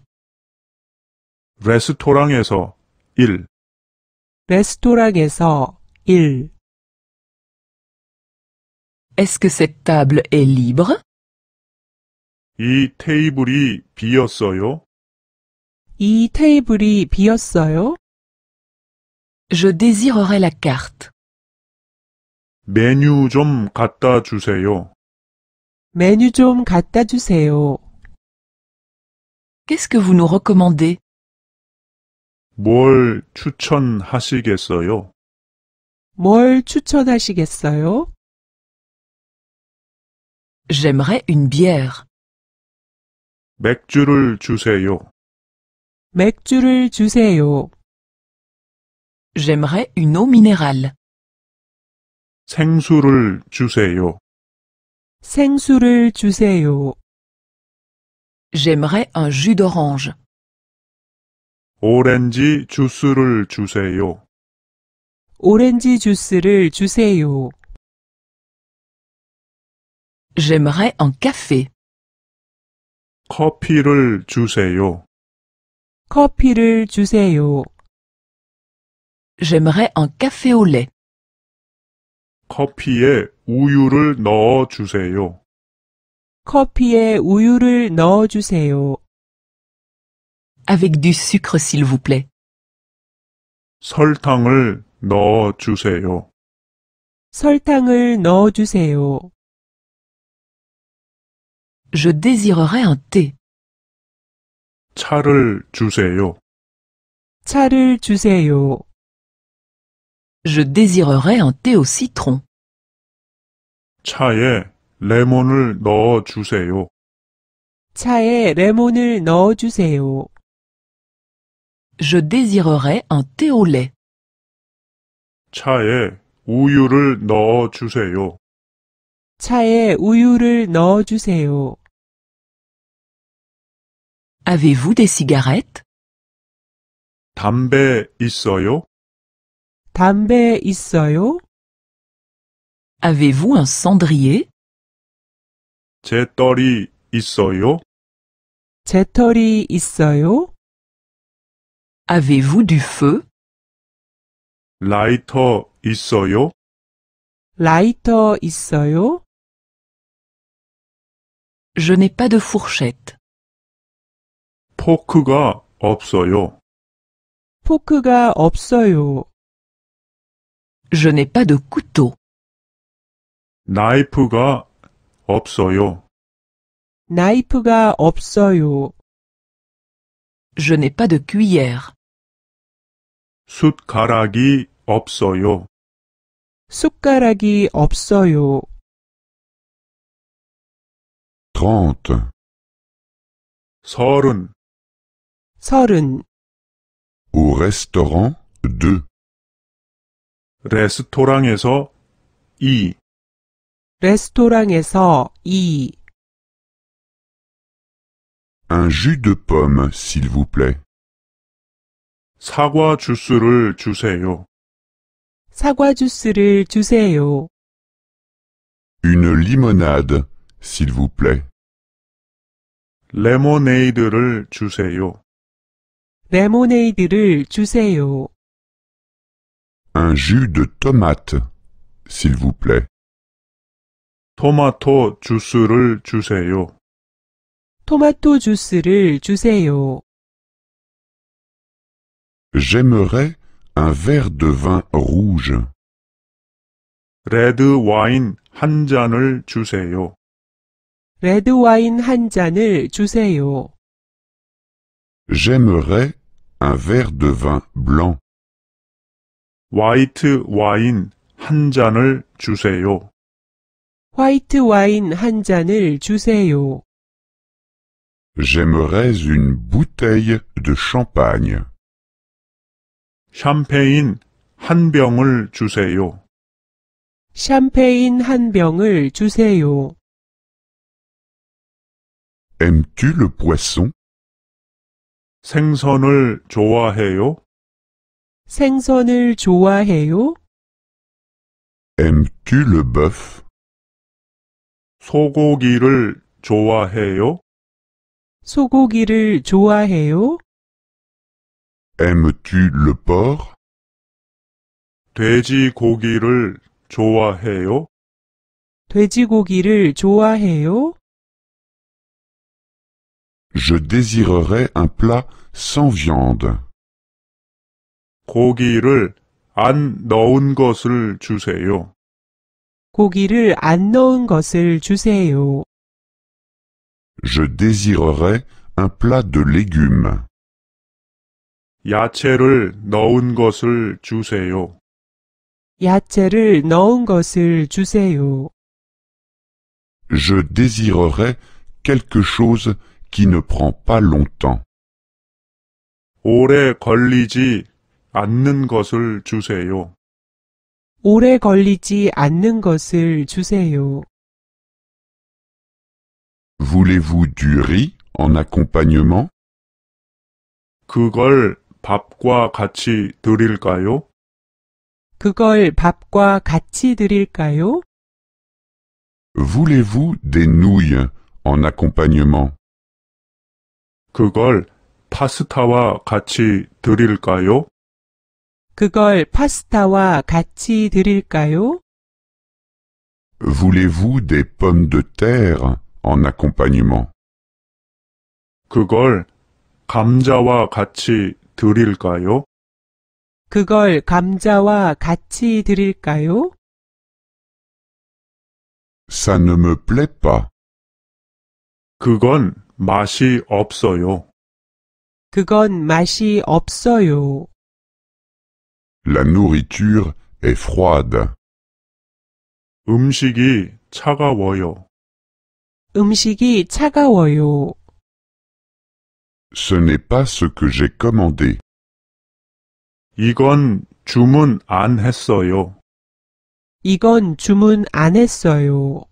Restaurant에서 1 Restaurant에서 1 Est-ce que cette table est libre? 이 테이블이 비었어요? 이 테이블이 비었어요? Je désirerais la carte. 메뉴 좀 갖다 주세요. 메뉴 좀 갖다 주세요. Qu'est-ce que vous nous recommandez? 뭘 추천하시겠어요? 뭘 추천하시겠어요? J'aimerais une bière. 맥주를 주세요. 맥주를 주세요. J'aimerais une eau minérale. 생수를 주세요. 생수를 주세요. J'aimerais un jus d'orange. 오렌지 주스를 주세요. 오렌지 주스를 주세요. J'aimerais un café. 커피를 주세요. 커피를 주세요. J'aimerais un café au lait. 커피에 우유를 넣어 주세요. 커피에 우유를 넣어 주세요. Avec du sucre s'il vous plaît. 설탕을 넣어 주세요. 설탕을 넣어 주세요. Je désirerais un thé. 차를 주세요. 차를 주세요. Je désirerais un thé au citron. 차에 레몬을 넣어 주세요. 차에 레몬을 넣어 주세요. Je désirerais un thé au lait. 차에 우유를 넣어 주세요. 차에 우유를 넣어 주세요. Avez-vous des cigarettes? 담배 있어요? Avez-vous un cendrier? Tettori isoyo. Tettori issoyo. Avez-vous du feu? Laito issoyo. Laito issoyo. Je n'ai pas de fourchette. Pokuga opsoyo. Pokuga opsoyo. Je n'ai pas de couteau. Naipuga Obsoyo. Naipuga Obsoyo. Je n'ai pas de cuillère. Sukaragi Obsoyo. Sukaragi Obsoyo. Trente. Sorun. Sorun. Au restaurant 2. 레스토랑에서 이 레스토랑에서 이 Un jus de pomme, s'il vous plaît. 사과 주스를 주세요. 사과 주스를 주세요. Une limonade, s'il vous plaît. 레모네이드를 주세요. 레모네이드를 주세요. Un jus de tomate, s'il vous plaît. Tomato 주스를 주세요. Tomato 주스를 주세요. J'aimerais un verre de vin rouge. Red wine 한 잔을 Red wine 한 잔을 J'aimerais un verre de vin blanc. 화이트 와인 한 잔을 주세요. 화이트 와인 한 잔을 주세요. J'aimerais une bouteille de champagne. 샴페인 한 병을 주세요. 샴페인 한 병을 주세요. Aimes-tu le poisson? 생선을 좋아해요? 생선을 좋아해요? Aimes-tu le bœuf? 소고기를 좋아해요? 소고기를 좋아해요? Aimes-tu le porc? 돼지고기를 좋아해요? 돼지고기를 좋아해요? Je désirerais un plat sans viande. 고기를 안 넣은 것을 주세요. 고기를 안 넣은 것을 주세요. Je désirerais un plat de légumes. 야채를 넣은 것을 주세요. 야채를 넣은 것을 주세요. Je désirerais quelque chose qui ne prend pas longtemps. 오래 걸리지 않는 것을 주세요. 오래 걸리지 않는 것을 주세요. Voulez-vous du riz en accompagnement? 그걸 밥과 같이 드릴까요? 그걸 밥과 같이 드릴까요? Voulez-vous des nouilles en accompagnement? 그걸 파스타와 같이 드릴까요? 그걸 파스타와 같이 드릴까요? Voulez-vous des pommes de terre en accompagnement? 그걸 감자와 같이 드릴까요? 그걸 감자와 같이 드릴까요? Ça ne me plaît pas. 그건 맛이 없어요. 그건 맛이 없어요. La nourriture est froide. 음식이 차가워요. 음식이 차가워요. Ce n'est pas ce que j'ai commandé. 이건 주문 안 했어요. 이건 주문 안 했어요.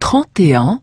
trente et un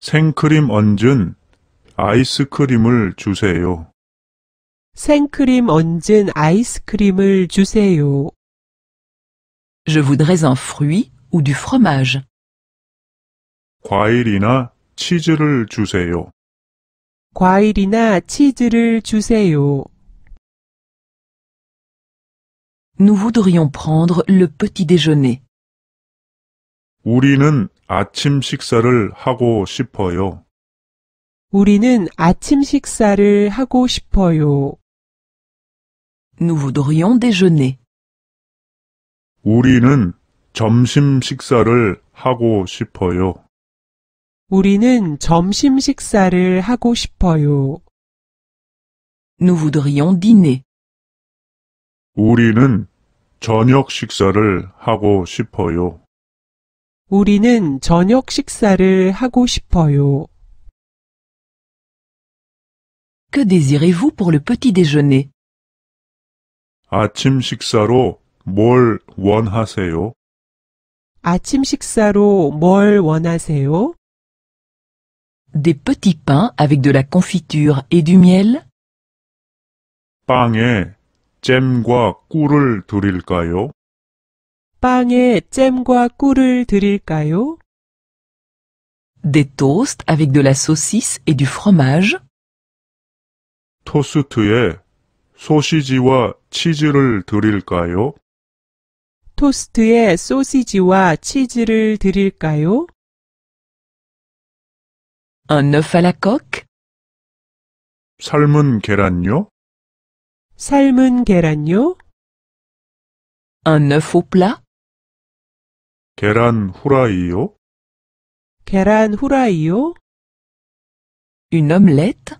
생크림 얹은 아이스크림을 주세요. 생크림 얹은 아이스크림을 주세요. Je voudrais un fruit ou du fromage. 과일이나 치즈를 주세요. 과일이나 치즈를 주세요. Nous voudrions prendre le petit déjeuner. 우리는 아침 식사를 하고 싶어요. 우리는 아침 식사를 하고 싶어요. Nous voudrions déjeuner. 우리는 점심 식사를 하고 싶어요. 우리는 점심 식사를 하고 싶어요. Nous voudrions dîner. 우리는 저녁 식사를 하고 싶어요. 우리는 저녁 식사를 하고 싶어요. Que désirez-vous pour le petit déjeuner? 아침 식사로 뭘 원하세요? 아침 식사로 뭘 원하세요? Des petits pains avec de la confiture et du miel? 빵에 잼과 꿀을 드릴까요? 빵에 잼과 꿀을 드릴까요? Des toasts avec de la saucisse et du fromage? 토스트에 소시지와 치즈를 드릴까요? 토스트에 소시지와 치즈를 드릴까요? Un œuf à la coque? 삶은 계란요? 삶은 계란요? Un œuf au plat? 계란 후라이요? 계란 후라이요? Une omelette?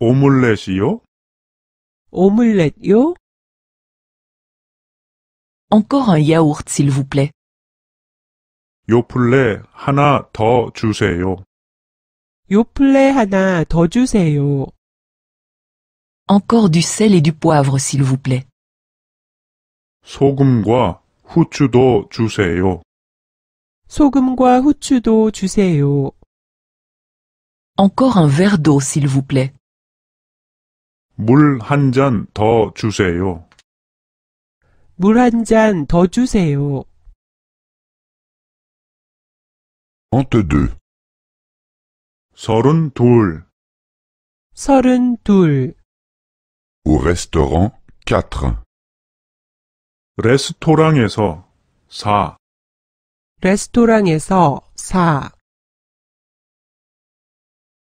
오믈렛이요? 오믈렛요? Encore un yaourt, s'il vous plaît. 요플레 하나 더 주세요. 요플레 하나 더 주세요. Encore du sel et du poivre, s'il vous plaît. 소금과 후추도 주세요. 소금과 후추도 주세요. Encore un verre d'eau, s'il vous plaît. 물 한 잔 더 주세요. 물 한 잔 더 주세요. Entre deux. 서른 둘. 서른 둘. Au restaurant, quatre. 레스토랑에서 사 레스토랑에서 사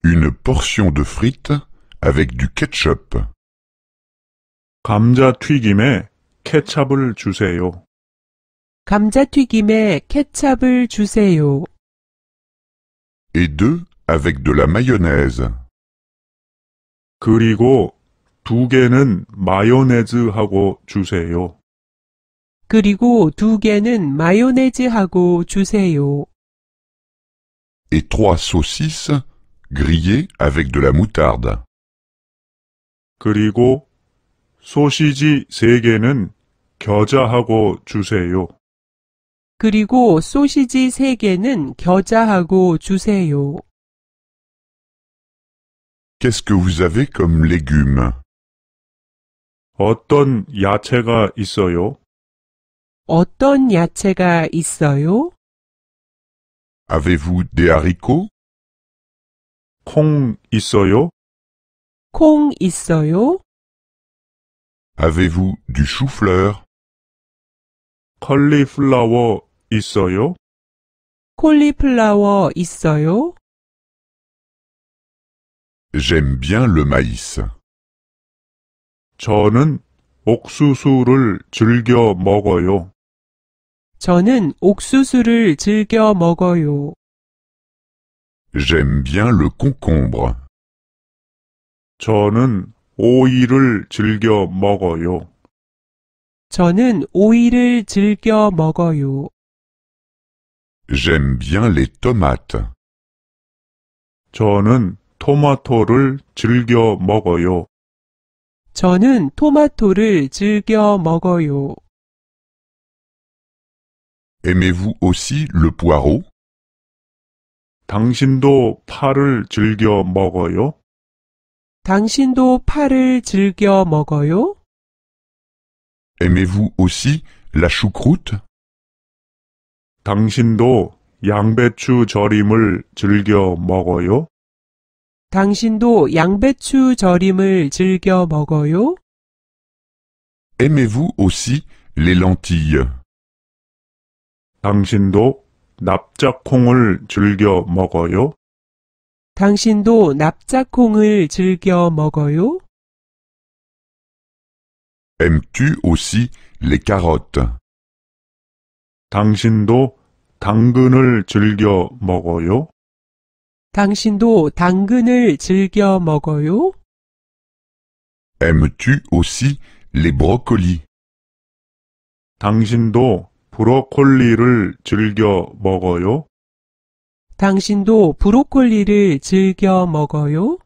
Une portion de frites avec du ketchup. 감자튀김에 케찹을 주세요. 감자튀김에 케찹을 주세요. Et deux avec de la mayonnaise. 그리고 두 개는 마요네즈하고 주세요. 그리고 두 개는 마요네즈하고 주세요. Et trois saucisses grillées avec de la moutarde. 그리고 소시지 세 개는 겨자하고 주세요. 그리고 소시지 세 개는 겨자하고 주세요. Qu'est-ce que vous avez comme légumes? 어떤 야채가 있어요? 어떤 야채가 있어요? Avez-vous des haricots? 콩 있어요? 콩 있어요? Avez-vous du chou-fleur? 컬리플라워 있어요? 콜리플라워 있어요? J'aime bien le maïs. 저는 옥수수를 즐겨 먹어요. 저는 옥수수를 즐겨 먹어요. J'aime bien le concombre. 저는 오이를 즐겨 먹어요. 저는 오이를 즐겨 먹어요. J'aime bien les tomates. 저는 토마토를 즐겨 먹어요. 저는 토마토를 즐겨 먹어요. Aimez-vous aussi le poireau? 당신도 파를 즐겨 먹어요? 당신도 파를 즐겨 먹어요? Aimez-vous aussi la choucroute? 당신도 양배추 절임을 즐겨 먹어요? 당신도 양배추 절임을 즐겨 먹어요? Aimez-vous aussi les lentilles? 당신도 납작콩을 즐겨 먹어요? 당신도 납작콩을 즐겨 먹어요? Aimes-tu aussi les carottes? 당신도 당근을 즐겨 먹어요? 당신도 당근을 즐겨 먹어요? Aimes-tu aussi les brocolis? 당신도 브로콜리를 즐겨 먹어요? 당신도 브로콜리를 즐겨 먹어요?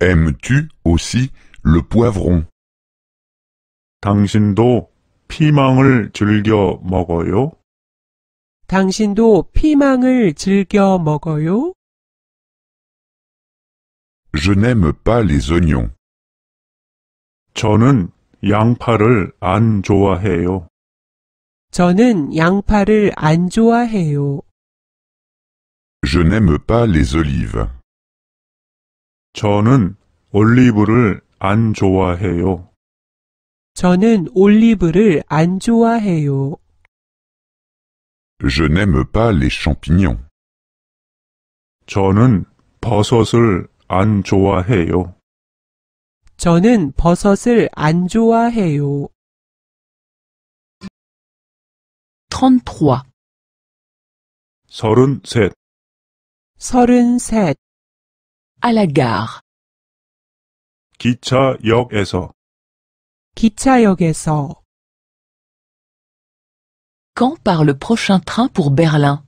Aimes-tu aussi le poivron? 당신도 피망을 즐겨 먹어요? 당신도 피망을 즐겨 먹어요? Je n'aime pas les oignons. 저는 양파를 안 좋아해요. 저는 양파를 안 좋아해요. Je n'aime pas les olives. 저는 올리브를 안 좋아해요. 저는 올리브를 안 좋아해요. Je n'aime pas les champignons. 저는 버섯을 안 좋아해요. 저는 버섯을 안 좋아해요. 33 서른셋 서 à la gare 기차역에서 기차역에서 Quand part le prochain train pour Berlin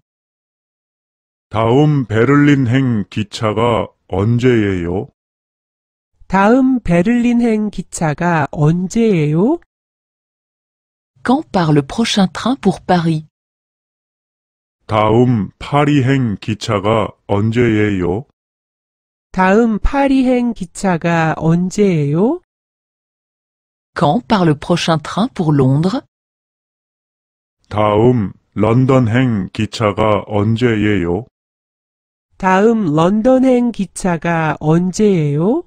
다음 베를린행 기차가 언제예요? 다음 베를린행 기차가 언제예요? Quand part le prochain train pour Paris 다음 파리행 기차가 언제예요? 다음 파리행 기차가 언제예요? Quand part le prochain train pour Londres 다음 런던행 기차가 언제예요? 다음 런던행 기차가 언제예요?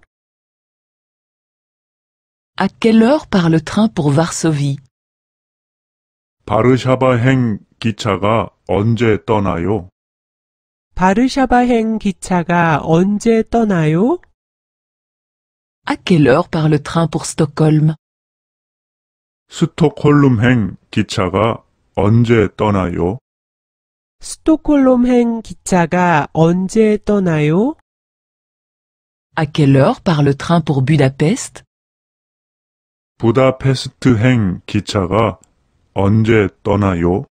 À quelle heure part le train pour Varsovie 바르샤바행 기차가 언제 떠나요? 바르샤바행 기차가 언제 떠나요? À quelle heure part le train pour Stockholm? 스톡홀름행 기차가 언제 떠나요? 스톡홀름행 기차가 언제 떠나요? À quelle heure part le train pour Budapest? 부다페스트행 기차가 언제 떠나요?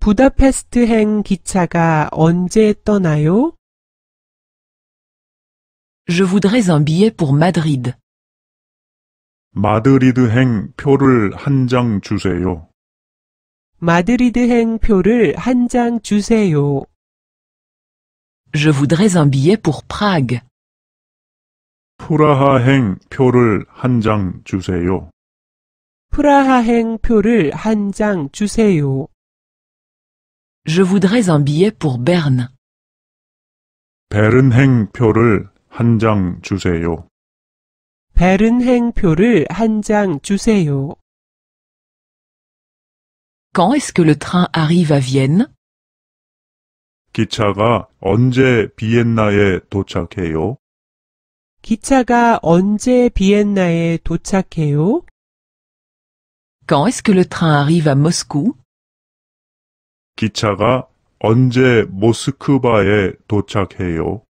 부다페스트행 기차가 언제 떠나요? Je voudrais un billet pour Madrid. 마드리드행 표를 한 장 주세요. 마드리드행 표를 한 장 주세요. Je voudrais un billet pour Prague. 프라하행 표를 한 장 주세요. 프라하행 표를 한 장 주세요. Je voudrais un billet pour Berne. 베른행 표를 한 장 주세요. 베른행 표를 한 장 주세요. Quand est-ce que le train arrive à Vienne? 기차가 언제 비엔나에 도착해요? 기차가 언제 비엔나에 도착해요? Quand est-ce que le train arrive à Moscou? 기차가 언제 모스크바에 도착해요?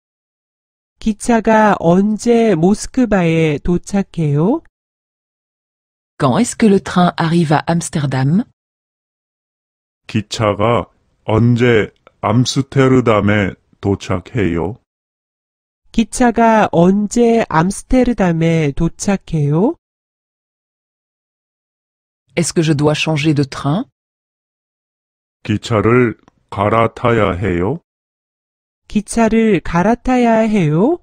기차가 언제 모스크바에 도착해요? Quand est-ce que le train arrive à Amsterdam? 기차가 언제 암스테르담에 도착해요? 기차가 언제 암스테르담에 도착해요? Est-ce que je dois changer de train? 기차를 갈아타야 해요? 기차를 갈아타야 해요?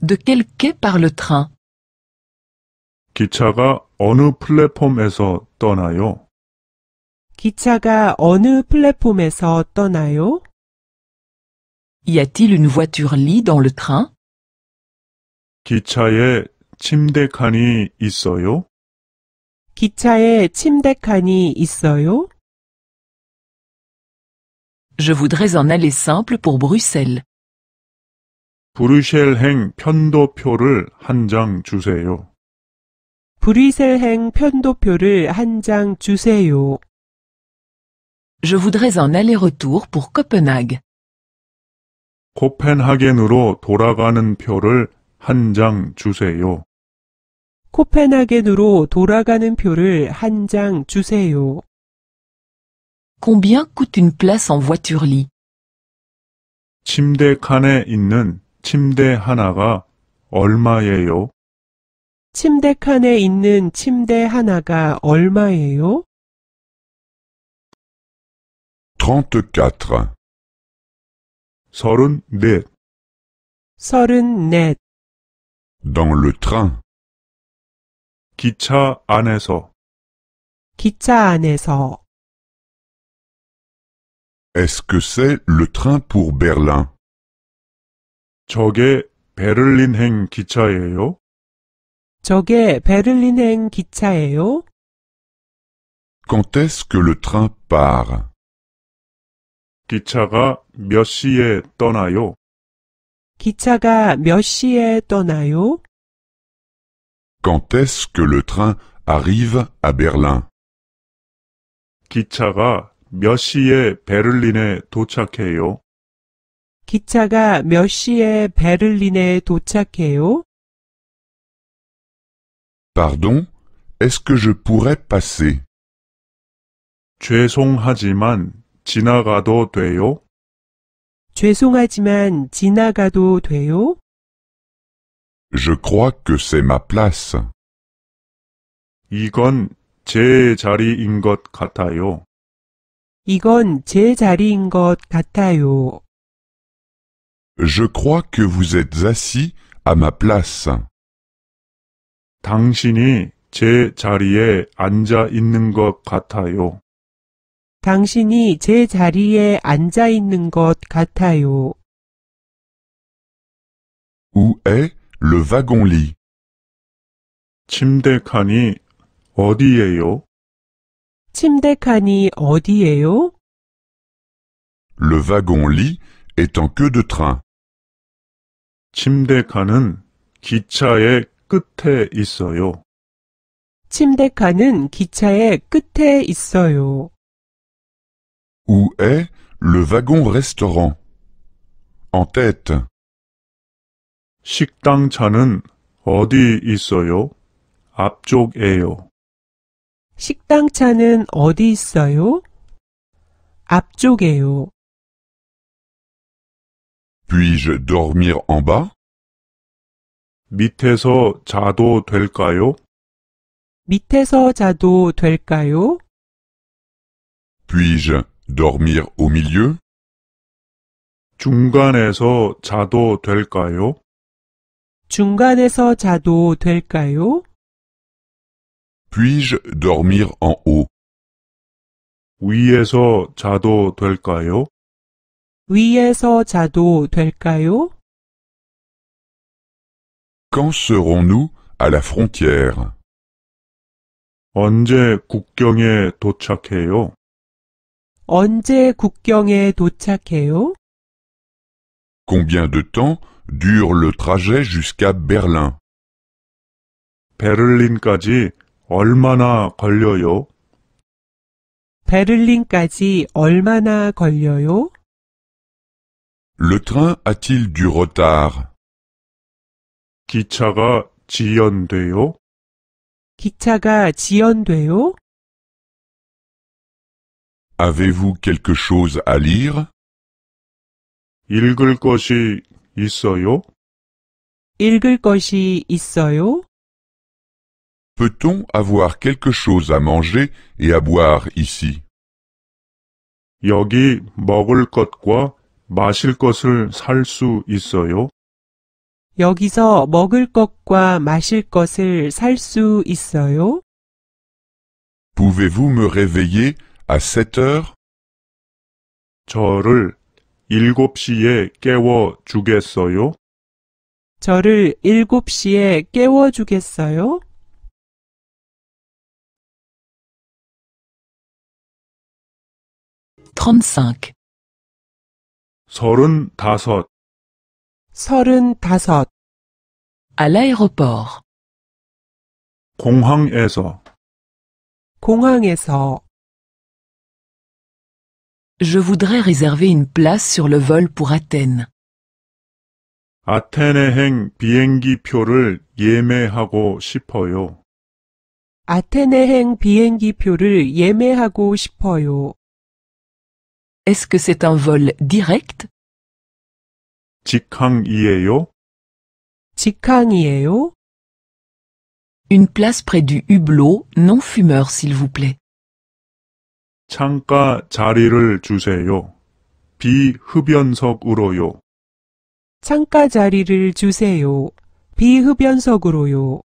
De quel quai part le train? 기차가 어느 플랫폼에서 떠나요? 기차가 어느 플랫폼에서 떠나요? Y a-t-il une voiture-lit dans le train? 기차에 침대 칸이 있어요? 기차에 침대칸이 있어요? Je voudrais en aller simple pour Bruxelles. 브뤼셀행 편도표를 한 장 주세요. 브뤼셀행 편도표를 한 장 주세요. Je voudrais en aller-retour pour Copenhague. 코펜하겐으로 돌아가는 표를 한 장 주세요. 코펜하겐으로 돌아가는 표를 한 장 주세요. Combien coûte une place en voiture lit? 침대 칸에 있는 침대 하나가 얼마예요? 침대 칸에 있는 침대 하나가 얼마예요? 34 34 34 Dans le train 기차 안에서 기차 안에서 Est-ce que c'est le train pour Berlin? 저게 베를린행 기차예요? 저게 베를린행 기차예요? Quand est-ce que le train part? 기차가 몇 시에 떠나요? 기차가 몇 시에 떠나요? Quand est-ce que le train arrive à Berlin? 기차가 몇 시에 베를린에 도착해요? 기차가 몇 시에 베를린에 도착해요? Pardon, est-ce que je pourrais passer? 죄송하지만 지나가도 돼요? 죄송하지만 지나가도 돼요? Je crois que c'est ma place. 이건 제 자리인 것 같아요. 이건 제 자리인 것 같아요. Je crois que vous êtes assis à ma place. 당신이 제 자리에 앉아 있는 것 같아요. 당신이 제 자리에 앉아 있는 것 같아요. Où est Le wagon-lit. 침대칸이 어디예요? 침대칸이 어디예요? Le wagon-lit est en queue de train. 침대칸은 기차의 끝에 있어요. 침대칸은 기차의 끝에 있어요. Où est le wagon restaurant En tête. 식당 차는 어디 있어요? 앞쪽에요. 식당 차는 어디 있어요? 앞쪽에요. Puis-je dormir en bas? 밑에서 자도 될까요? 밑에서 자도 될까요? Puis-je dormir au milieu? 중간에서 자도 될까요? 중간에서 자도 될까요? Puis-je dormir en haut? 위에서 자도 될까요? 위에서 자도 될까요? Quand serons-nous à la frontière? 언제 국경에 도착해요? 언제 국경에 도착해요? Combien de temps dure le trajet jusqu'à Berlin. Berlin까지 얼마나 걸려요? Berlin까지 얼마나 걸려요? Le train a-t-il du retard? 기차가 지연돼요? 기차가 지연돼요? Avez-vous quelque chose à lire? 읽을 것이 Peut-on avoir quelque chose à manger et à boire ici? 여기 먹을 것과 마실 것을 살 있어요? 여기서 먹을 것과 마실 것을 Pouvez-vous me réveiller à 7 heures? 7시에 깨워 주겠어요? 저를 7시에 깨워 주겠어요? t r 35. à l'aéroport, 공항에서 공항에서 Je voudrais réserver une place sur le vol pour Athènes. 예매하고 싶어요. Est-ce que c'est un vol direct? 직항이에요? 직항이에요? Une place près du hublot non fumeur, s'il vous plaît. 창가 자리를 주세요. 비흡연석으로요. 창가 자리를 주세요. 비흡연석으로요.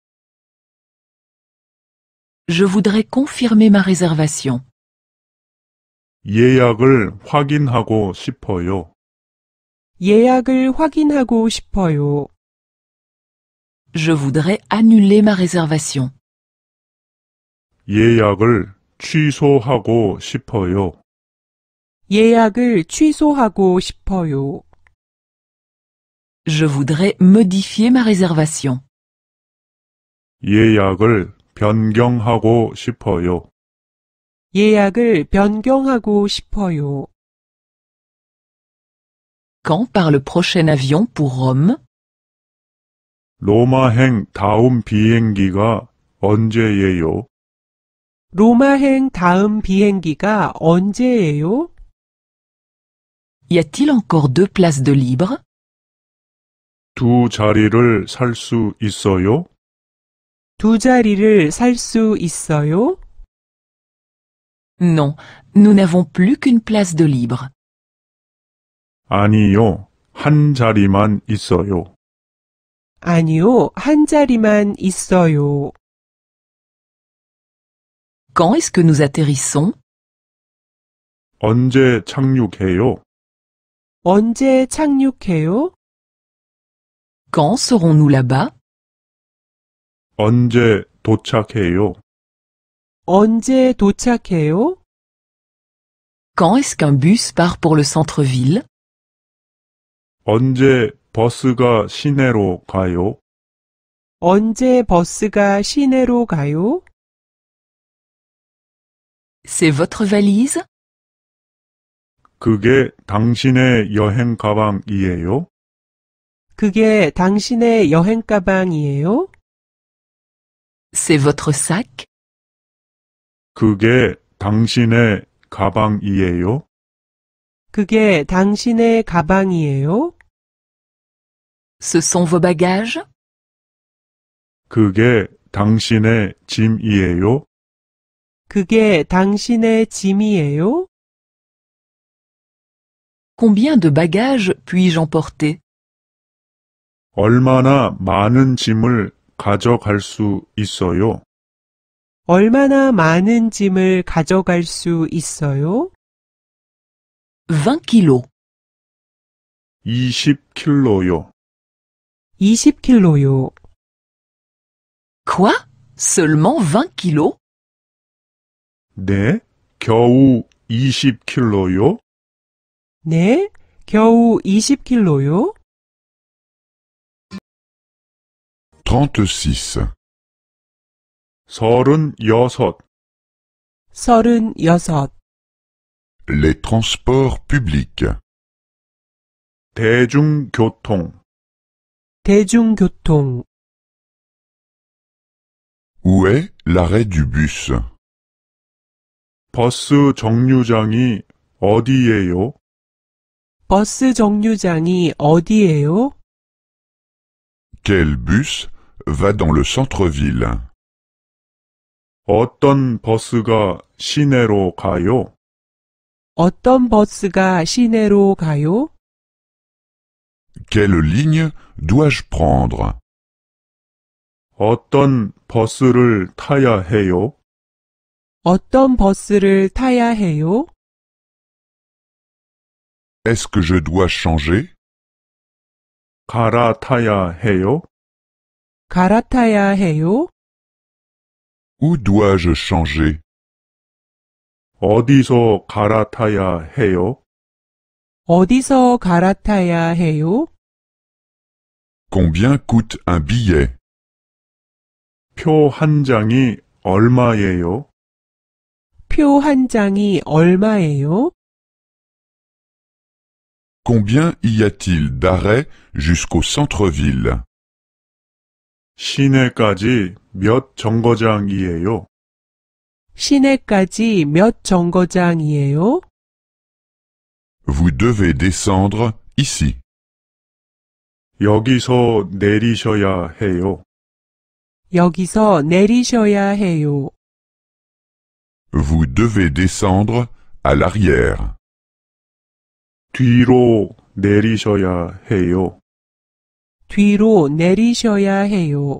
Je voudrais confirmer ma réservation. 예약을 확인하고 싶어요. 예약을 확인하고 싶어요. Je voudrais annuler ma réservation. 예약을 취소하고 싶어요. 예약을 취소하고 싶어요. Je voudrais modifier ma réservation. 예약을 변경하고 싶어요. 예약을 변경하고 싶어요. Quand part le prochain avion pour Rome? 로마행 다음 비행기가 언제예요? 로마행 다음 비행기가 언제예요? Y a-t-il encore deux places de libre? 두 자리를 살 수 있어요? 두 자리를 살 수 있어요? Non, nous n'avons plus qu'une place de libre. 아니요, 한 자리만 있어요. 아니요, 한 자리만 있어요. Quand est-ce que nous atterrissons 언제 착륙해요? 언제 착륙해요? Quand serons-nous là-bas 언제 도착해요? 언제 도착해요? Quand est-ce qu'un bus part pour le centre-ville 언제 버스가 시내로 가요? 언제 버스가 시내로 가요? C'est votre valise? 그게 당신의 여행 가방이에요? 그게 당신의 여행 가방이에요? C'est votre sac? 그게 당신의 가방이에요? 그게 당신의 가방이에요? Ce sont vos bagages? 그게 당신의 짐이에요? 그게 당신의 짐이에요? Combien de bagages puis-je emporter? 얼마나 많은 짐을 가져갈 수 있어요? 얼마나 많은 짐을 가져갈 수 있어요? 20 kg. 20kg요. 20kg요. Quoi? Seulement 20 kilos? 네, 겨우 20킬로요? 네, 겨우 20킬로요? 36 36 36 Les transports publics 대중교통 대중교통 Où est l'arrêt du bus 버스 정류장이 어디예요? 버스 정류장이 어디예요? Quel bus va dans le centre-ville? 어떤 버스가 시내로 가요? 어떤 버스가 시내로 가요? Quelle ligne dois-je prendre? 어떤 버스를 타야 해요? 어떤 버스를 타야 해요? Est-ce que je dois changer? 갈아타야 해요? 갈아타야 해요? Où dois-je changer? 어디서 갈아타야 해요? 어디서 갈아타야 해요? Combien coûte un billet? 표 한 장이 얼마예요? 표한 장이 얼마예요? Combien y a-t-il d'arrêts jusqu'au centre-ville? 시내까지 몇 정거장이에요? 시내까지 몇 정거장이에요? Vous devez descendre ici. 여기서 내리셔야 해요. 여기서 내리셔야 해요. Vous devez descendre à l'arrière. 뒤로 내리셔야 해요. 뒤로 내리셔야 해요.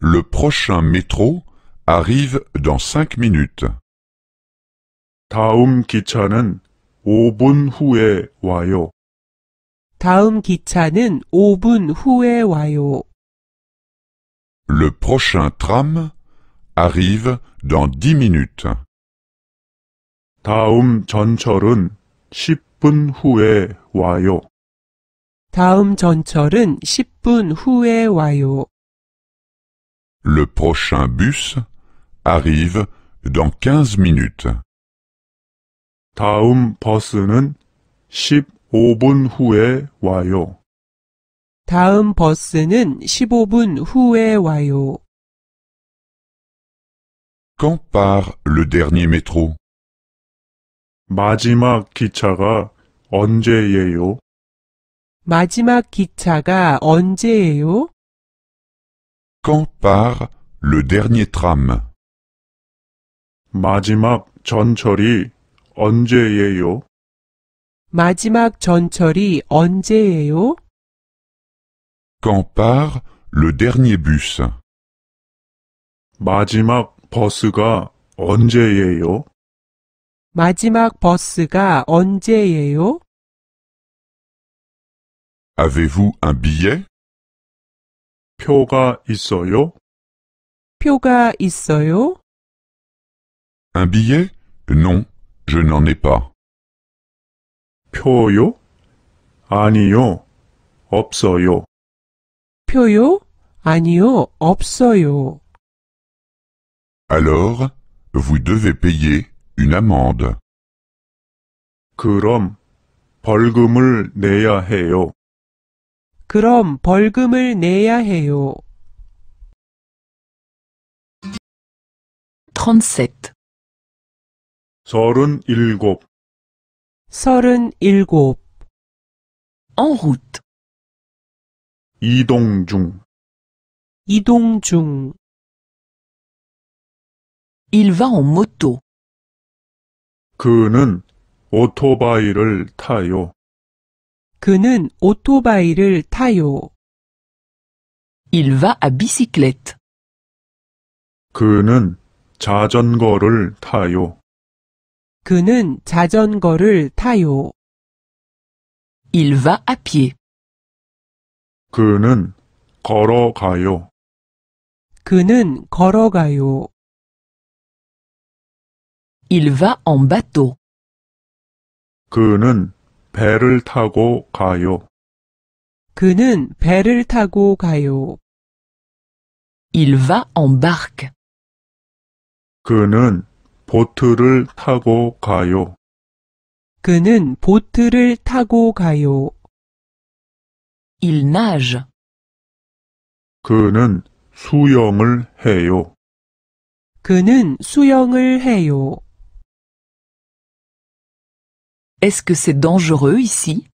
Le prochain métro arrive dans 5 minutes. 다음 기차는 5분 후에 와요. 다음 기차는 5분 후에 와요. Le prochain tram arrive dans 10 minutes. 다음 전철은 10분 후에 와요. 다음 전철은 10분 후에 와요. Le prochain bus arrive dans 15 minutes. 다음 버스는 15분 후에 와요. 다음 버스는 15분 후에 와요. Quand part le dernier métro 마지막 기차가 언제예요? 마지막 기차가 언제예요? Quand part le dernier tram 마지막 전철이 언제예요? 마지막 전철이 언제예요? Quand part le dernier bus 마지막 버스가 언제예요? 마지막 버스가 언제예요? Avez-vous un billet? 표가 있어요? 표가 있어요? Un billet? Non, je n'en ai pas. 표요? 아니요, 없어요. 표요? 아니요, 없어요. Alors, vous devez payer une amende. 그럼 벌금을 내야 해요. 그럼 벌금을 내야 해요. 37 서른일곱 서른일곱 En route 이동 중 이동 중 Il va en moto. 그는 오토바이를 타요. 그는 오토바이를 타요. Il va à bicyclette. 그는 자전거를 타요. 그는 자전거를 타요. Il va à pied. 그는 걸어가요. 그는 걸어가요. Il va en bateau. 그는 배를 타고 가요. 그는 배를 타고 가요. Il va en barque. 그는 보트를 타고 가요. 그는 보트를 타고 가요. Il nage. 그는 수영을 해요. 그는 수영을 해요. Est-ce que c'est dangereux ici?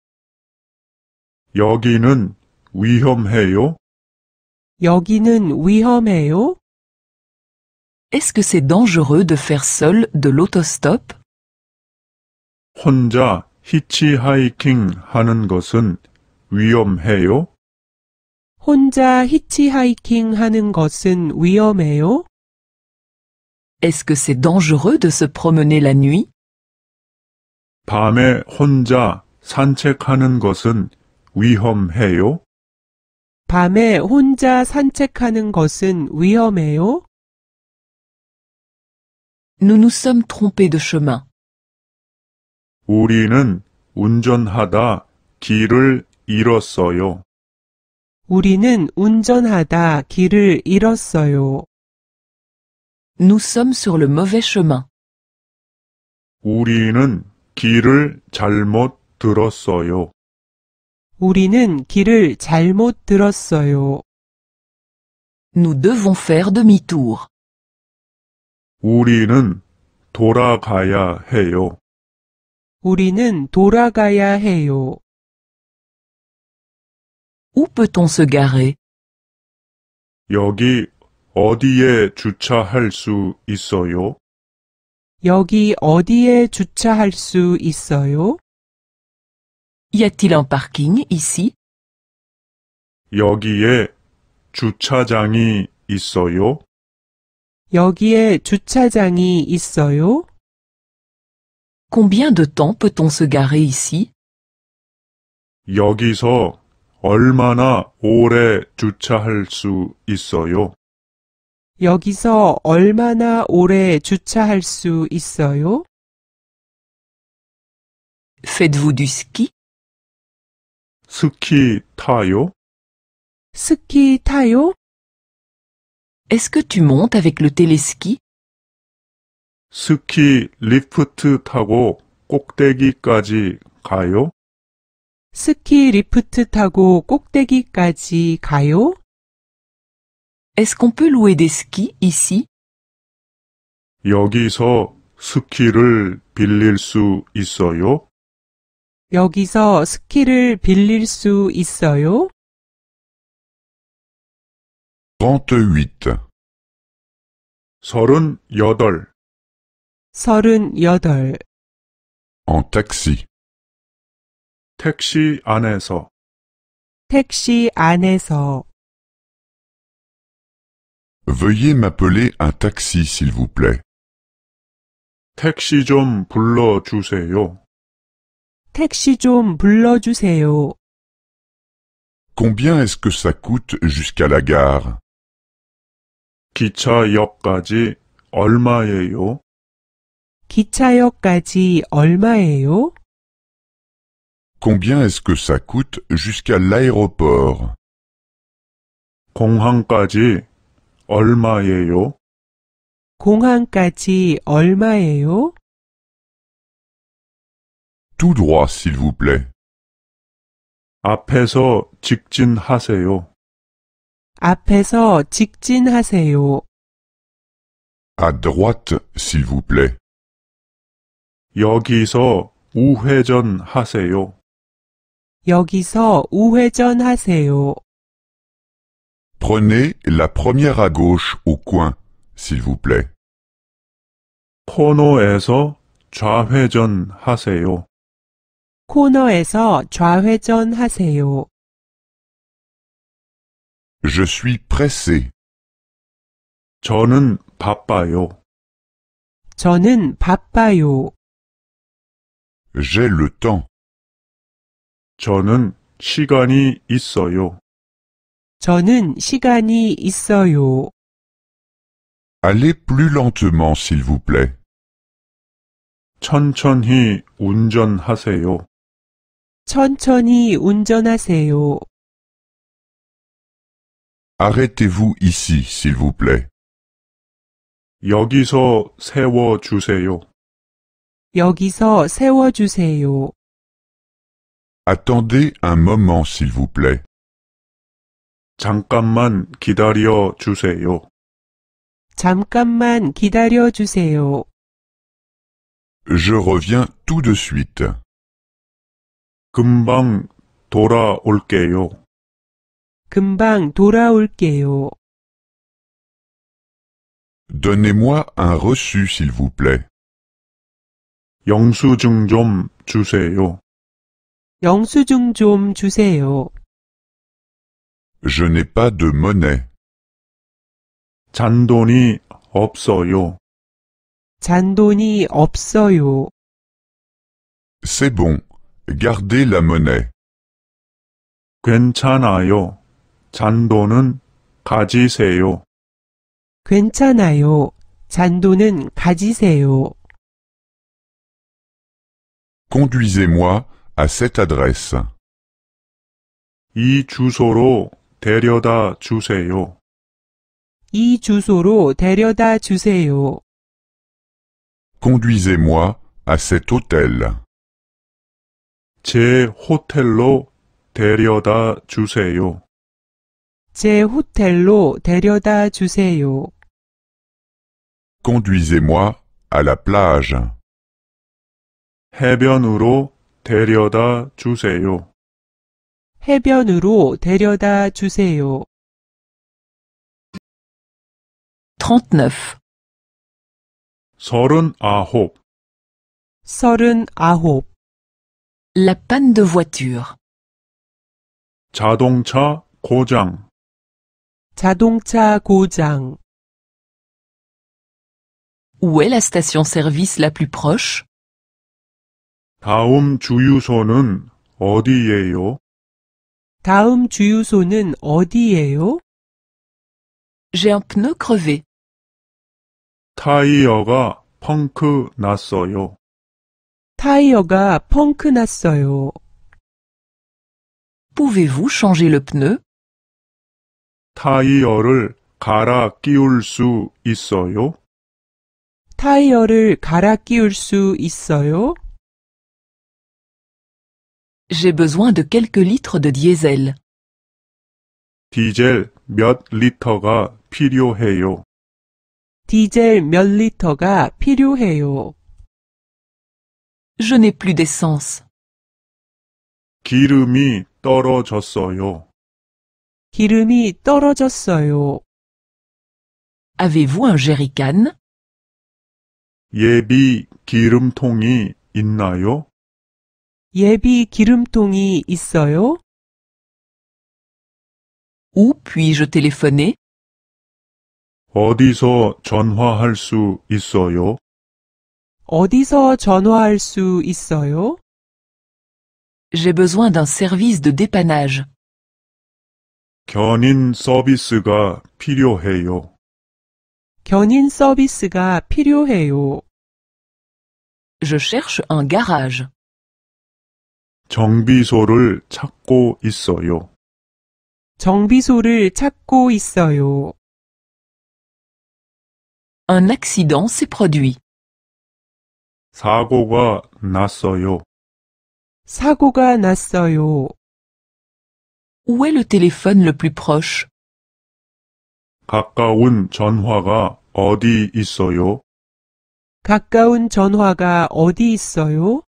Est-ce que c'est dangereux de faire seul de l'autostop? 혼자 히치하이킹 하는 것은 위험해요? 혼자 히치하이킹 하는 Est-ce que c'est dangereux de se promener la nuit? 밤에 혼자 산책하는 것은 위험해요? 밤에 혼자 산책하는 것은 위험해요? Nous nous sommes trompés de chemin. 우리는 운전하다 길을 잃었어요. 우리는 운전하다 길을 잃었어요. Nous sommes sur le mauvais chemin. 우리는 길을 잘못 들었어요. 우리는 길을 잘못 들었어요. Nous devons faire demi-tour. 우리는 돌아가야 해요. 우리는 돌아가야 해요. Où peut-on se garer? 여기 어디에 주차할 수 있어요? 여기 어디에 주차할 수 있어요? Y a-t-il un parking ici? 여기에 주차장이 있어요? 여기에 주차장이 있어요? Combien de temps peut-on se garer ici? 여기서 얼마나 오래 주차할 수 있어요? 여기서 얼마나 오래 주차할 수 있어요? Faites-vous du ski? 스키 타요? 스키 타요? Est-ce que tu montes avec le téléski? 스키 리프트 타고 꼭대기까지 가요? 스키 리프트 타고 꼭대기까지 가요? Est-ce qu'on peut louer des skis ici? 여기서 스키를 빌릴 수 있어요? 여기서 스키를 빌릴 수 있어요? 38 38 En taxi 택시 안에서 택시 안에서 Veuillez m'appeler un taxi s'il vous plaît. Taxi 좀 불러주세요. Taxi 좀 불러주세요. Combien est-ce que ça coûte jusqu'à la gare 기차역까지 얼마예요? 기차역까지 얼마예요? Combien est-ce que ça coûte jusqu'à l'aéroport 공항까지 얼마예요? 공항까지 얼마예요? Tout droit, s'il vous plaît. 앞에서 직진하세요. 앞에서 직진하세요. À droite, s'il vous plaît. 여기서 우회전하세요. 여기서 우회전하세요. Prenez la première à gauche au coin, s'il vous plaît. Je suis pressé. 저는 바빠요. 저는 바빠요. J'ai le temps. 저는 시간이 있어요. 저는 시간이 있어요. Allez plus lentement, s'il vous plaît. 천천히 운전하세요. 천천히 운전하세요. Arrêtez-vous ici, s'il vous plaît. 여기서 세워주세요. 여기서 세워주세요. Attendez un moment, s'il vous plaît. 잠깐만 기다려 주세요. 잠깐만 기다려 주세요. Je reviens tout de suite. 금방 돌아올게요. 금방 돌아올게요. Donnez-moi un reçu, s'il vous plaît. 영수증 좀 주세요. 영수증 좀 주세요. Je n'ai pas de monnaie. 잔돈이 없어요. 잔돈이 없어요. C'est bon. Gardez la monnaie. 괜찮아요. 잔돈은 가지세요. 괜찮아요. 잔돈은 가지세요. Conduisez-moi à cette adresse. 이 주소로 데려다 주세요. 이 주소로 데려다 주세요. Conduisez-moi à cet hôtel. 제 호텔로 데려다 주세요. 제 호텔로 데려다 주세요. Conduisez-moi à la plage. 해변으로 데려다 주세요. 해변으로 데려다 주세요. 39 39 39 La panne de voiture 자동차 고장 자동차 고장 Où est la station-service la plus proche? 다음 주유소는 어디예요? 다음 주유소는 어디예요? J'ai un pneu crevé. 타이어가 펑크 났어요. 타이어가 펑크 났어요. Pouvez-vous changer le pneu? 타이어를 갈아 끼울 수 있어요? 타이어를 갈아 끼울 수 있어요? J'ai besoin de quelques litres de diesel. Diesel, 몇 리터가 필요해요. 디젤 몇 리터가 필요해요. Je n'ai plus d'essence. 기름이 떨어졌어요. 기름이 떨어졌어요. Avez-vous un jerrycan? 예비 기름통이 있나요? 예비 기름통이 있어요? Où puis-je téléphoner? J'ai besoin d'un service de dépannage. Je cherche un garage. 정비소를 찾고 있어요. 정비소를 찾고 있어요. Un accident s'est produit. 사고가 났어요. 사고가 났어요. Où est le téléphone le plus proche 가까운 전화가 어디 있어요? 가까운 전화가 어디 있어요?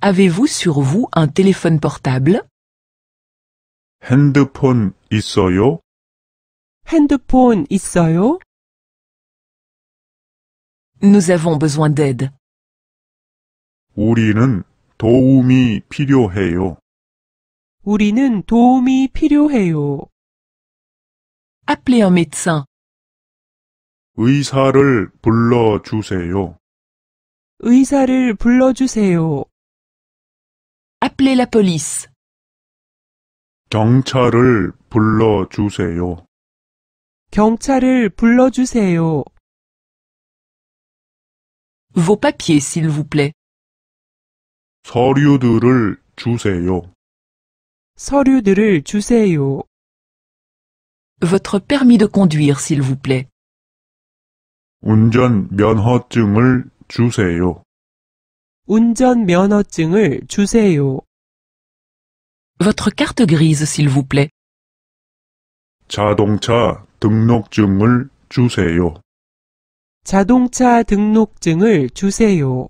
Avez-vous sur vous un téléphone portable 핸드폰 있어요? 핸드폰 있어요? Nous avons besoin d'aide. 우리는 도움이 필요해요. 우리는 도움이 필요해요. Appelez un médecin. 의사를 불러주세요. 의사를 불러주세요. Appelez la police. 경찰을 불러주세요. 경찰을 불러주세요. Vos papiers, s'il vous plaît. 서류들을 주세요. 서류들을 주세요. Votre permis de conduire, s'il vous plaît. 운전 면허증을 주세요. 운전면허증을 주세요. Votre carte grise, s'il vous plaît. 자동차 등록증을 주세요. 자동차 등록증을 주세요.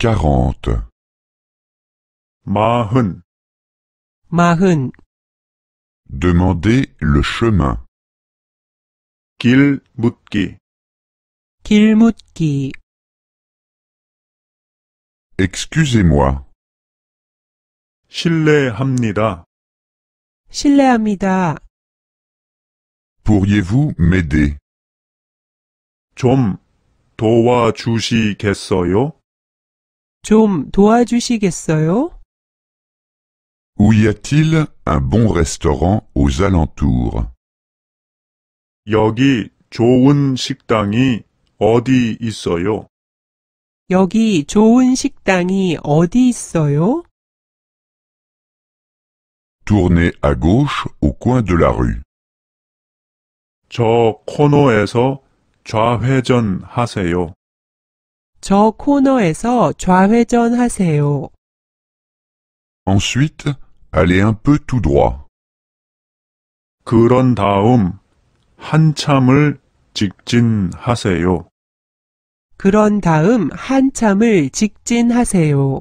40 마흔 마흔 Demandez le chemin. 길 묻기 길묻기 Excusez-moi. 실례합니다. 실례합니다. Pourriez-vous m'aider? 좀 도와주시겠어요? 좀 도와주시겠어요? Où y a-t-il un bon restaurant aux alentours? 여기 좋은 식당이 어디 있어요? 여기 좋은 식당이 어디 있어요? Tournez à gauche au coin de la rue. 저 코너에서 좌회전 하세요. 저 코너에서 좌회전 하세요. Ensuite, allez un peu tout droit. 그런 다음 한참을 직진하세요. 그런 다음 한참을 직진하세요.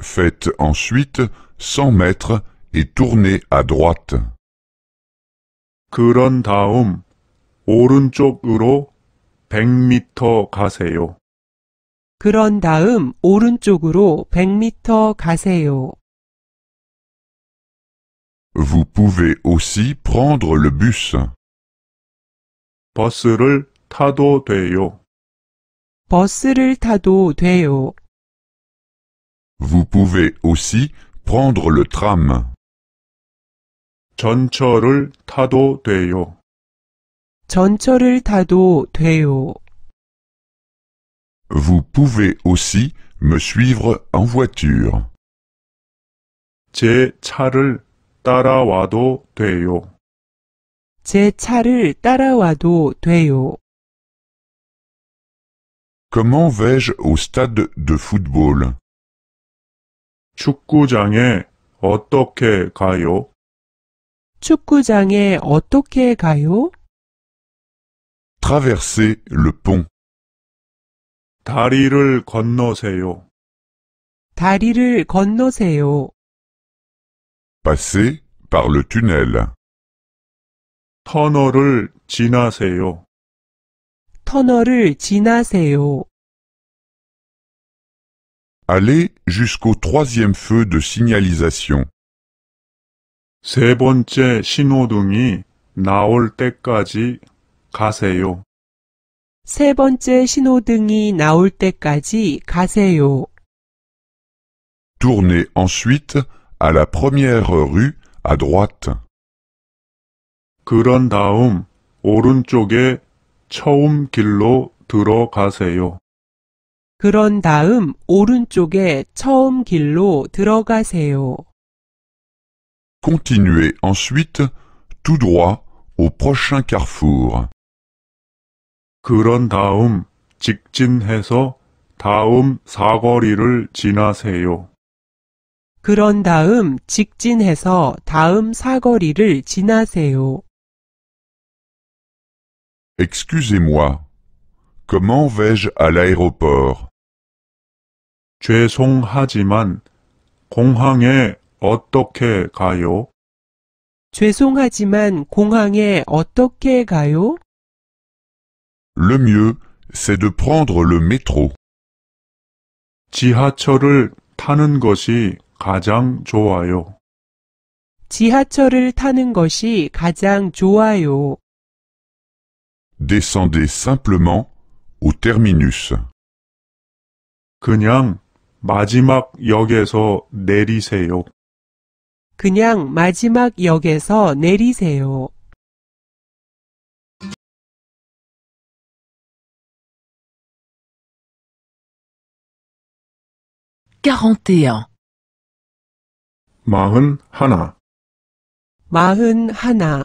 Faites ensuite 100 mètres et tournez à droite. 그런 다음 오른쪽으로 100m 가세요. 그런 다음 오른쪽으로 100m 가세요. Vous pouvez aussi prendre le bus. 버스를 타도 돼요. 버스를 타도 돼요. Vous pouvez aussi prendre le tram. 전철을 타도 돼요. 전철을 타도 돼요. Vous pouvez aussi me suivre en voiture. 제 차를 따라와도 돼요. 제 차를 따라와도 돼요. Comment vais-je au stade de football? 축구장에 어떻게 가요? 축구장에 어떻게 가요? Traverser le pont. 다리를 건너세요. 다리를 건너세요. Passer par le tunnel. 터널을 지나세요. 터널을 지나세요. Allez jusqu'au troisième feu de signalisation. 세 번째 신호등이 나올 때까지 가세요. 세 번째 신호등이 나올 때까지 가세요. Tournez ensuite à la première rue à droite. 그런 다음 오른쪽에 처음 길로 들어가세요. 그런 다음 오른쪽에 처음 길로 들어가세요. Continuez ensuite tout droit au prochain carrefour. 그런 다음 직진해서 다음 사거리를 지나세요. 그런 다음 직진해서 다음 사거리를 지나세요. Excusez-moi. Comment vais-je à l'aéroport? 죄송하지만 공항에 어떻게 가요? 죄송하지만 공항에 어떻게 가요? Le mieux, c'est de prendre le métro. 지하철을 타는 것이 가장 좋아요. 지하철을 타는 것이 가장 좋아요. descendez simplement au terminus. 그냥 마지막 역에서 내리세요. 그냥 마지막 역에서 내리세요. quarante et un. 마흔 하나. 마흔 하나.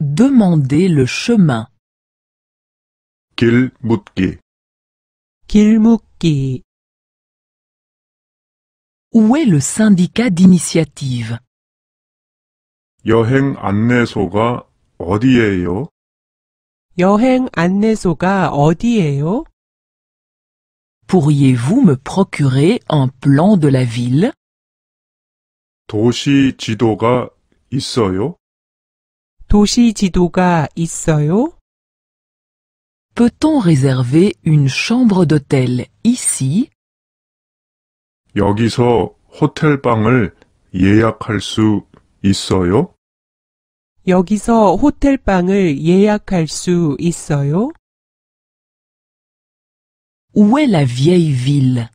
Demandez le chemin. Où est le syndicat d'initiative 여행 안내소가 어디예요? 여행 안내소가 Pourriez-vous me procurer un plan de la ville? 도시 지도가 있어요? 도시 지도가 있어요? Peut-on réserver une chambre d'hôtel ici? 여기서 호텔방을 예약할 수 있어요? 여기서 Où est la vieille ville?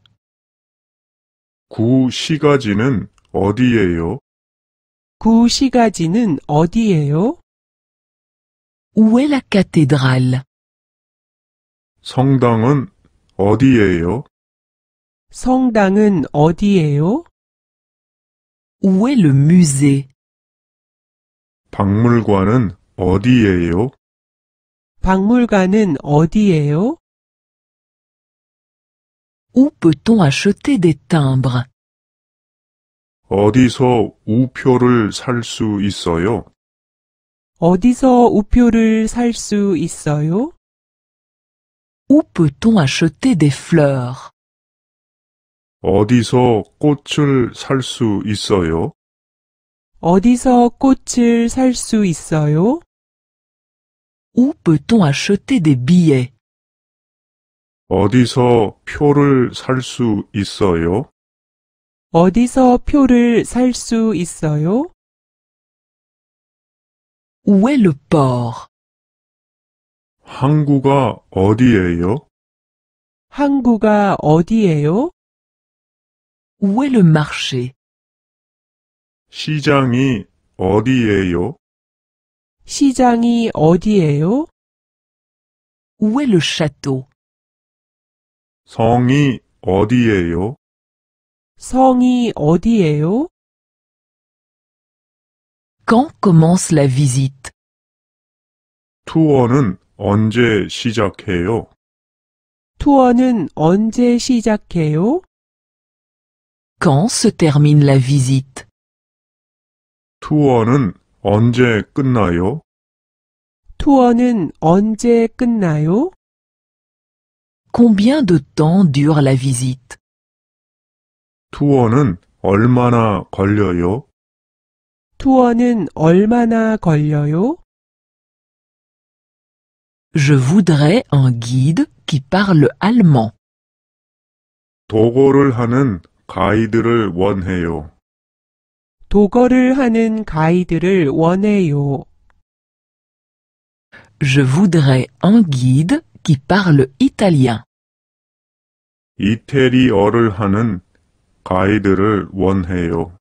Où est la cathédrale? 성당은 어디예요? 성당은 어디예요? Où est le musée? 박물관은 어디예요? 박물관은 어디예요? Où peut-on acheter des timbres? 어디서 우표를 살 수 있어요? 어디서 우표를 살 수 있어요? Où peut-on acheter des fleurs? 어디서 꽃을 살수 있어요? 어디서 꽃을 살 수 있어요? Où peut-on acheter des billets? 어디서 표를 살 수 있어요? 어디서 표를 살 수 있어요? Où est le port? 항구가 어디예요? 항구가 어디예요? Où est le marché? 시장이 어디예요? 시장이 어디예요? Où est le château? 성이 어디예요? 성이 어디예요? Quand commence la visite? 투어는 언제 시작해요? 투어는 언제 시작해요? Quand se termine la visite? 투어는 언제 끝나요? 투어는 언제 끝나요? Combien de temps dure la visite? 투어는 얼마나 걸려요? 투어는 얼마나 걸려요? Je voudrais un guide qui parle allemand. 도고를 하는 가이드를 원해요. 도거를 하는 가이드를 원해요. Je voudrais un guide qui parle italien. 이태리어를 하는 가이드를 원해요.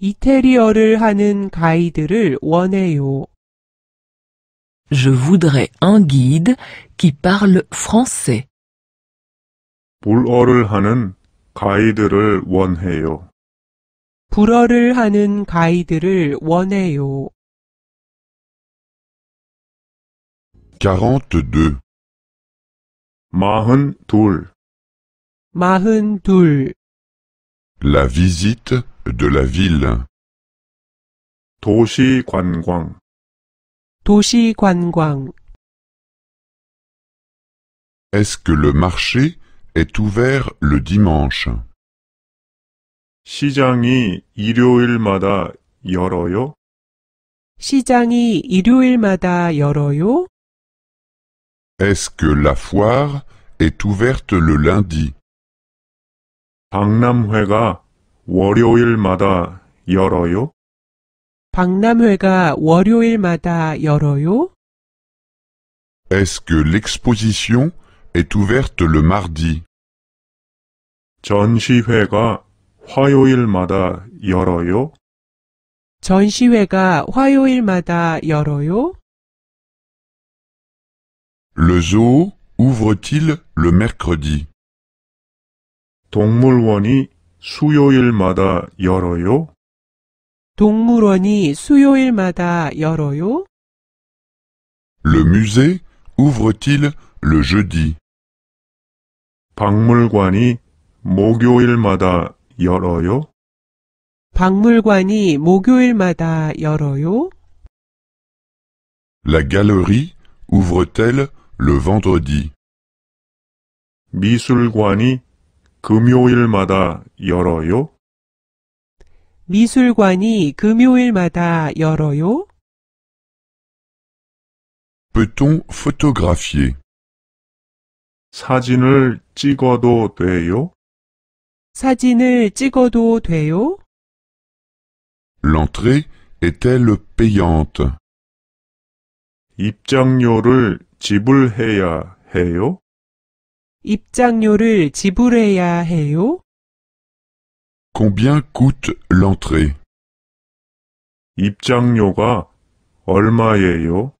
이태리어를 하는 가이드를 원해요. Je voudrais un guide qui parle français. 불어를 하는 가이드를 원해요. 불어를 하는 가이드를 원해요. 42 La visite de la ville 도시 관광 est-ce que le marché est ouvert le dimanche 시장이 일요일마다 열어요? Est-ce que la foire est ouverte le lundi 월요일마다 열어요? 박람회가 월요일마다 열어요? Est-ce que l'exposition est ouverte le mardi? 전시회가 화요일마다 열어요? 전시회가 화요일마다 열어요? Le zoo ouvre-t-il le mercredi? 동물원이 수요일마다 열어요? 동물원이 수요일마다 열어요? Le musée ouvre-t-il le jeudi? 박물관이 목요일마다 열어요? 박물관이 목요일마다 열어요? La galerie ouvre-t-elle le vendredi? 미술관이 금요일마다 열어요? 미술관이 금요일마다 열어요? Peut-on photographier? 사진을 찍어도 돼요? 사진을 찍어도 돼요? L'entrée est-elle payante? 입장료를 지불해야 해요? 입장료를 지불해야 해요? Combien coûte l'entrée 입장료가 Y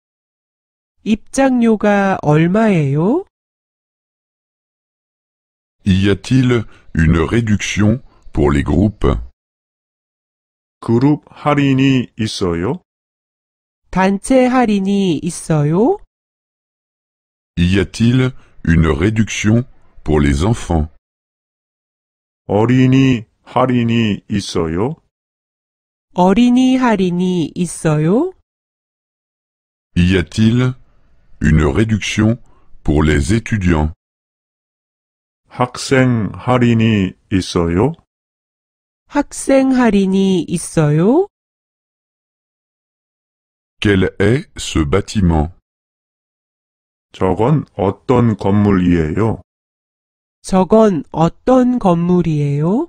a-t-il une réduction pour les groupes 그룹 할인이 있어요? 할인이 있어요? Y a-t-il une réduction pour les enfants 할인이 있어요? 어린이 할인이 있어요? Y a-t-il une réduction pour les étudiants? 학생 할인이 있어요? 학생 할인이 있어요? Quel est ce bâtiment? 저건 어떤 건물이에요? 저건 어떤 건물이에요?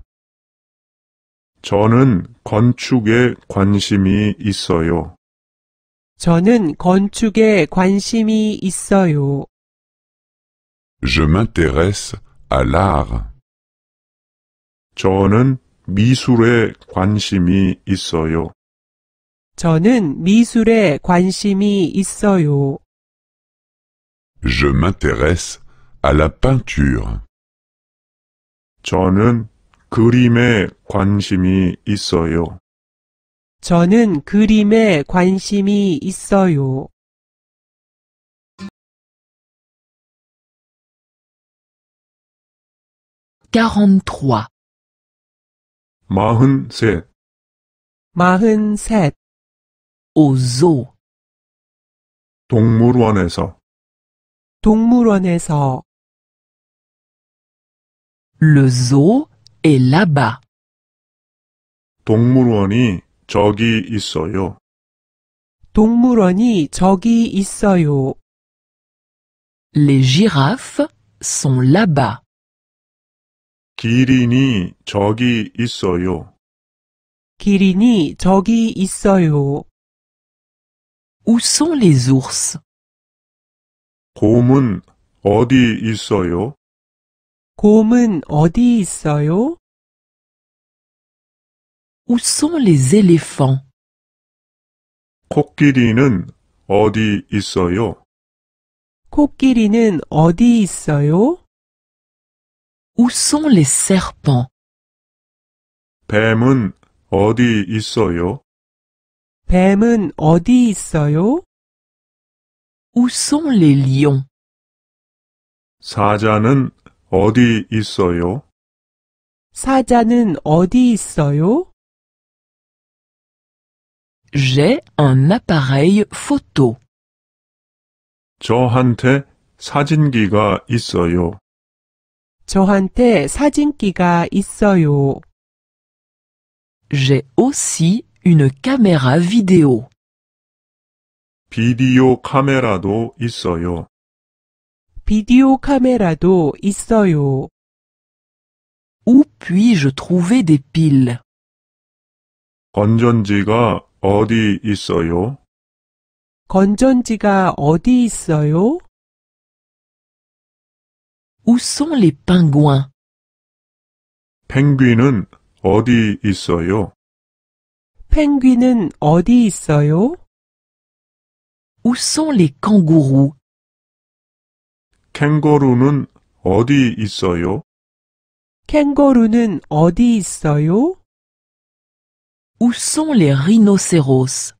저는 건축에 관심이 있어요. 저는 건축에 관심이 있어요. Je m'intéresse à l'art. 저는 미술에 관심이 있어요. 저는 미술에 관심이 있어요. Je m'intéresse à la peinture. 저는 그림에 관심이 있어요. 저는 그림에 관심이 있어요. 마흔셋, 마흔셋, au 동물원에서, 동물원에서, le est là-bas. 동물원이 저기 있어요. 동물원이 저기 있어요. Les girafes sont là-bas. 기린이 저기 있어요. 기린이 저기 있어요. Où sont les ours? 곰은 어디 있어요? 곰은 어디 있어요? Où sont les éléphants? 코끼리는 어디 있어요? 코끼리는 어디 있어요? Où sont les serpents? 뱀은 어디 있어요? 뱀은 어디 있어요? Où sont les lions? 사자는 어디 있어요? 사자는 어디 있어요? J'ai un appareil photo. 저한테 사진기가 있어요. 저한테 사진기가 있어요. J'ai aussi une caméra vidéo. 비디오 카메라도 있어요. 비디오 카메라도 있어요. Où puis-je trouver des piles? 건전지가 어디 있어요? 건전지가 어디 있어요? Où sont les pingouins? 펭귄은 어디 있어요? 펭귄은 어디 있어요? Où sont les kangourous? 캥거루는 어디 있어요? 캥거루는 어디 있어요? Où sont les rhinocéros?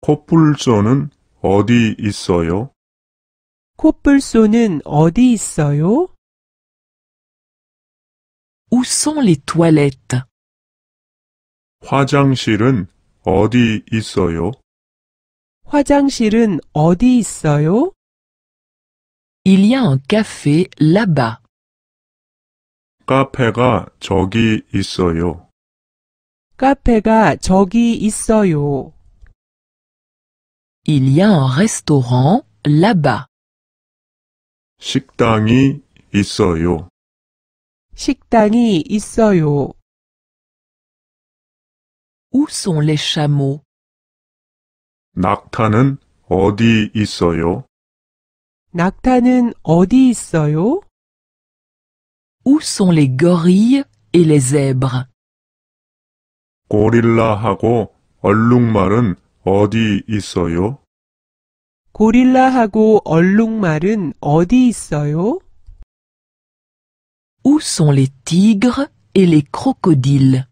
코뿔소는 어디 있어요? 코뿔소는 어디 있어요? Où sont les toilettes? 화장실은 어디 있어요? 화장실은 어디 있어요? Il y a un café là-bas. 카페가 저기 있어요. 카페가 저기 있어요. Il y a un restaurant là-bas. 식당이 있어요. 식당이 있어요. Où sont les chameaux? 낙타는 어디 있어요? 낙타는 어디 있어요? Où sont les gorilles et les zèbres? 고릴라하고 얼룩말은 어디 있어요? 고릴라하고 얼룩말은 어디 있어요? Où sont les tigres et les crocodiles?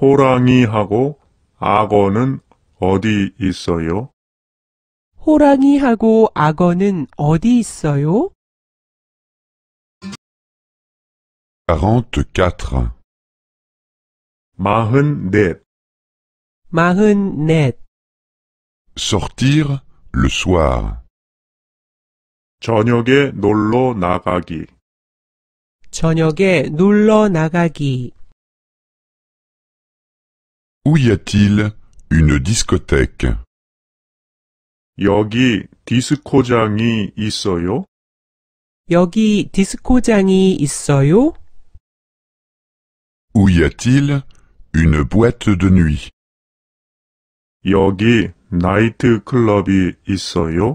호랑이하고 악어는 어디 있어요? 호랑이하고 악어는 어디 있어요? 44 44 마흔넷 Sortir le soir. 저녁에 놀러 나가기 저녁에 놀러 나가기 Où y a-t-il une discothèque 여기 디스코장이 있어요? 여기 디스코장이 있어요? Où y a-t-il une boîte de nuit? 여기 나이트클럽이 있어요?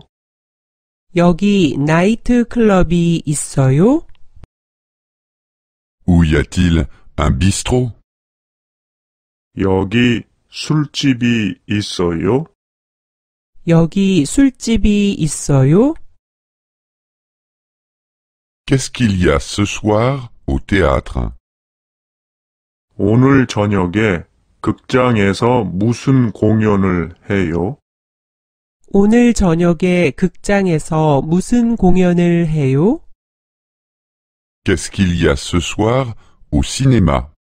여기 나이트클럽이 있어요? Où y a-t-il un bistrot? 여기 술집이 있어요? 여기 술집이 있어요? Qu'est-ce qu'il y a ce soir au théâtre? 오늘 저녁에 극장에서 무슨 공연을 해요? 오늘 저녁에 극장에서 무슨 공연을 해요? Qu'est-ce qu'il y a ce soir au cinéma?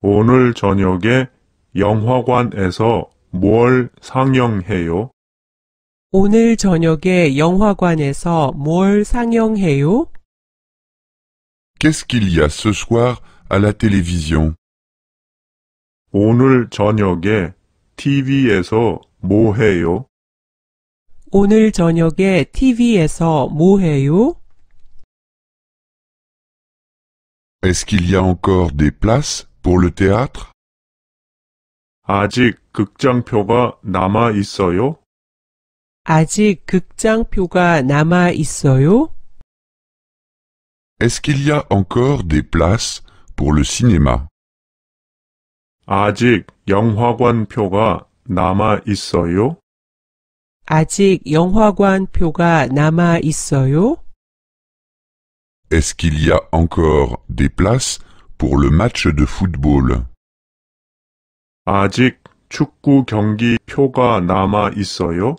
오늘 저녁에 영화관에서 뭘 상영해요? 오늘 저녁에 영화관에서 뭘 상영해요? Qu'est-ce qu'il y a ce soir à la télévision? 오늘 저녁에 TV에서 뭐 해요? 오늘 저녁에 TV에서 뭐 해요? Est-ce qu'il y a encore des places pour le théâtre? 아직 극장표가 남아 있어요? 아직 극장표가 남아 있어요? Est-ce qu'il y a encore des places pour le cinéma? 아직 영화관표가 남아 있어요? 아직 영화관표가 남아 있어요? Est-ce qu'il y a encore des places pour le match de football? 아직 축구 경기 표가 남아 있어요?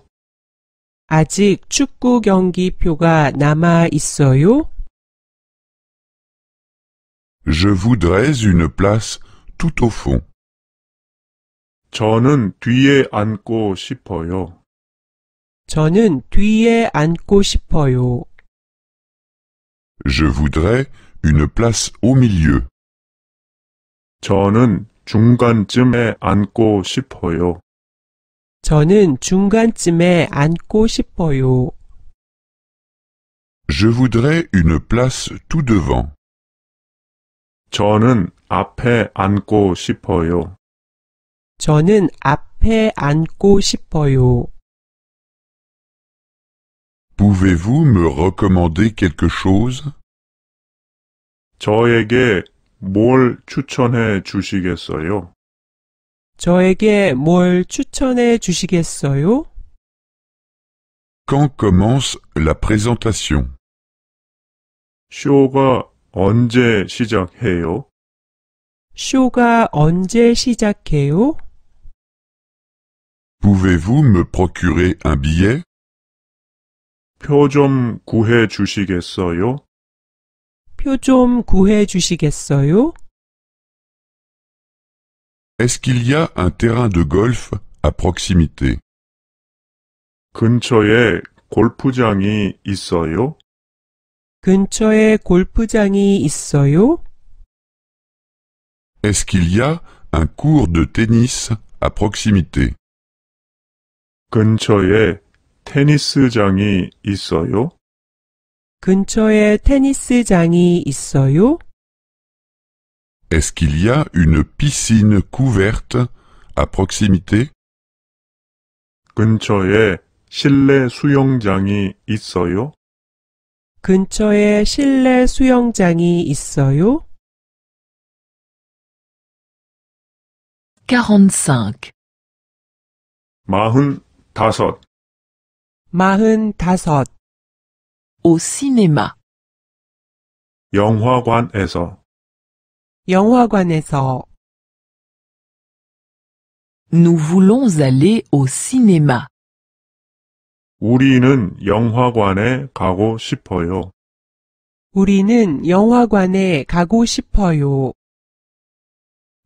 아직 축구 경기 표가 남아 있어요? Je voudrais une place tout au fond. 저는 뒤에 앉고 싶어요. 저는 뒤에 앉고 싶어요. Je voudrais une place au milieu. 저는 중간쯤에 앉고 싶어요. 저는 중간쯤에 앉고 싶어요. Je voudrais une place tout devant. 저는 앞에 앉고 싶어요. 저는 앞에 앉고 싶어요. Pouvez-vous me recommander quelque chose? 저에게 뭘 추천해 주시겠어요? 저에게 뭘 추천해 주시겠어요? Quand commence la présentation? 쇼가 언제 시작해요? 쇼가 언제 시작해요? Pouvez-vous me procurer un billet? 표 좀 구해 주시겠어요? 표좀 구해 주시겠어요? Est-ce qu'il y a un terrain de golf à proximité? 근처에 골프장이 있어요? 근처에 골프장이 있어요? Est-ce qu'il y a un cours de tennis à proximité? 근처에 테니스장이 있어요? 근처에 테니스장이 있어요? Est-ce qu'il y a une piscine couverte à proximité? 근처에 실내 수영장이 있어요? 근처에 실내 수영장이 있어요? 45 마흔 마흔 다섯, au cinéma. 영화관에서 영화관에서 Nous voulons aller au cinéma. 우리는 영화관에 가고 싶어요. 우리는 영화관에 가고 싶어요.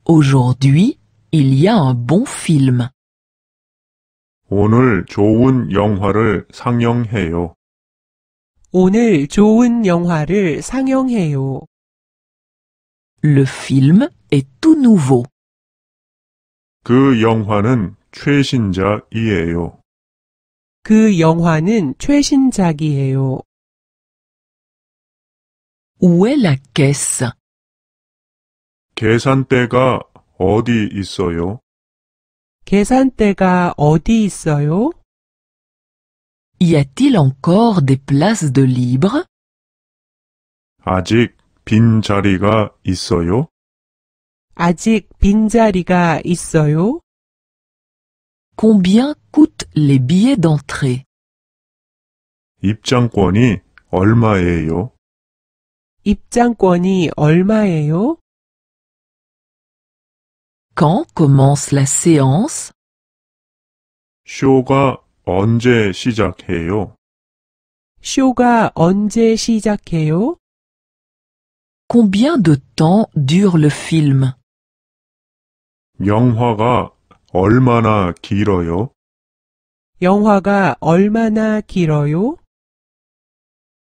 Aujourd'hui, il y a un bon film. 오늘 좋은 영화를 상영해요. 오늘 좋은 영화를 상영해요. Le film est tout nouveau. 그 영화는 최신작이에요. 그 영화는 최신작이에요. Où est la caisse? 계산대가 어디 있어요? 계산대가 어디 있어요? Y a-t-il encore des places de libre? 아직 Combien coûtent les billets d'entrée? Quand commence la séance? 언제 시작해요? 쇼가 언제 시작해요? Combien de temps dure le film? 영화가 얼마나 길어요? 영화가 얼마나 길어요?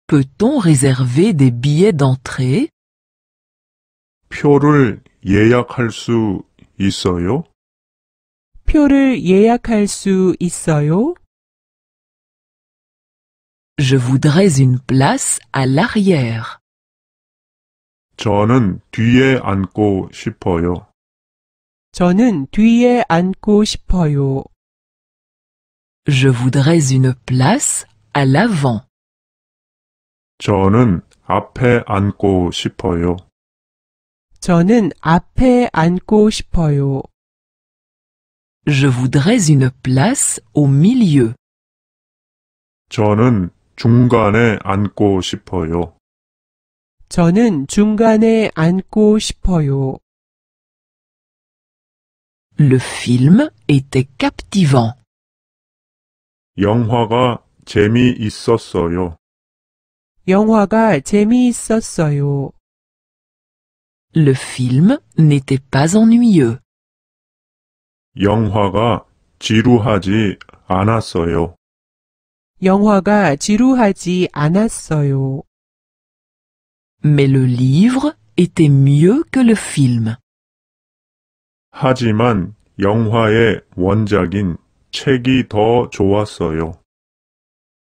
Peut-on réserver des billets d'entrée? 표를 예약할 수 있어요? 표를 예약할 수 있어요? Je voudrais une place à l'arrière. Je voudrais une place à l'avant. Je voudrais une place au milieu. 중간에 앉고 싶어요. 저는 중간에 앉고 싶어요. Le film était captivant. 영화가 재미있었어요. 영화가 재미있었어요. Le film n'était pas ennuyeux. 영화가 지루하지 않았어요. 영화가 지루하지 않았어요. Mais le livre était mieux que le film. 하지만 영화의 원작인 책이 더 좋았어요.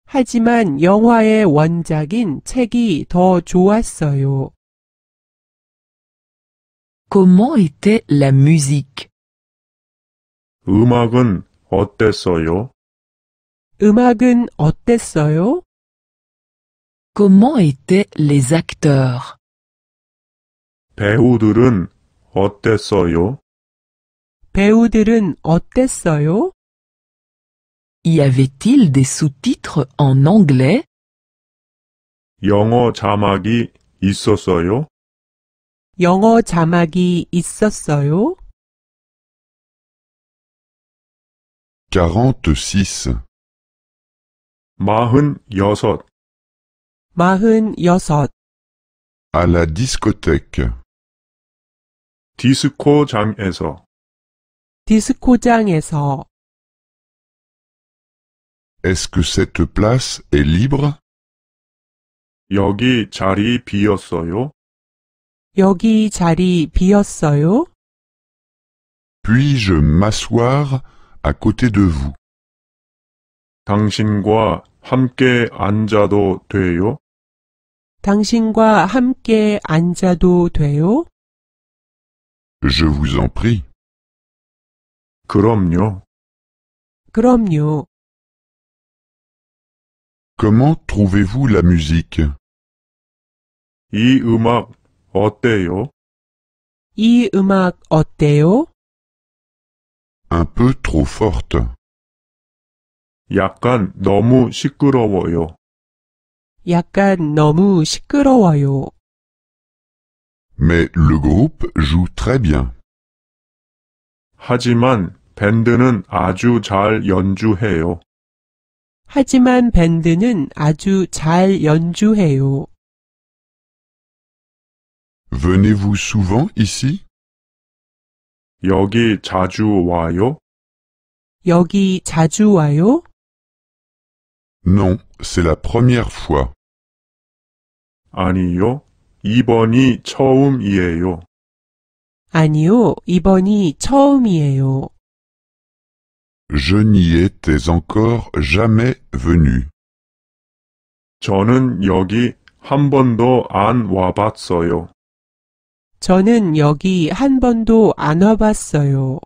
하지만 영화의 원작인 책이 더 좋았어요. Comment était la musique? 음악은 어땠어요? 음악은 어땠어요? Comment étaient les acteurs? 배우들은 어땠어요? 배우들은 어땠어요? Y avait-il des sous-titres en anglais? 영어 자막이 있었어요? 영어 자막이 있었어요? 46. 마흔 여섯 마흔 여섯 à la discothèque 디스코장에서 디스코장에서 Est-ce que cette place est libre 여기 자리 비었어요? 여기 자리 비었어요? Puis-je m'asseoir à côté de vous 당신과 함께 앉아도 돼요? 당신과 함께 앉아도 돼요? Je vous en prie. 그럼요. 그럼요. Comment trouvez-vous la musique 이 음악 어때요? 이 음악 어때요? Un peu trop forte. 약간 너무 시끄러워요. 약간 너무 시끄러워요. Mais le groupe joue très bien. 하지만 밴드는 아주 잘 연주해요. 하지만 밴드는 아주 잘 연주해요. Venez-vous souvent ici? 여기 자주 와요? 여기 자주 와요? Non, c'est la première fois. 아니요, 이번이 처음이에요. 아니요, 이번이 처음이에요. Je n'y étais encore jamais venu. 저는 여기 한 번도 안 와봤어요. 저는 여기 한 번도 안 와봤어요.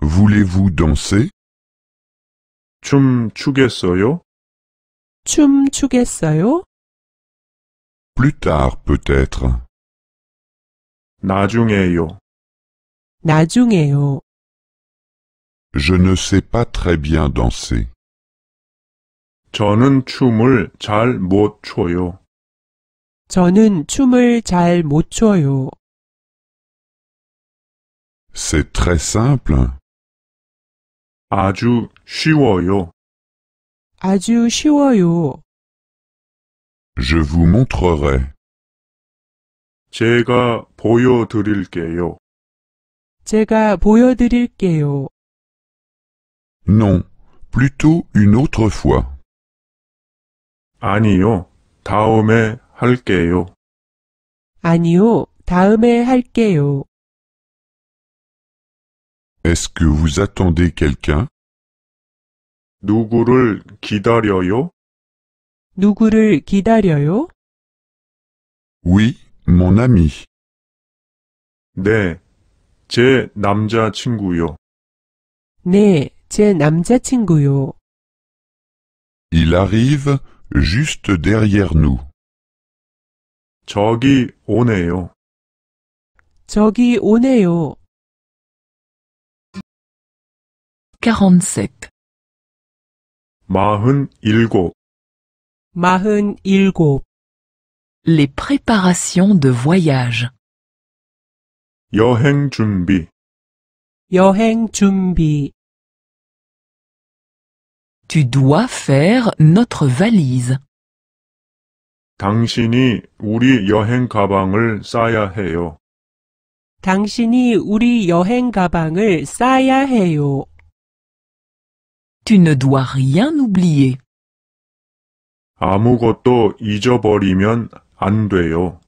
Voulez-vous danser? 춤 추겠어요? 춤 추겠어요? Plus tard peut-être. 나중에요. 나중에요. Je ne sais pas très bien danser. 저는 춤을 잘 못 춰요. 저는 춤을 잘 못 춰요. C'est très simple. 아주 쉬워요. 아주 쉬워요. Je vous montrerai. 제가 보여드릴게요. 제가 보여드릴게요. Non, plutôt une autre fois. 아니요, 다음에 할게요. 아니요, 다음에 할게요. Est-ce que vous attendez quelqu'un 누구를 기다려요? 누구를 기다려요? Oui, mon ami. 네, 제 남자친구요. 네, 제 남자친구요. Il arrive juste derrière nous. 저기 오네요. 저기 오네요. 47. mahun ilgo mahun ilgo. les préparations de voyage. yoheng chumbi. yoheng chumbi. tu dois faire notre valise. tangshi nuri yoheng kabanu saa yeho. tangshi nuri yoheng kabanu saa yeho. Tu ne dois rien oublier. 아무것도 잊어버리면 안 돼요.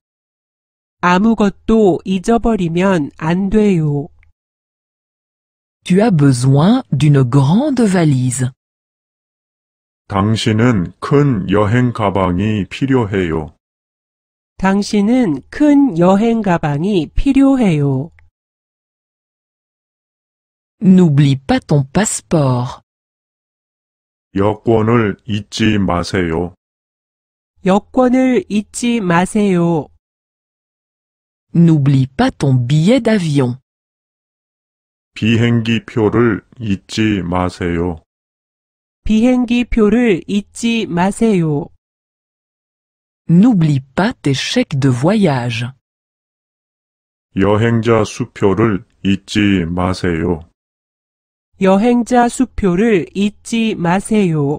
아무것도 잊어버리면 안 돼요. Tu as besoin d'une grande valise. 당신은 큰 여행 가방이 필요해요. 당신은 큰 여행 가방이 필요해요. N'oublie pas ton passeport. 여권을 잊지 마세요. 여권을 잊지 마세요. N'oublie pas ton billet d'avion. 비행기표를 잊지 마세요. 비행기표를 잊지 마세요. N'oublie pas tes chèques de voyage. 여행자 수표를 잊지 마세요. 여행자 수표를 잊지 마세요.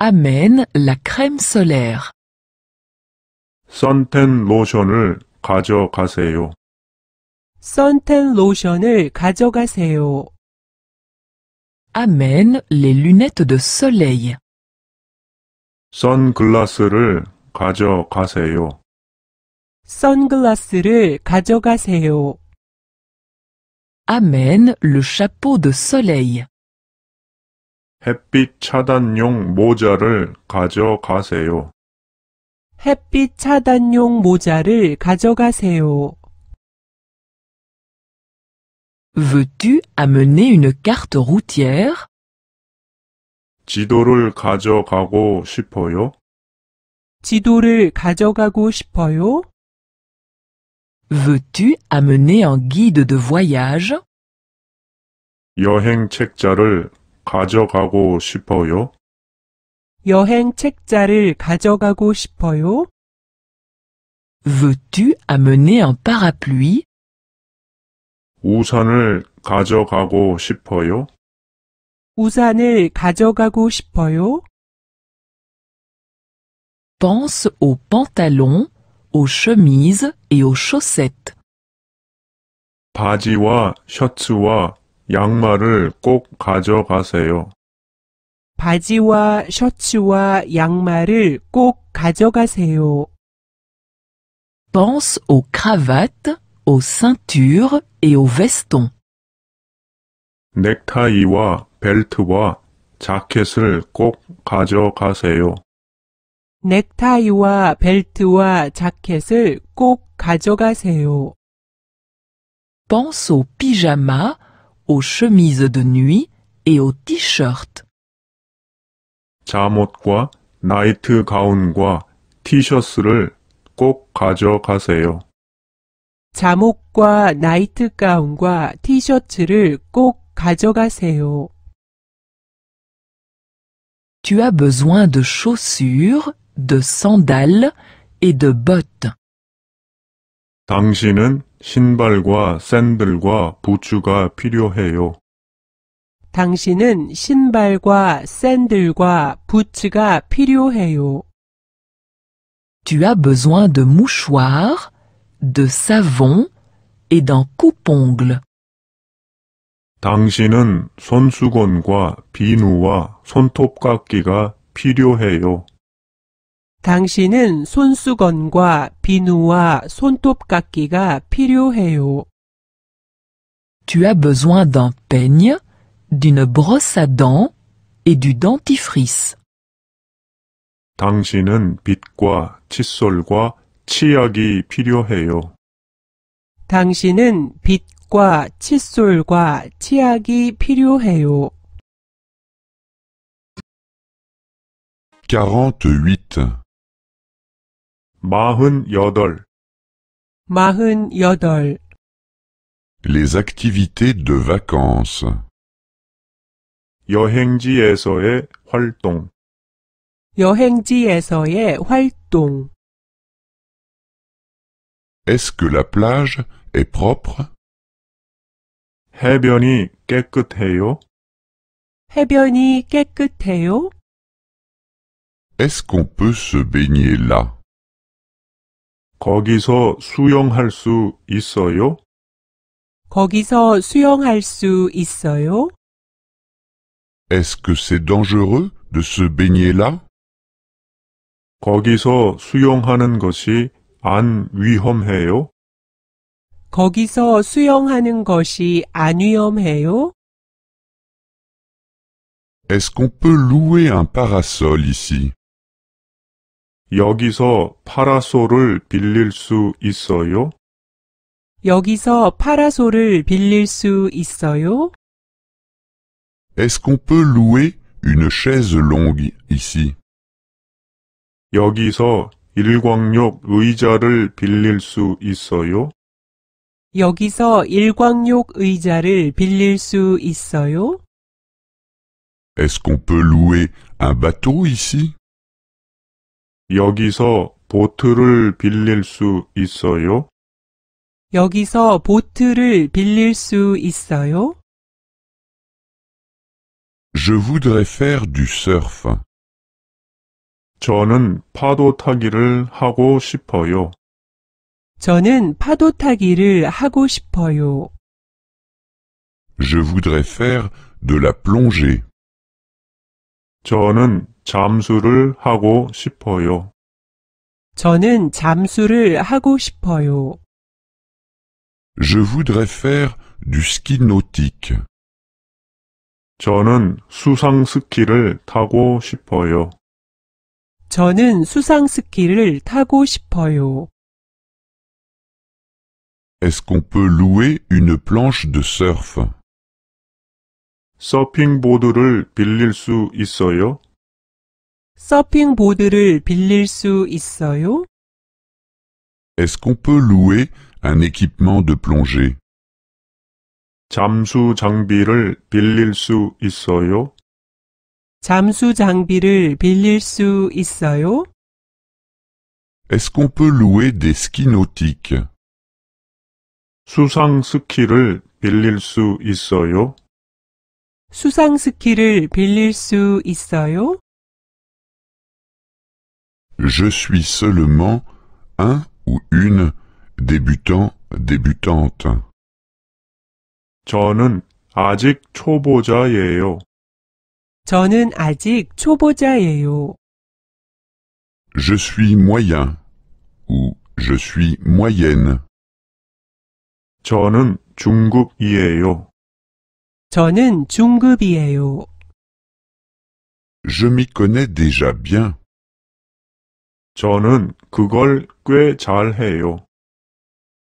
Amène la crème solaire. 선텐 로션을 가져가세요. 선텐 로션을 가져가세요. Amène les lunettes de soleil. 선글라스를 가져가세요. 선글라스를 가져가세요. amène le chapeau de soleil. 햇빛 차단용 모자를 가져가세요. 햇빛 차단용 모자를 가져가세요. Veux-tu amener une carte routière? 지도를 가져가고 싶어요. 지도를 가져가고 싶어요? Veux-tu amener un guide de voyage? 여행 책자를 가져가고 싶어요. Veux-tu amener un parapluie? 우산을 가져가고 싶어요. Pense aux pantalons aux chemises et aux chaussettes. 바지와 셔츠와 양말을 꼭 가져가세요. 바지와 셔츠와 양말을 꼭 가져가세요. Pense aux cravates, aux ceintures et aux vestons. 넥타이와 벨트와 자켓을 꼭 가져가세요. 넥타이와 벨트와 자켓을 꼭 가져가세요. Pense aux pyjamas, aux chemises de nuit et aux t-shirts. 잠옷과 나이트 가운과 티셔츠를 꼭 가져가세요. 잠옷과 나이트 가운과 티셔츠를 꼭 가져가세요. Tu as besoin de chaussures de sandales et de bottes. 당신은 신발과 샌들과 부츠가 필요해요. 당신은 신발과 샌들과 부츠가 필요해요. Tu as besoin de mouchoirs, de savon et d'un coupongle. 당신은 손수건과 비누와 손톱깎이가 필요해요. 당신은 손수건과 비누와 손톱깎이가 필요해요. Tu as besoin d'un peigne, d'une brosse à dents et du dentifrice. 당신은 빗과 칫솔과 치약이 필요해요. 당신은 빗과 칫솔과 치약이 필요해요. 48 mahun Yodol. Les activités de vacances. 여행지에서의 활동 여행지에서의 활동 Est-ce que la plage est propre 해변이 깨끗해요? 해변이 깨끗해요? Est-ce qu'on peut se baigner là 거기서 수영할 수 있어요? 거기서 수영할 수 있어요? Est-ce que c'est dangereux de se baigner là? 거기서 수영하는 것이 안 위험해요? 거기서 수영하는 것이 안 위험해요? Est-ce qu'on peut louer un parasol ici? 여기서 파라솔을 빌릴 수 있어요? 여기서 파라솔을 빌릴 수 있어요? Est-ce qu'on peut louer une chaise longue ici? 여기서 일광욕 의자를 빌릴 수 있어요? 여기서 일광욕 의자를 빌릴 수 있어요? Est-ce qu'on peut louer un bateau ici? 여기서 보트를 빌릴 수 있어요? 여기서 보트를 빌릴 수 있어요? Je voudrais faire du surf. 저는 파도 타기를 하고 싶어요. 저는 파도 타기를 하고 싶어요. Je voudrais faire de la plongée. 저는 잠수를 하고 싶어요. 저는 잠수를 하고 싶어요. Je voudrais faire du ski nautique. 저는 수상 스키를 타고 싶어요. 저는 수상 스키를 타고 싶어요. Est-ce qu'on peut louer une planche de surf? 서핑보드를 빌릴 수 있어요? 서핑 보드를 빌릴 수 있어요? Est-ce qu'on peut louer un équipement de plongée? 잠수 장비를 빌릴 수 있어요? 잠수 장비를 빌릴 수 있어요? Est-ce qu'on peut louer des skis nautiques? 수상 스키를 빌릴 수 있어요? 수상 스키를 빌릴 수 있어요? je suis seulement un ou une débutant, débutante. Je suis moyen ou je suis moyenne. Je m'y connais déjà bien. 저는 그걸 꽤 잘해요.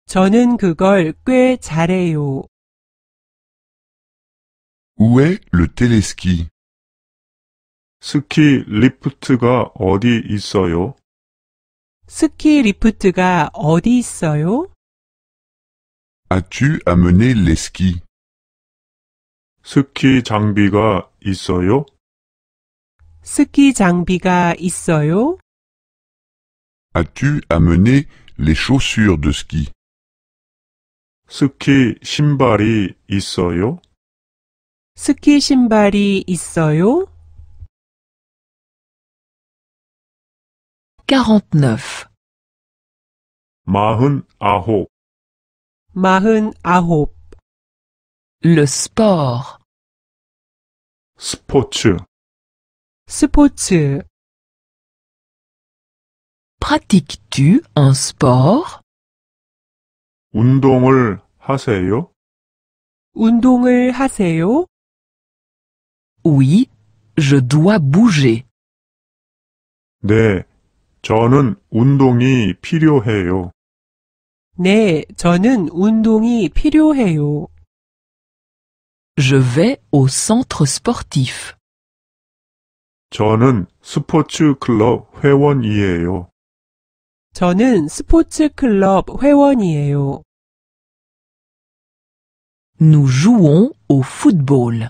저는 그걸 꽤 잘해요. Où est le téléski? 스키 리프트가 어디 있어요? 스키 리프트가 어디 있어요? As-tu amené les skis? 스키 장비가 있어요? 스키 장비가 있어요? As-tu amené les chaussures de ski? Soke Shimbari Issoyo. Suke Shimbari Issoyo. 49 Mahun Aho Mahun Aho Le Sport Spoce Pratiques-tu un sport? 운동을 하세요? 운동을 하세요? Oui, je dois bouger. 네, 저는 운동이 필요해요. 네, 저는 운동이 필요해요. Je vais au centre sportif. 저는 스포츠 클럽 회원이에요. 저는 스포츠 클럽 회원이에요. Nous jouons au football.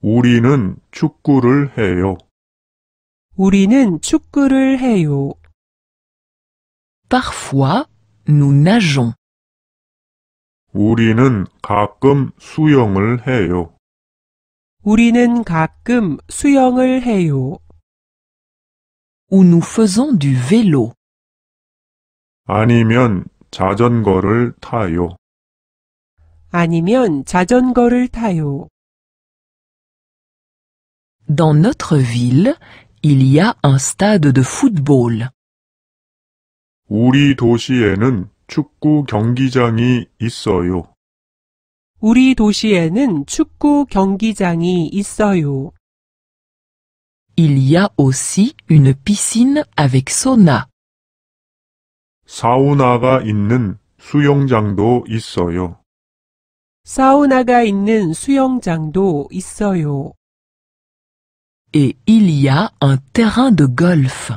우리는 축구를 해요. 우리는 축구를 해요. Parfois, nous nageons. 우리는 가끔 수영을 해요. 우리는 가끔 수영을 해요. où nous faisons du vélo. 아니면 자전거를 타요. 아니면 자전거를 타요. Dans notre ville, il y a un stade de football. 우리 도시에는 축구 경기장이 있어요. 우리 도시에는 축구 경기장이 있어요. Il y a aussi une piscine avec sauna. 사우나가 있는 수영장도 있어요. 사우나가 있는 수영장도 있어요. Et il y a un terrain de golf.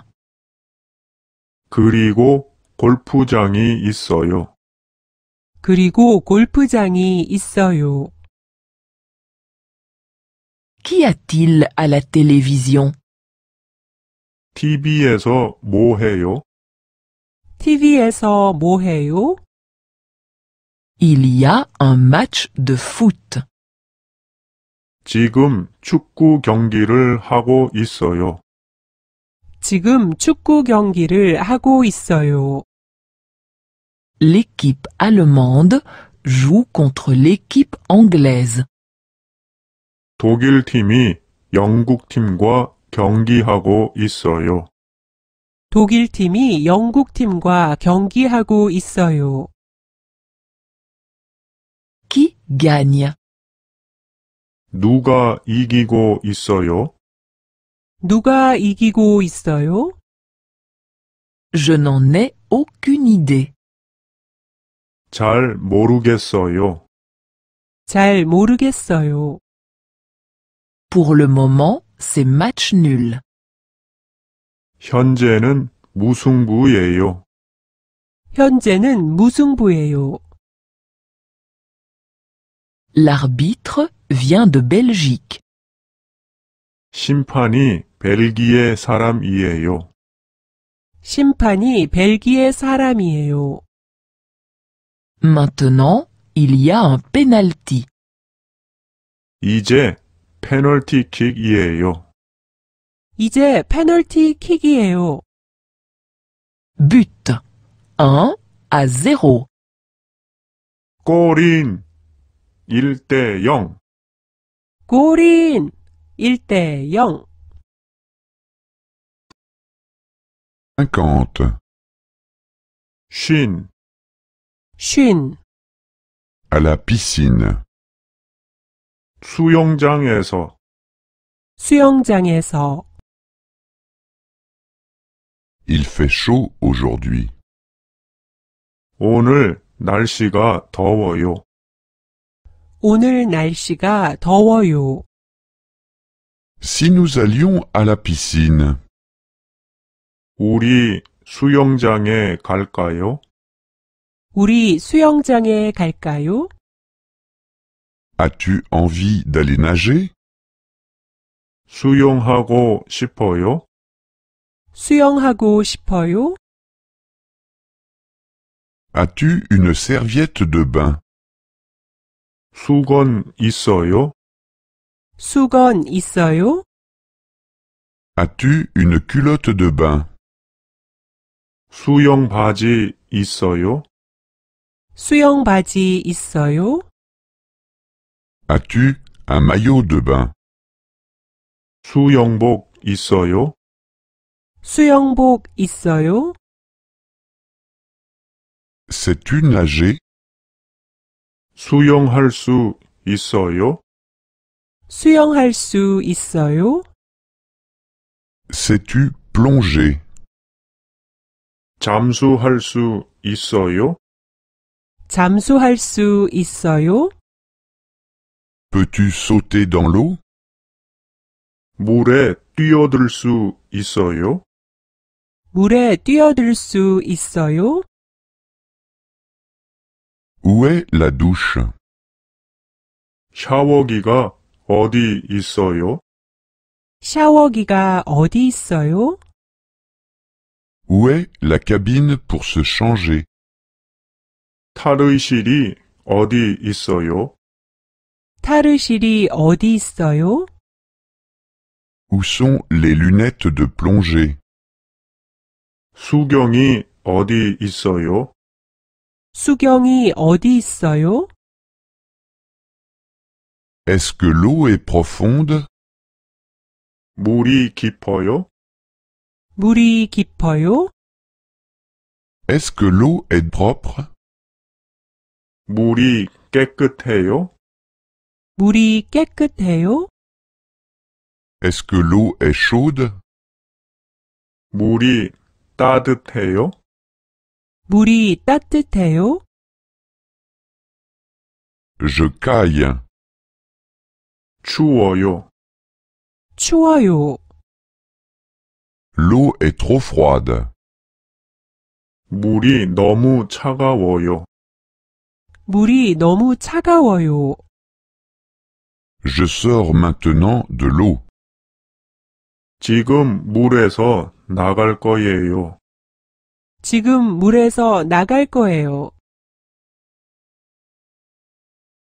그리고 골프장이 있어요. 그리고 골프장이 있어요. Qu'y a-t-il à la télévision? TV에서 뭐 해요? Il y a un match de foot. L'équipe allemande joue contre l'équipe anglaise. 독일 팀이 영국 팀과 경기하고 있어요. 독일 팀이 영국 팀과 경기하고 있어요. Qui gagne? 누가 이기고 있어요? 누가 이기고 있어요? Je n'en ai aucune idée. 잘 모르겠어요. 잘 모르겠어요. Pour le moment, c'est match nul. L'arbitre vient de Belgique. Maintenant, il y a un penalty. 페널티킥이에요. 이제 페널티킥이에요. b u 1 à 0. 골인 1대 0. 골인 1대 0. 50. 쉰 쉰. À la piscine. 수영장에서 수영장에서 Il fait chaud aujourd'hui. 오늘 날씨가 더워요. 오늘 날씨가 더워요. Si nous allions à la piscine, 우리 수영장에 갈까요? 우리 수영장에 갈까요? As-tu envie d'aller nager? Souyong hago hago As-tu une serviette de bain? Sugon isoyo. isoyo. As-tu une culotte de bain? Soyong bajé isoyo. As-tu un maillot de bain? Souyon bok isoyo. Souyon bok isoyo. Sais-tu nager? Souyon hal isoyo. Souyon hal isoyo. Sais-tu plonger? Tamsou hal isoyo. hal isoyo. Peux-tu sauter dans l'eau? 물에 뛰어들 수 있어요? 물에 뛰어들 수 있어요? Où est la douche? 샤워기가 어디 있어요? 샤워기가 어디 있어요? Où est la cabine pour se changer? 탈의실이 어디 있어요? Tarushiri 어디 있어요? Où sont les lunettes de plongée? 수경이 어디 있어요? 수경이 어디 있어요? Est-ce que l'eau est profonde? 물이 깊어요? 물이 깊어요? Est-ce que l'eau est propre? 물이 깨끗해요? 물이 깨끗해요? Est-ce que l'eau est chaude? 물이 따뜻해요? 물이 따뜻해요? Je caille. 추워요. 추워요. L'eau est trop froide. 물이 너무 차가워요. 물이 너무 차가워요. Je sors maintenant de l'eau. 지금 물에서 나갈 거예요. 지금 물에서 나갈 거예요.